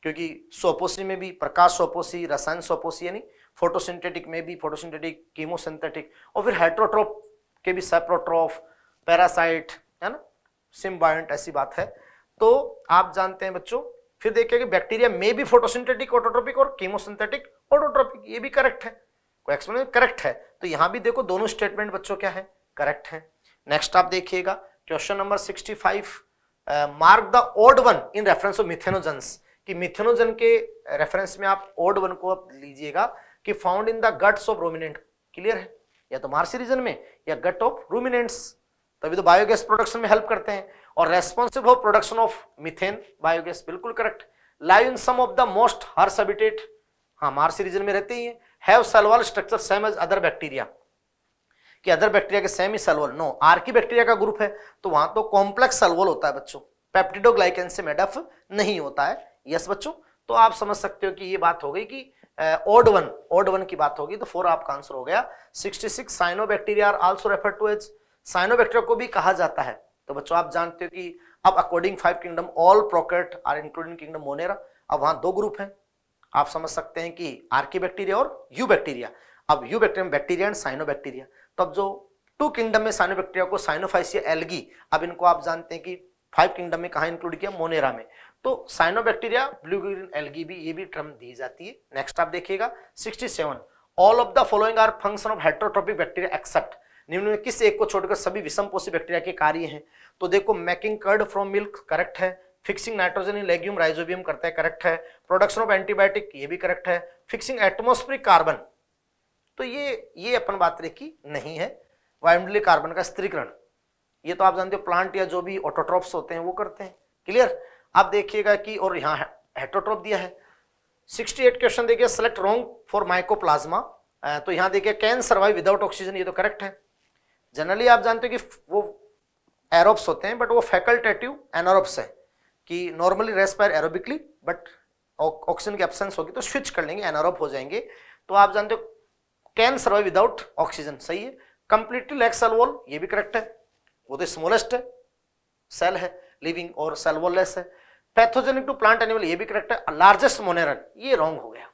क्योंकि सोपोसी में भी प्रकाश सोपोसी रसायन सोपोसी यानी फोटोसिंथेटिक में भी फोटोसिंथेटिक कीमोसिंथेटिक और फिर हाइड्रोट्रोप के भी सेप्रोट्रोफ पैरासाइट है ना सिम्बायट ऐसी बात है तो आप जानते हैं बच्चों फिर देखिए कि बैक्टीरिया में भी फोटोसिंथेटिक ऑटोट्रोपिक और कीमोसिंथेटिक ऑटोट्रॉपिक ये भी करेक्ट है कोई एक्सप्लेनेशन करेक्ट है तो यहाँ भी देखो दोनों स्टेटमेंट बच्चों क्या है करेक्ट है नेक्स्ट आप देखिएगा question number sixty five mark the odd one in reference of methanogens कि मिथेनोजन के रेफरेंस में आप ओड वन को आप लीजिएगा कि found in the guts of ruminant clear है या तो मार्सी रीजन में या गट ऑफ रूमिनेंट्स तभी तो बायोगैस प्रोडक्शन में हेल्प करते हैं और रेस्पॉन्सिव हो प्रोडक्शन ऑफ मिथेन बायोगैस बिल्कुल correct live in some of the most harsh habitat हाँ मार्स रीजन में रहते ही हैं have cell wall structure same as other bacteria कि अदर बैक्टीरिया के सेम ही सेलवल नो आर्की बैक्टीरिया का ग्रुप है तो वहां तो कॉम्प्लेक्स सेलवल होता है बच्चों पेप्टिडोग्लाइकन से मेडअप नहीं होता है यस बच्चों तो आप समझ सकते हो कि ये बात हो गई कि ओड वन ओड वन की बात होगी तो फोर आपका आंसर हो गया sixty six cyanobacteria are also refer to as cyanobacteria को भी कहा जाता है तो बच्चों आप जानते हो कि अब according five kingdom all prokaryote are including kingdom Monera अब वहां दो ग्रुप हैं आप समझ सकते हैं कि आर्की बैक्टीरिया और यू बैक्टीरिया अब eubacteria bacteria and cyanobacteria तो अब जो टू किंगडम में साइनो बैक्टीरिया को साइनोफाइसिया एलगी अब इनको आप जानते हैं कि फाइव किंगडम में कहा इंक्लूड किया मोनेरा में तो cyanobacteria blue green algae भी ये भी टर्म दी जाती है नेक्स्ट आप देखिएगा 67 all of the following are function of heterotrophic bacteria except निम्न में किस एक को छोड़कर सभी विषम पोषी बैक्टीरिया के कार्य हैं तो देखो making curd from milk correct है fixing nitrogen in legume rhizobium करता है करेक्ट है प्रोडक्शन ऑफ एंटीबायोटिक ये भी करेक्ट है फिक्सिंग एटमोस्फेरिक कार्बन तो ये ये अपन बात की नहीं है वायुमंडलीय कार्बन का स्त्रीकरण ये तो आप जानते हो प्लांट या जो भी ऑटोट्रॉप्स होते हैं वो करते हैं क्लियर आप देखिएगा कि और यहाँ हेटोट्रॉप दिया है 68 क्वेश्चन देखिए सेलेक्ट रॉन्ग फॉर माइकोप्लाज्मा तो यहाँ देखिए कैन सर्वाइव विदाउट ऑक्सीजन ये तो करेक्ट है जनरली आप जानते हो कि वो एरोप्स होते हैं बट वो फैकल्टेटिव एनोरोप्स है कि normally respire aerobically but oxygen की एब्सेंस होगी तो स्विच कर लेंगे एनारोब हो जाएंगे तो आप जानते हो कैन सर्वाइव विदाउट ऑक्सीजन सही है कंप्लीटली लैक सेल वॉल ये भी करेक्ट है वो तो स्मॉलेस्ट है सेल है लिविंग और सेल लेस है पैथोजेनिक टू प्लांट एनिमल ये भी करेक्ट है लार्जेस्ट मोनेरा ये रॉन्ग हो गया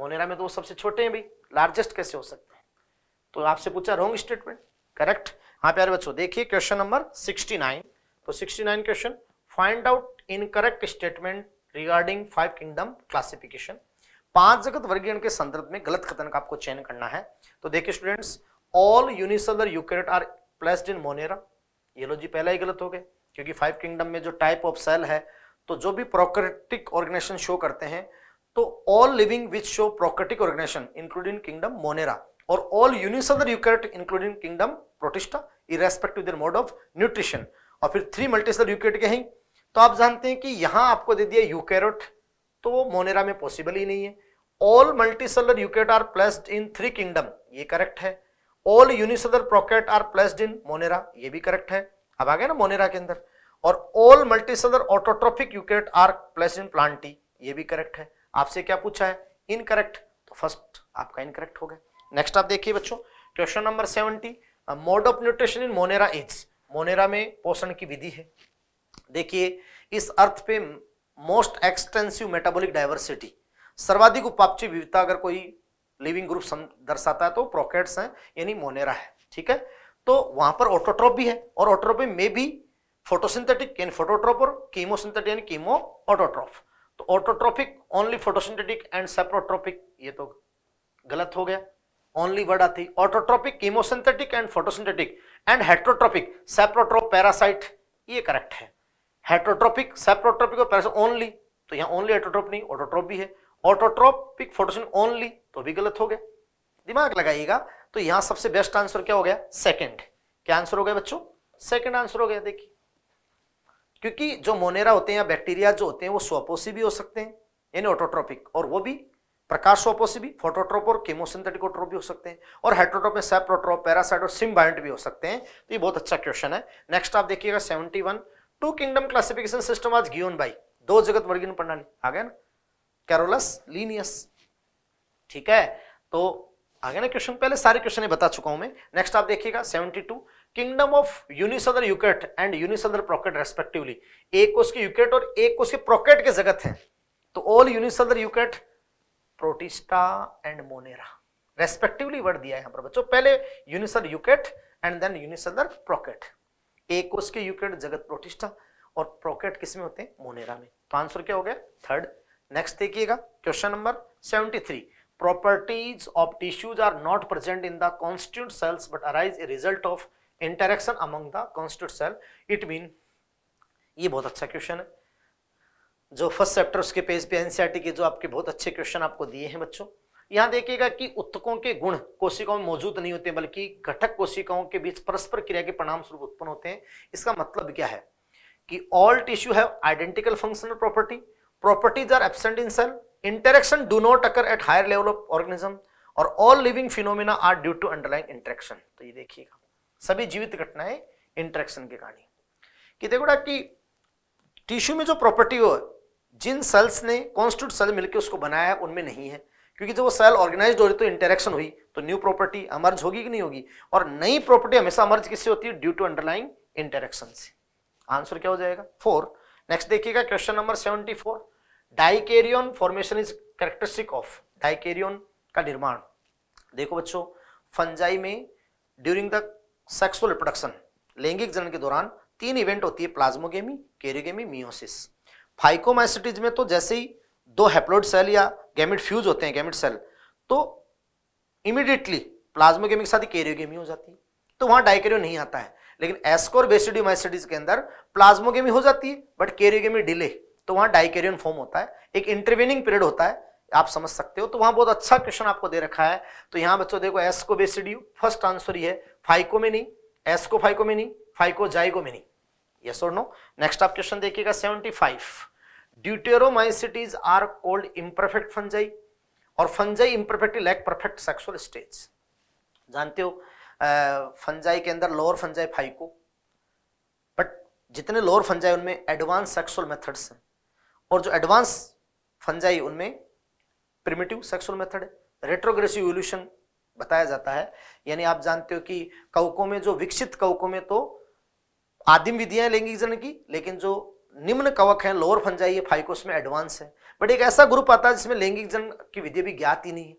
मोनेरा में तो वो सबसे छोटे हैं भाई लार्जेस्ट कैसे हो सकते हैं तो आपसे पूछा रॉन्ग स्टेटमेंट करेक्ट हाँ प्यारे बच्चों देखिए क्वेश्चन नंबर नाइन तो nine question find out in correct statement regarding five kingdom classification पांच जगत वर्गीकरण के संदर्भ में गलत कथन का आपको चयन करना है तो देखिए students all unicellular eukaryote are placed in Monera ये लो जी पहला ही गलत हो गए क्योंकि फाइव किंगडम में जो टाइप ऑफ सेल है तो जो भी प्रोक्रेटिक ऑर्गेनाइजेशन शो करते हैं तो all living which show prokaryotic organisation including kingdom Monera और all unicellular eukaryote including kingdom Protista irrespective their mode of nutrition और फिर थ्री मल्टीसेलर यूकेरेट के हैं तो आप जानते हैं कि यहां आपको दे दिया यूकेरोट तो वो मोनेरा में पॉसिबल ही नहीं है all multicellular eukaryote are placed in three kingdom ये करेक्ट है all unicellular prokaryote are placed in Monera ये भी करेक्ट है अब आ गए ना मोनेरा के अंदर और all multicellular autotrophic eukaryote are placed in Plantae ये भी करेक्ट है आपसे क्या पूछा है इनकरेक्ट तो फर्स्ट आपका इनकरेक्ट हो गया नेक्स्ट आप देखिए बच्चों question number seventy mode of nutrition in Monera is Monera में पोषण की विधि है देखिए इस अर्थ पे मोस्ट एक्सटेंसिव मेटाबॉलिक डाइवर्सिटी सर्वाधिक उपापची विविधता अगर कोई लिविंग ग्रुप दर्शाता है तो प्रोकेट्स हैं यानी मोनेरा है ठीक है तो वहां पर ऑटोट्रॉप भी है और ऑटोट्रॉपी में भी फोटोसिंथेटिक यानी फोटोट्रॉप और कीमोसिंथेटिक यानी कीमो ऑटोट्रॉप तो autotrophic only photosynthetic and saprotrophic ये तो गलत हो गया ओनली वर्ड आती autotrophic chemosynthetic and photosynthetic and heterotrophic saprotroph parasite ये करेक्ट है हेटरोट्रोपिक सेप्रोट्रोपिक और पैरासिट ओनली तो यहाँ ओनली हेटरोट्रोप नहीं ऑटोट्रोप भी है ऑटोट्रोपिक फोटोसिन ओनली तो भी गलत हो गया दिमाग लगाइएगा तो यहाँ सबसे बेस्ट आंसर क्या हो गया सेकेंड क्या आंसर हो गया बच्चों सेकेंड आंसर हो गया देखिए क्योंकि जो मोनेरा होते हैं या बैक्टीरिया जो होते हैं वो स्वपोषी भी हो सकते हैं यानी ऑटोट्रोपिक और वो भी प्रकाश स्वपोषी भी फोटोट्रोप और केमोसिंथेटिक ऑटोट्रोप भी हो सकते हैं और हाइड्रोट्रोप में सेप्रोट्रोप पैरासाइट और सिम्बायट भी हो सकते हैं तो ये बहुत अच्छा क्वेश्चन है नेक्स्ट आप देखिएगा seventy one two kingdom classification system as given by दो जगत वर्गीन प्रणाली आ गया ना कैरोलस लीनियस ठीक है तो आ गया ना क्वेश्चन पहले सारे क्वेश्चन बता चुका हूं मैं नेक्स्ट आप देखिएगा 72 kingdom of unicellular eukaryote and unicellular prokaryote respectively एक को उसके यूकेट और एक को उसके प्रोकेट के जगत है तो all unicellular eukaryote Protista and Monera respectively word दिया है यहां पर बच्चों पहले यूनिसदर यूकेट एंड देन यूनिसदर प्रोकेट एक कोश के यूक्रेट जगत प्रोटिस्टा और प्रोकेट किसमें होते हैं मोनेरा में तो आंसर क्या हो गया थर्ड नेक्स्ट देखिएगा question number seventy three properties of tissues are not present in the constituent cells but arise a result of interaction among the constituent cell it mean ये बहुत अच्छा क्वेश्चन है जो फर्स्ट चैप्टर उसके page पे NCERT e के जो आपके बहुत अच्छे क्वेश्चन आपको दिए हैं बच्चों यहां देखिएगा कि उत्तकों के गुण कोशिकाओं में मौजूद नहीं होते बल्कि घटक कोशिकाओं के बीच परस्पर क्रिया के परिणाम स्वरूप उत्पन्न होते हैं इसका मतलब क्या है कि all tissue have identical functional property properties are absent in cell interaction do not occur at higher level of organism और all living phenomena are due to underline interaction तो ये देखिएगा सभी जीवित घटनाएं इंटरेक्शन के कारण कि देखो ना कि टिश्यू में जो प्रॉपर्टी हो जिन सेल्स ने कॉन्स्टिट्यूट सेल मिलकर उसको बनाया उनमें नहीं है क्योंकि जब वो सेल ऑर्गेनाइज हो रही तो इंटरेक्शन हुई तो न्यू प्रॉपर्टी अमर्ज होगी कि नहीं होगी और नई प्रॉपर्टी हमेशा अमर्ज किससे होती है ड्यू टू अंडरलाइंग इंटरेक्शन से आंसर क्या हो जाएगा फोर नेक्स्ट देखिएगा question number seventy four dikaryon formation is characteristic of dikaryon का निर्माण देखो बच्चों फंजाई में ड्यूरिंग द सेक्सुअल रिप्रोडक्शन लैंगिक जनन के दौरान तीन इवेंट होती है प्लाज्मोगेमी केरियोगेमी मियोसिस फाइकोमाइसिटीज में तो जैसे ही दो हेप्लोइड सेल या गैमिट फ्यूज होते हैं गैमिट सेल तो इमिडिएटली प्लाज्मोगेमी के साथ ही कैरियोगेमी हो जाती है तो वहां डाइकेरियो नहीं आता है लेकिन एस्कोर बेसिडियो माइसिटीज के अंदर प्लाज्मोगेमी हो जाती है बट कैरियोगेमी डिले तो वहां डाइकेरियन फॉर्म होता है एक इंटरवीनिंग पीरियड होता है आप समझ सकते हो तो वहां बहुत अच्छा क्वेश्चन आपको दे रखा है तो यहां बच्चों देखो एस्को बेसिडियो फर्स्ट आंसर ही है फाइको में नहीं एस्को फाइको में नहीं फाइको जाइगो में नहीं यस और नो नेक्स्ट आप क्वेश्चन देखिएगा seventy five deuteromycetes are called imperfect fungi और fungi imperfect lack perfect sexual stage जानते हो फंजाई के अंदर लोअर फंजाई फाइको बट जितने लोअर फंजाई उनमें एडवांस सेक्सुअल मेथड्स हैं और जो एडवांस फंजाई उनमें प्रिमिटिव सेक्सुअल मेथड है रेट्रोग्रेसिव इवोल्यूशन बताया जाता है यानी आप जानते हो कि कवकों में जो विकसित कवकों में तो आदिम विधियां लैंगिक जन की लेकिन जो निम्न कवक हैं लोअर फंजाई है फाइकोस में एडवांस है बट एक ऐसा ग्रुप आता है जिसमें लैंगिक जन की विधि भी ज्ञात ही नहीं है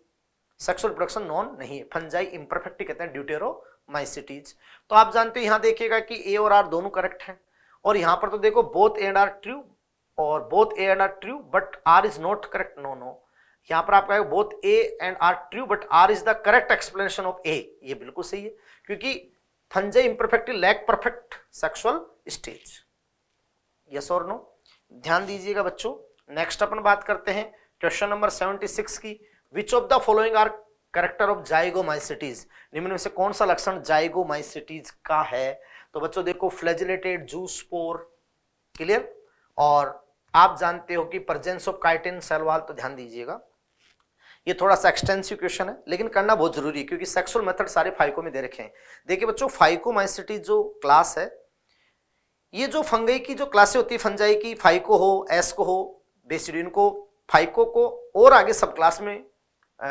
सेक्सुअल प्रोडक्शन नॉन नहीं है फंजाई इम्परफेक्ट कहते हैं ड्यूटेरो माइसिटीज तो आप जानते हो यहाँ देखिएगा कि ए और आर दोनों करेक्ट हैं और यहाँ पर तो देखो both A and R true और both A and R true but R is not correct no no यहाँ पर आप कहेंगे both A and R true but R is the correct explanation of A ये बिल्कुल सही है क्योंकि fungi imperfect lack perfect sexual stage yes और नो ध्यान दीजिएगा बच्चों नेक्स्ट अपन बात करते हैं क्वेश्चन नंबर 76 की which of the following are character of zygo zygomycetes निम्न में से कौन सा लक्षण जाइगो जाइगोमाइसिटीज का है तो बच्चों देखो फ्लेजिलेटेड जूस पोर क्लियर और आप जानते हो कि प्रजेंस ऑफ काइटिन सेलवाल तो ध्यान दीजिएगा ये थोड़ा सा एक्सटेंसिव क्वेश्चन है लेकिन करना बहुत जरूरी है क्योंकि सेक्सुअल मेथड सारे फाइको में दे रखे हैं देखिए बच्चों फाइकोमाइसिटी जो क्लास है ये जो फंगई की जो क्लासे होती है फंजाई की फाइको हो एस्को हो बेसिडिन को फाइको को और आगे सब क्लास में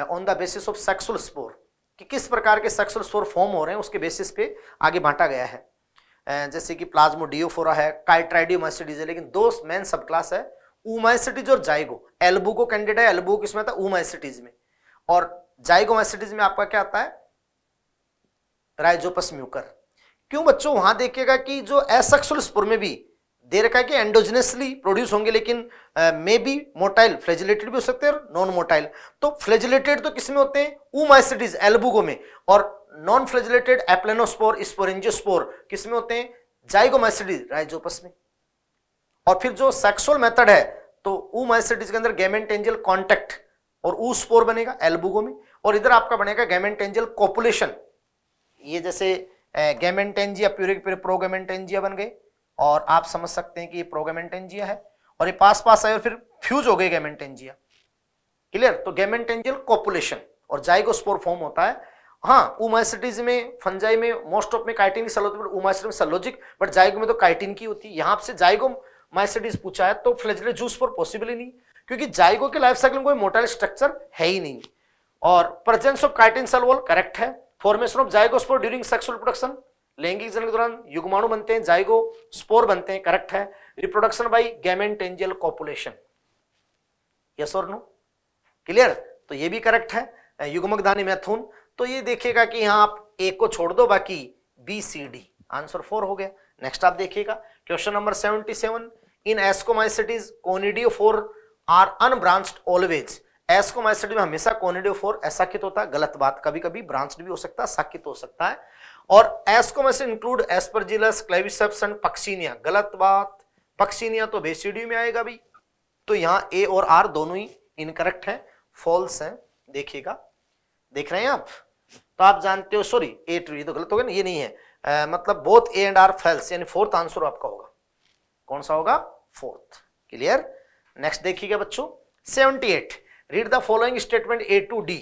on the basis of sexual spore कि किस प्रकार के सेक्सुअल स्पोर फॉर्म हो रहे हैं उसके बेसिस पे आगे बांटा गया है जैसे कि प्लाज्मोडियोफोरा है काइट्राइडियोमाइसिटीज है लेकिन दो मेन सब क्लास है उमाइसिटीज और जाइगो एल्बो को कैंडिडेट है एल्बो किसमें था उमाइसिटीज में और जाइगोमाइसिटीज में आपका क्या आता है राइजोपस म्यूकर क्यों बच्चों वहां देखिएगा कि जो एसेक्सुअल स्पोर में भी दे रखा है कि एंडोजनसली प्रोड्यूस होंगे लेकिन मे बी मोटाइल फ्लेजिलेटेड भी हो सकते हैं और नॉन मोटाइल तो फ्लेजिलेटेड तो किसमें होते हैं उमाइसिटीज एल्बुगो में और नॉन फ्लेजिलेटेड एप्लेनोस्पोर स्पोरेंजियोस्पोर किस में होते हैं जाइगोमाइसिडीज राइजोपस में और फिर जो सेक्सुअल मेथड है तो उमाइसिटीज के अंदर गैमेंटेंजियल कॉन्टेक्ट और ऊ स्पोर बनेगा एल्बुगो में और इधर आपका बनेगा गैमेंटेंजियल कॉपुलेशन ये जैसे गेमेंटेंजिया प्यूरिक के प्रोगेमेंटेंजिया बन गए और आप समझ सकते हैं कि ये प्रोगेमेंटेंजिया है और ये पास पास आए और फिर फ्यूज हो गए गेमेंटेंजिया क्लियर तो गेमेंटेंजियल कॉपुलेशन और जाइगोस्पोर फॉर्म होता है हाँ उमाइसिटीज में फंजाई में मोस्ट ऑफ में काइटिन की सलोजिक बट उमाइसिट में सलोजिक बट जाइगो में तो काइटिन की होती है यहां से जाइगो माइसिटीज पूछा है तो फ्लेजले जूस फॉर पॉसिबल ही नहीं क्योंकि जाइगो के लाइफ साइकिल में कोई मोटाइल स्ट्रक्चर है ही नहीं और presence of chitin cell wall correct है formation of zygo spore during sexual production लैंगिक जनन के दौरान युगमाणु बनते हैं जायगो स्पोर बनते हैं करेक्ट है reproduction by gametangial copulation yes और नो क्लियर तो ये भी करेक्ट है युगमक दानी मैथुन तो ये देखिएगा कि यहां आप ए को छोड़ दो बाकी B C D answer four हो गया नेक्स्ट आप देखिएगा question number seventy seven in ascomycetes conidiophore are unbranched always ascomycetes में हमेशा कोनिडोफोर असाकित होता है गलत बात कभी कभी ब्रांच भी हो सकता है साकित हो सकता है और ascomycetes include aspergillus claviceps and puccinia गलत बात पक्सीनिया तो बेसिड्यू में आएगा भी तो यहां ए और आर दोनों ही इनकरेक्ट है फॉल्स है देखिएगा देख रहे हैं आप तो आप जानते हो सॉरी ए टू ये तो गलत हो गया ना ये नहीं है आ, मतलब both A and R false यानी फोर्थ आंसर आपका होगा कौन सा होगा फोर्थ क्लियर नेक्स्ट देखिएगा बच्चों seventy eight read the following statement A to D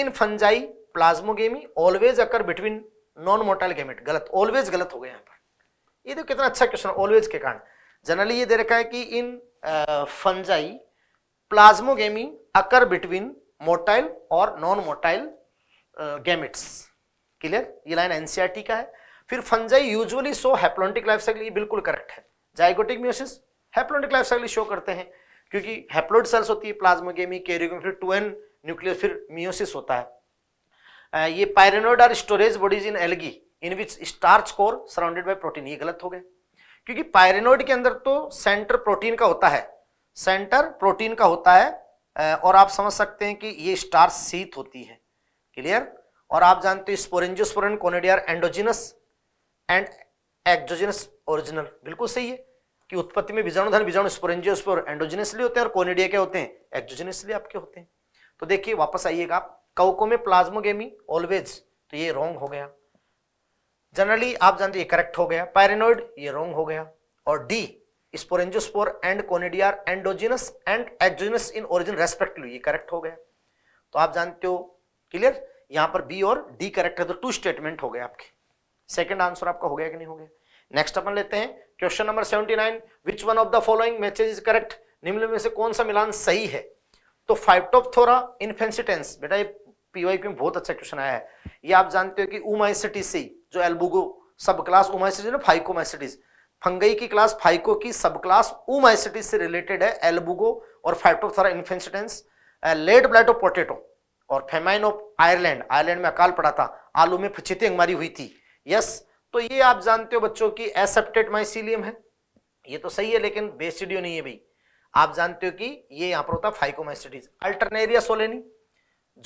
in fungi plasmogamy always occur between non motile gamete गलत ऑलवेज गलत हो गया यहाँ पर ये तो कितना अच्छा क्वेश्चन ऑलवेज के कारण जनरली ये दे रखा है कि in fungi plasmogamy occur between motile और नॉन मोटाइल गैमेट्स क्लियर ये लाइन एनसीईआरटी का है फिर fungi usually show haplontic life cycle ये बिल्कुल करेक्ट है zygotic meiosis haplontic life cycle show करते हैं क्योंकि हैप्लोइड सेल्स होती है प्लाज्मोगेमी कैरियोगेमी फिर टू एन न्यूक्लियस फिर मियोसिस होता है ये pyrenoid are storage bodies in algae in which starch core surrounded by protein ये गलत हो गए क्योंकि पायरेनोइड के अंदर तो सेंटर प्रोटीन का होता है सेंटर प्रोटीन का होता है और आप समझ सकते हैं कि ये स्टार्च सीत होती है क्लियर और आप जानते हैं sporangiospore conidia endogenous and exogenous original बिल्कुल सही है कि उत्पत्ति में बीजाणु धन बीजाणु स्पोरेंजियोस्पोर एंडोजिनसली होते हैं और कोनिडिया क्या होते हैं एक्जोजिनसली आपके होते हैं तो देखिए वापस आइएगा आप कवको में प्लाज्मोगेमी ऑलवेज तो ये रॉन्ग हो गया जनरली आप जानते ये करेक्ट हो गया पैरेनोइड ये रॉन्ग हो गया और D sporangiospore and conidia endogenous and exogenous in origin respectively ये करेक्ट हो गया तो आप जानते हो क्लियर यहां पर बी और डी करेक्ट है तो टू स्टेटमेंट हो गए आपके सेकंड आंसर आपका हो गया कि नहीं हो गया नेक्स्ट अपन लेते हैं question number seventy nine which one of the following matches is correct निम्न में से कौन सा मिलान सही है तो फाइटोपथोरा इनफेंसिटेंस बेटा ये पीवाई में बहुत अच्छा क्वेश्चन आया है ये आप जानते हो कि उमाइसिटीसी जो एल्बुगो सब क्लास उमाइसिटीज ना फाइकोमाइसिटीज फंगई की क्लास फाइको की सब क्लास उमाइसिटीज से रिलेटेड है एल्बुगो और phytophthora infestans late blight of potato और फेमाइन ऑफ आयरलैंड आयरलैंड में अकाल पड़ा था आलू में फचेती मारी हुई थी यस तो ये आप जानते हो बच्चों की एसेप्टेड माइसिलियम है ये तो सही है लेकिन बेसिडियो नहीं है भाई आप जानते हो कि ये यहां पर होता है फाइकोमाइसिटीज अल्टरनेरिया सोलेनी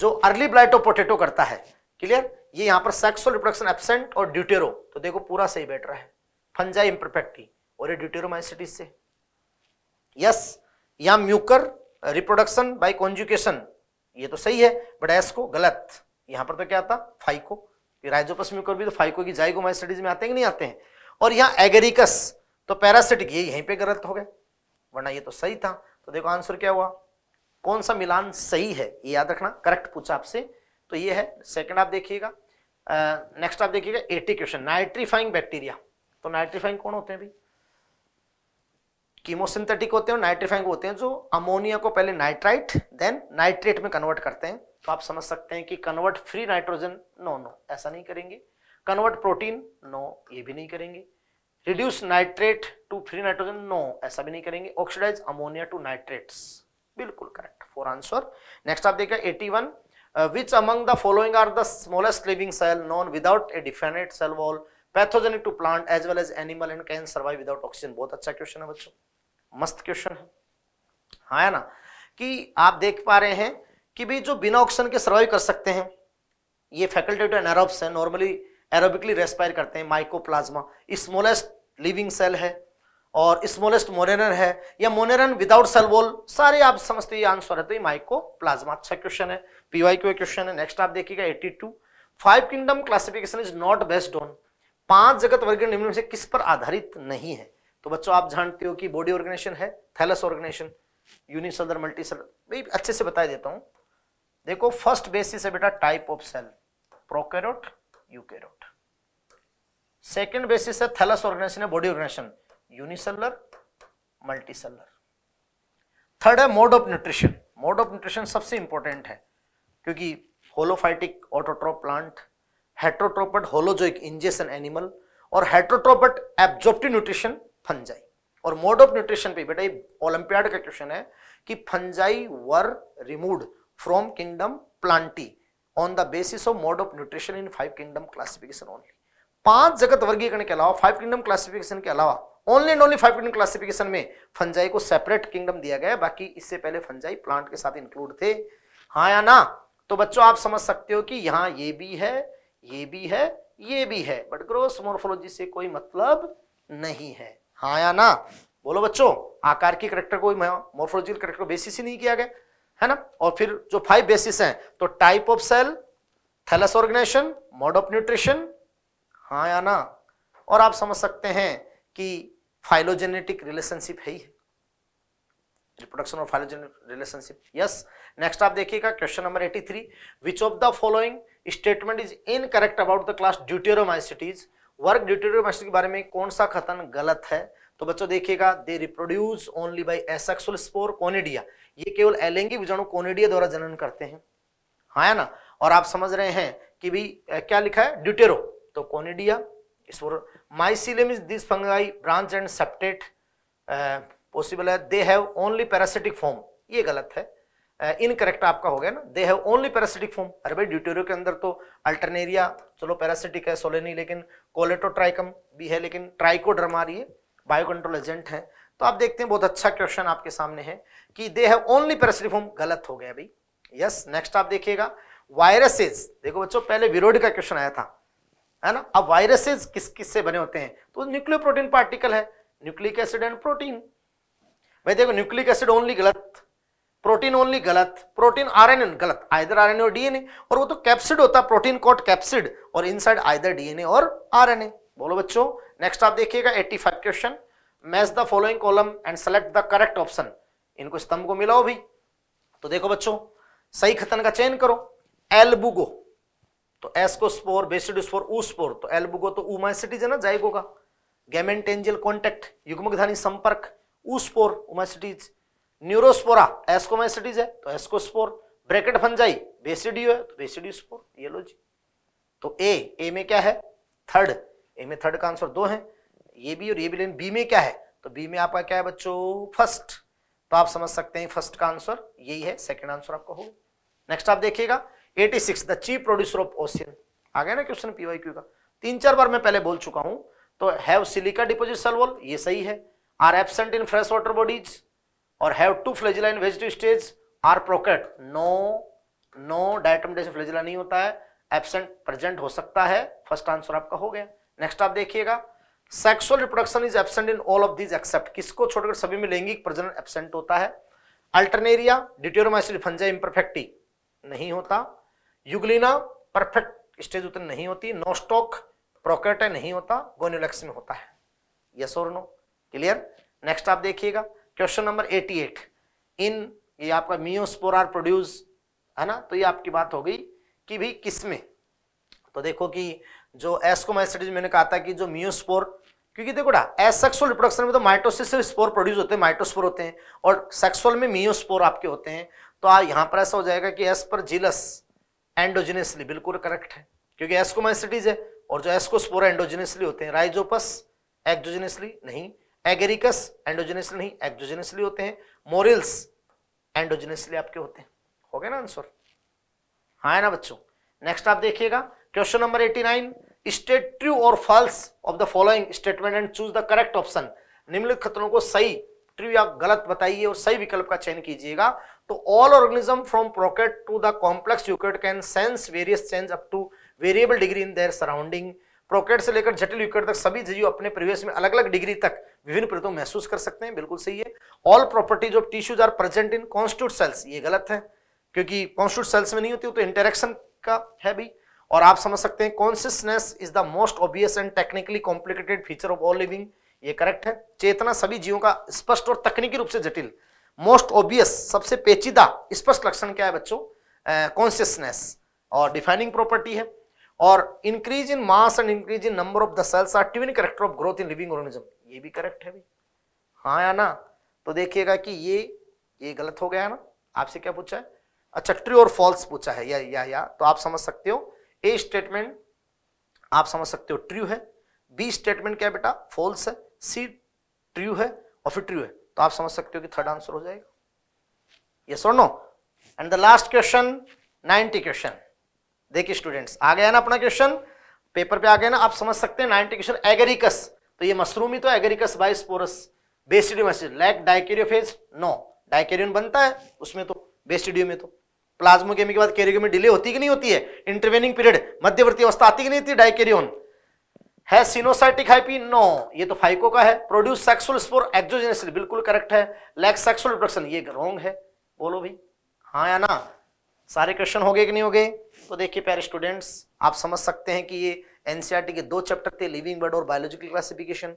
जो अर्ली ब्लाइटो पोटेटो करता है क्लियर ये यहां पर सेक्सुअल रिप्रोडक्शन एबसेंट और ड्यूटेरो तो देखो पूरा सही बैठ रहा है फंजाई इम्परफेक्टी और ये ड्यूटेरोमाइसिटीज से यस या म्यूकर रिप्रोडक्शन बाय कॉन्जुकेशन ये तो सही है बट एस को गलत यहां पर तो क्या था फाइको राइजोपस्मिक राइजोपस भी तो फाइको की जाइगो में आते हैं कि नहीं आते हैं और यहाँ एगेरिकस तो पैरासिटिक ये यहीं पे गलत हो गया वरना ये तो सही था तो देखो आंसर क्या हुआ कौन सा मिलान सही है ये याद रखना करेक्ट पूछा आपसे तो ये है सेकंड आप देखिएगा नेक्स्ट आप देखिएगा एटी क्वेश्चन नाइट्रीफाइंग बैक्टीरिया तो नाइट्रीफाइंग कौन होते हैं भाई कीमोसिंथेटिक होते हैं नाइट्रीफाइंग होते हैं जो अमोनिया को पहले नाइट्राइट देन नाइट्रेट में कन्वर्ट करते हैं तो आप समझ सकते हैं कि convert free nitrogen no no ऐसा नहीं करेंगे कन्वर्ट प्रोटीन नो ये भी नहीं करेंगे reduce nitrate to free nitrogen no ऐसा भी नहीं करेंगे ऑक्सीडाइज अमोनिया टू नाइट्रेट्स बिल्कुल करेक्ट फॉर आंसर नेक्स्ट आप देखिए eighty one which among the following are the smallest living cell known without a definite cell wall pathogenic to plant as well as animal and can survive without oxygen बहुत अच्छा question है बच्चों मस्त question है हाँ ना कि आप देख पा रहे हैं कि भाई जो बिना ऑक्सीजन के सर्वाइव कर सकते हैं ये फैकल्टेटिव एनारोब्स हैं नॉर्मली एरोबिकली रेस्पायर करते हैं माइकोप्लाज्मा स्मॉलेस्ट लिविंग सेल है और स्मॉलेस्ट मोनेरन है या मोनेरन विदाउट सेल वॉल सारे आप समझते हैं आंसर है तो माइको प्लाज्मा अच्छा क्वेश्चन है पीवाई क्यू क्वेश्चन है नेक्स्ट आप देखिएगा eighty two five kingdom classification is not based on पांच जगत वर्ग निम्न से किस पर आधारित नहीं है तो बच्चों आप जानते हो कि बॉडी ऑर्गेनाइजेशन है थैलस ऑर्गेनाइजेशन यूनिसेलर मल्टीसेलर भाई अच्छे से बता देता हूँ देखो फर्स्ट बेसिस है बेटा type of cell prokaryote eukaryote second basis है thallus organisation body organisation unicellular multicellular third है mode of nutrition mode of nutrition सबसे इंपॉर्टेंट है क्योंकि holophytic autotroph plant heterotroph holozoic ingestion animal और हेट्रोट्रोपट एब्जॉर्प्टिव न्यूट्रिशन फंजाई और mode of nutrition पे बेटा ये ओलंपियाड का क्वेश्चन है कि fungi were removed from kingdom plantae on the basis of mode of nutrition in five kingdom classification only पांच जगत वर्गीकरण के अलावा फाइव किंगडम क्लासिफिकेशन के अलावा only and only five kingdom classification में फंजाई को सेपरेट किंगडम दिया गया बाकी इससे पहले फंजाई प्लांट के साथ इंक्लूड थे हाँ या ना तो बच्चों आप समझ सकते हो कि यहाँ ये भी है ये भी है ये भी है बट ग्रोस मोर्फोलॉजी से कोई मतलब नहीं है हाँ या ना बोलो बच्चों आकार की करेक्टर को मोर्फोलॉजिकल करेक्टर को बेसिस ही नहीं किया गया है ना और फिर जो फाइव बेसिस हैं तो type of cell thallus organisation mode of nutrition हाँ या ना और आप समझ सकते हैं कि फाइलोजेनेटिक रिलेशनशिप है ही रिप्रोडक्शन और फाइलोजेनेटिक रिलेशनशिप यस नेक्स्ट आप देखिएगा question number 83 which of the following statement is correct about the class deuteromycetes वर्क ड्यूटेरोमाइसिटी के बारे में कौन सा कथन गलत है तो बच्चों देखिएगा they reproduce only by asexual spore conidia ये केवल एलेंगी बीजाणु कोनेडिया द्वारा जनन करते हैं हाँ है ना और आप समझ रहे हैं कि भी क्या लिखा है ड्यूटेरो तो conidia spore mycelium is this fungi branch and septate possible है they have only parasitic form ये गलत है इनकरेक्ट आपका हो गया ना they have only parasitic form अरे भाई ड्यूटेरियो के अंदर तो अल्टरनेरिया चलो पैरासिटिक है सोलेनी लेकिन कोलेटोट्राइकम भी है लेकिन ट्राइकोडर्मा रही है बायो कंट्रोल एजेंट है तो आप देखते हैं बहुत अच्छा क्वेश्चन आपके सामने है कि दे हैव ओनली पेरासिलिफॉर्म गलत हो गया भाई यस नेक्स्ट आप देखिएगा वायरसेस देखो बच्चों पहले विरोध का क्वेश्चन आया था है ना अब वायरसेज किस किस से बने होते हैं तो न्यूक्लियो प्रोटीन पार्टिकल है न्यूक्लिक एसिड एंड प्रोटीन भाई देखो न्यूक्लिक एसिड ओनली गलत प्रोटीन ओनली गलत प्रोटीन आरएनए गलत आइदर आरएनए और डीएनए और वो तो कैप्सिड होता प्रोटीन कोट कैप्सिड और इनसाइड आइदर डीएनए और आरएनए बोलो बच्चों नेक्स्ट आप देखिएगा 85 question match the following column and select the correct option इनको स्तंभ को मिलाओ भी तो देखो बच्चों सही खतन का चयन करो एल्बुगो तो ascospore basidiospore oospore तो एल्बुगो तो ऊ उमाइसिटीज है ना जाएगो का एंजल कॉन्टेक्ट युग्मकधानी संपर्क oospore oomycetes neurospora ascomycetes तो है तो एस को स्पोर ब्रैकेट फंजाई बेसिडियो है तो बेसिडियो स्पोर ये लो जी तो ए ए में क्या है थर्ड इनमें थर्ड का आंसर दो है ये भी और ये भी लेकिन बी में क्या है तो बी में आपका क्या है बच्चों फर्स्ट तो आप समझ सकते हैं फर्स्ट का आंसर यही है सेकेंड आंसर आपका हो नेक्स्ट आप देखिएगा 86 the chief producer of ocean आ गया ना क्वेश्चन पीवाईक्यू का तीन चार बार मैं पहले बोल चुका हूं तो हैव सिलिका डिपोजिट सलवोल ये सही है are absent in fresh water bodies और have two flagella in vegetative stage are prokaryote no no डायटमडेशन फ्लेजिला नहीं होता है एबसेंट प्रेजेंट हो सकता है फर्स्ट आंसर आपका हो गया नेक्स्ट आप देखिएगा sexual reproduction is absent in all of these except किसको छोड़कर सभी में लैंगिक प्रजनन एबसेंट होता है अल्टरनेरिया डिटोरोमाइसिल फंजा इम्परफेक्टी नहीं होता युगलिना परफेक्ट स्टेज उतनी नहीं होती नोस्टोक प्रोकेट नहीं होता गोनोलेक्स में होता है यस और नो क्लियर नेक्स्ट आप देखिएगा क्वेश्चन नंबर 88 इन ये आपका मियोस्पोर आर प्रोड्यूस है ना तो ये आपकी बात हो गई कि भाई किसमें तो देखो कि जो एसको एस्कोमाइसिटीज मैंने कहा था कि जो म्यूस्पोर क्योंकि देखो ना एस सेक्सुअल रिप्रोडक्शन में तो माइटोसिस से स्पोर प्रोड्यूस होते हैं माइटोस्पोर होते हैं और सेक्सुअल में मियोस्पोर आपके होते हैं तो आ, यहाँ पर ऐसा हो जाएगा कि एस पर जिलस एंडोजिनियसली बिल्कुल करेक्ट है क्योंकि एस्कोमाइसिटीज है और जो एस्कोस्पोर एंडोजिनियसली होते हैं राइजोपस एक्जोजिनियसली नहीं एगेरिकस एंडोजिनियसली नहीं एक्जोजिनियसली होते हैं मोरिल्स एंडोजिनियसली आपके होते हैं हो गया ना आंसर हाँ है ना बच्चों नेक्स्ट आप देखिएगा Question number 89. स्टेट ट्रू और false of the following statement and choose the correct option निम्नलिखित खतरों को सही ट्रू या गलत बताइए और सही विकल्प का चयन कीजिएगा तो all organism from prokaryote to the complex eukaryote can sense various change up to variable degree in their surrounding prokaryote से लेकर जटिल यूकेट तक सभी जीव अपने परिवेश में अलग अलग डिग्री तक विभिन्न प्रतो महसूस कर सकते हैं बिल्कुल सही है all properties of tissues are present in constitute cells ये गलत है क्योंकि कॉन्स्टिट्यूट सेल्स में नहीं होती तो इंटरेक्शन का है भाई और आप समझ सकते हैं consciousness is the most obvious and technically complicated feature of all living ये करेक्ट है चेतना सभी जीवों का स्पष्ट और तकनीकी रूप से जटिल मोस्ट ऑब्वियस सबसे पेचीदा स्पष्ट लक्षण क्या है बच्चों कॉन्सियसनेस uh, और डिफाइनिंग प्रॉपर्टी है और increase in mass and increase in number of the cells are twin character of growth in living organism ये भी करेक्ट है हाँ या ना तो देखिएगा कि ये ये गलत हो गया ना आपसे क्या पूछा है अच्छा ट्रू और फॉल्स पूछा है या या या तो आप समझ सकते हो ए स्टेटमेंट आप समझ सकते हो ट्रू है बी स्टेटमेंट क्या बेटा फॉल्स है सी ट्रू है और फिर ट्रू है तो आप समझ सकते हो कि थर्ड आंसर हो जाएगा ये सुन लो and the last question 90 question देखिए स्टूडेंट्स आ गया ना अपना क्वेश्चन पेपर पे आ गया ना आप समझ सकते हैं 90 क्वेश्चन एगेरिकस तो ये मशरूम ही तो agaricus bisporus basidiomycetes lack dikaryophase no dikaryon बनता है उसमें तो बेसिडियो में तो प्लाज्मोगेमी के बाद कैरियोगेमी डिले होती कि नहीं होती है इंटरवेनिंग पीरियड मध्यवर्ती अवस्था आती कि नहीं होती डाइकेरियोन है सिनोसाइटिक हाइपी नो ये तो फाइको का है प्रोड्यूस सेक्सुअल स्पोर एक्जोजेनसली बिल्कुल करेक्ट है लैक सेक्सुअल प्रोडक्शन ये रॉन्ग है बोलो भाई हाँ या ना सारे क्वेश्चन हो गए कि नहीं हो गए तो देखिए प्यारे स्टूडेंट्स आप समझ सकते हैं कि ये एनसीईआरटी e के दो चैप्टर थे लिविंग बर्ड और बायोलॉजिकल क्लासिफिकेशन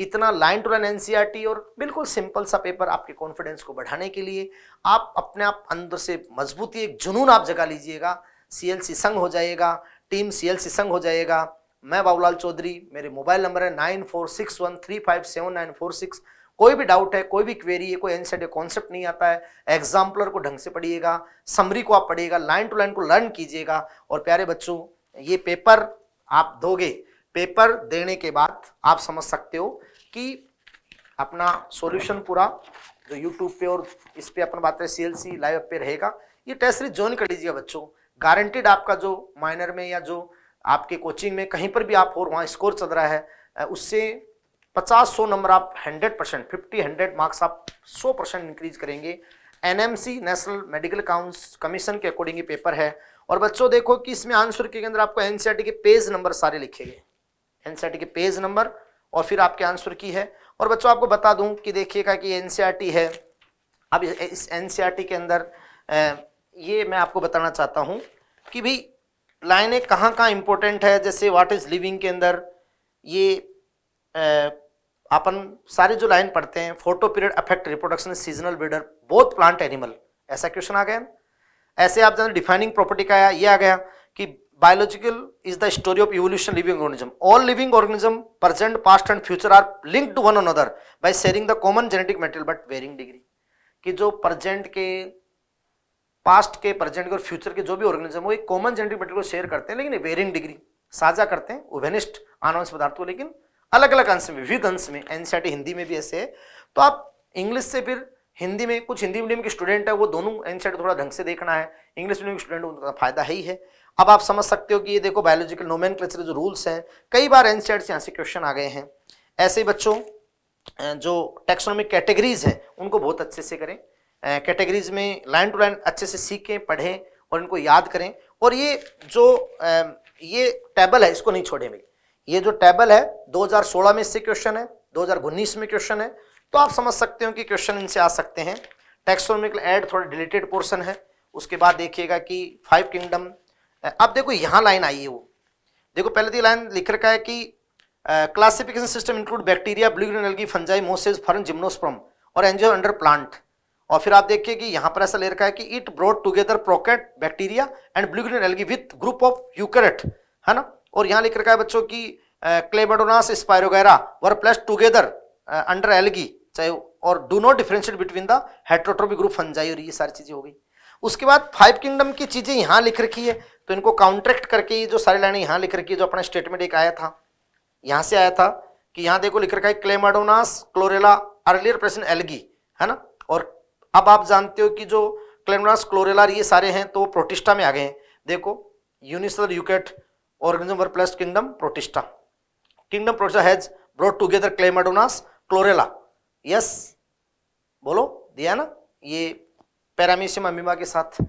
इतना लाइन टू लाइन एन और बिल्कुल सिंपल सा पेपर आपके कॉन्फिडेंस को बढ़ाने के लिए आप अपने आप अंदर से मजबूती एक जुनून आप जगा लीजिएगा सी संघ हो जाएगा टीम सी संघ हो जाएगा मैं बाबूलाल चौधरी मेरे मोबाइल नंबर है nine four six one three five seven nine four six कोई भी डाउट है कोई भी क्वेरी है कोई एन या कॉन्सेप्ट नहीं आता है एग्जाम्पलर को ढंग से पढ़िएगा समरी को आप पढ़िएगा लाइन टू लाइन को लर्न कीजिएगा और प्यारे बच्चों ये पेपर आप दोगे पेपर देने के बाद आप समझ सकते हो कि अपना सॉल्यूशन पूरा जो यूट्यूब पे और इस पे अपन बात करें सी एल सी लाइव पे रहेगा ये टेस्ट सीरीज ज्वाइन कर लीजिएगा बच्चों गारंटेड आपका जो माइनर में या जो आपके कोचिंग में कहीं पर भी आप और वहाँ स्कोर चल रहा है उससे पचास सौ नंबर आप hundred percent fifty hundred marks आप सौ परसेंट इंक्रीज करेंगे NMC national medical council commission के अकॉर्डिंग ये पेपर है और बच्चों देखो कि इसमें आंसर के अंदर आपको एनसीआर e के पेज नंबर सारे लिखे गए एनसीआरटी e के पेज नंबर और फिर आपके आंसर की है और बच्चों आपको बता दूं कि देखिएगा कि एन e है अब इस एन e के अंदर ये मैं आपको बताना चाहता हूँ कि भाई लाइनें कहाँ कहाँ इम्पोर्टेंट है जैसे व्हाट इज़ लिविंग के अंदर ये अपन सारे जो लाइन पढ़ते हैं photo period affect reproduction seasonal breeder both plant animal ऐसा क्वेश्चन आ गया ऐसे आप जाना डिफाइनिंग प्रॉपर्टी का आया ये आ गया कि biological is the story of evolution living organism all living organism present past and future are linked to one another by sharing the common genetic material but varying degree कि जो present के past के present के और future के जो भी organism वो एक कॉमन जेनेटिक मटेरियल को शेयर करते हैं लेकिन वेरिंग डिग्री साझा करते हैं उभेनिष्ट आनुवंश पदार्थ को लेकिन अलग अलग अंश में विविध अंश में एनसीआरटी हिंदी में भी ऐसे है तो आप इंग्लिश से फिर हिंदी में कुछ हिंदी मीडियम के स्टूडेंट है वो दोनों एनसीआरटी थोड़ा ढंग से देखना है इंग्लिश मीडियम के स्टूडेंट उनका फायदा है ही है अब आप समझ सकते हो कि ये देखो बायोलॉजिकल नोमेन जो रूल्स हैं कई बार एन सी यहाँ से क्वेश्चन आ गए हैं ऐसे बच्चों जो टेक्सोनॉमिक कैटेगरीज हैं उनको बहुत अच्छे से करें कैटेगरीज में लाइन टू लाइन अच्छे से सीखें पढ़ें और इनको याद करें और ये जो ये टेबल है इसको नहीं छोड़ेंगे ये जो टेबल है 2016 में इससे क्वेश्चन है 2019 में क्वेश्चन है तो आप समझ सकते हो कि क्वेश्चन इनसे आ सकते हैं टेक्सोनॉमिकल एड थोड़ा डिलेटेड पोर्सन है उसके बाद देखिएगा कि फाइव किंगडम अब देखो यहाँ लाइन आई है वो देखो पहले तो लाइन लिख रखा है कि classification system include bacteria blue fungi mosses ferns gymnosperm और एनजियो अंडर प्लांट और फिर आप देखिए कि यहाँ पर ऐसा ले रखा है कि it brought together prokaryote bacteria and blue green algae with group of eukaryote है ना और यहाँ लिख रखा है बच्चों की chlamydomonas spirogyra were placed together under algae चाहे और do not differentiate between the heterotrophic group fungi और ये सारी चीज़ें हो गई उसके बाद फाइव किंगडम की चीज़ें यहां लिख रखी है तो इनको काउंट्रैक्ट करके ये जो सारी लाइनें यहां लिख रखी है जो अपना स्टेटमेंट एक आया था यहां से आया था कि यहां देखो लिख रखा है chlamydomonas chlorella earlier placed algae है ना और अब आप जानते हो कि जो क्लेमरास क्लोरेला ये सारे हैं तो प्रोटिस्टा में आ गए हैं देखो unicellular eukaryote organism were placed kingdom protista kingdom protista has brought together chlamydomonas chlorella yes बोलो दिया ना ये पैरामीशियम अमीबा के साथ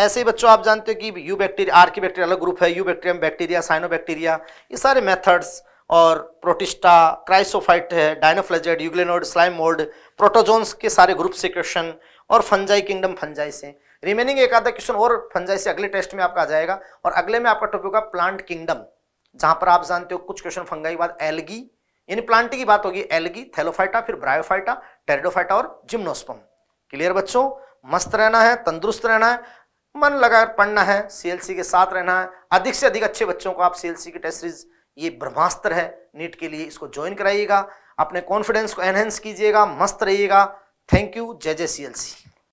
ऐसे ही बच्चों आप जानते हो कि eubacteria archaebacteria अलग ग्रुप है eubacterium bacteria cyanobacteria ये सारे मेथड्स और प्रोटिस्टा क्राइसोफाइट है dinoflagellate euglenoid slime mould protozoans के सारे ग्रुप क्वेश्चन और फंजाई किंगडम फंजाई से रिमेनिंग एक आधा क्वेश्चन और फंजाई से अगले टेस्ट में आपका आ जाएगा और अगले में आपका टॉपिक होगा प्लांट किंगडम जहां पर आप जानते हो कुछ क्वेश्चन फंगाई बाद एलगी यानी प्लांट की बात होगी एलगी थेलोफाइटा फिर ब्रायोफाइटा टेरिडोफाइटा और जिम्नोस्पम क्लियर बच्चों मस्त रहना है तंदुरुस्त रहना है मन लगाकर पढ़ना है सीएलसी के साथ रहना है अधिक से अधिक अच्छे बच्चों को आप सीएलसी की टेस्ट सीरीज ये ब्रह्मास्त्र है नीट के लिए इसको ज्वाइन कराइएगा अपने कॉन्फिडेंस को एनहेंस कीजिएगा मस्त रहिएगा थैंक यू जय जय सी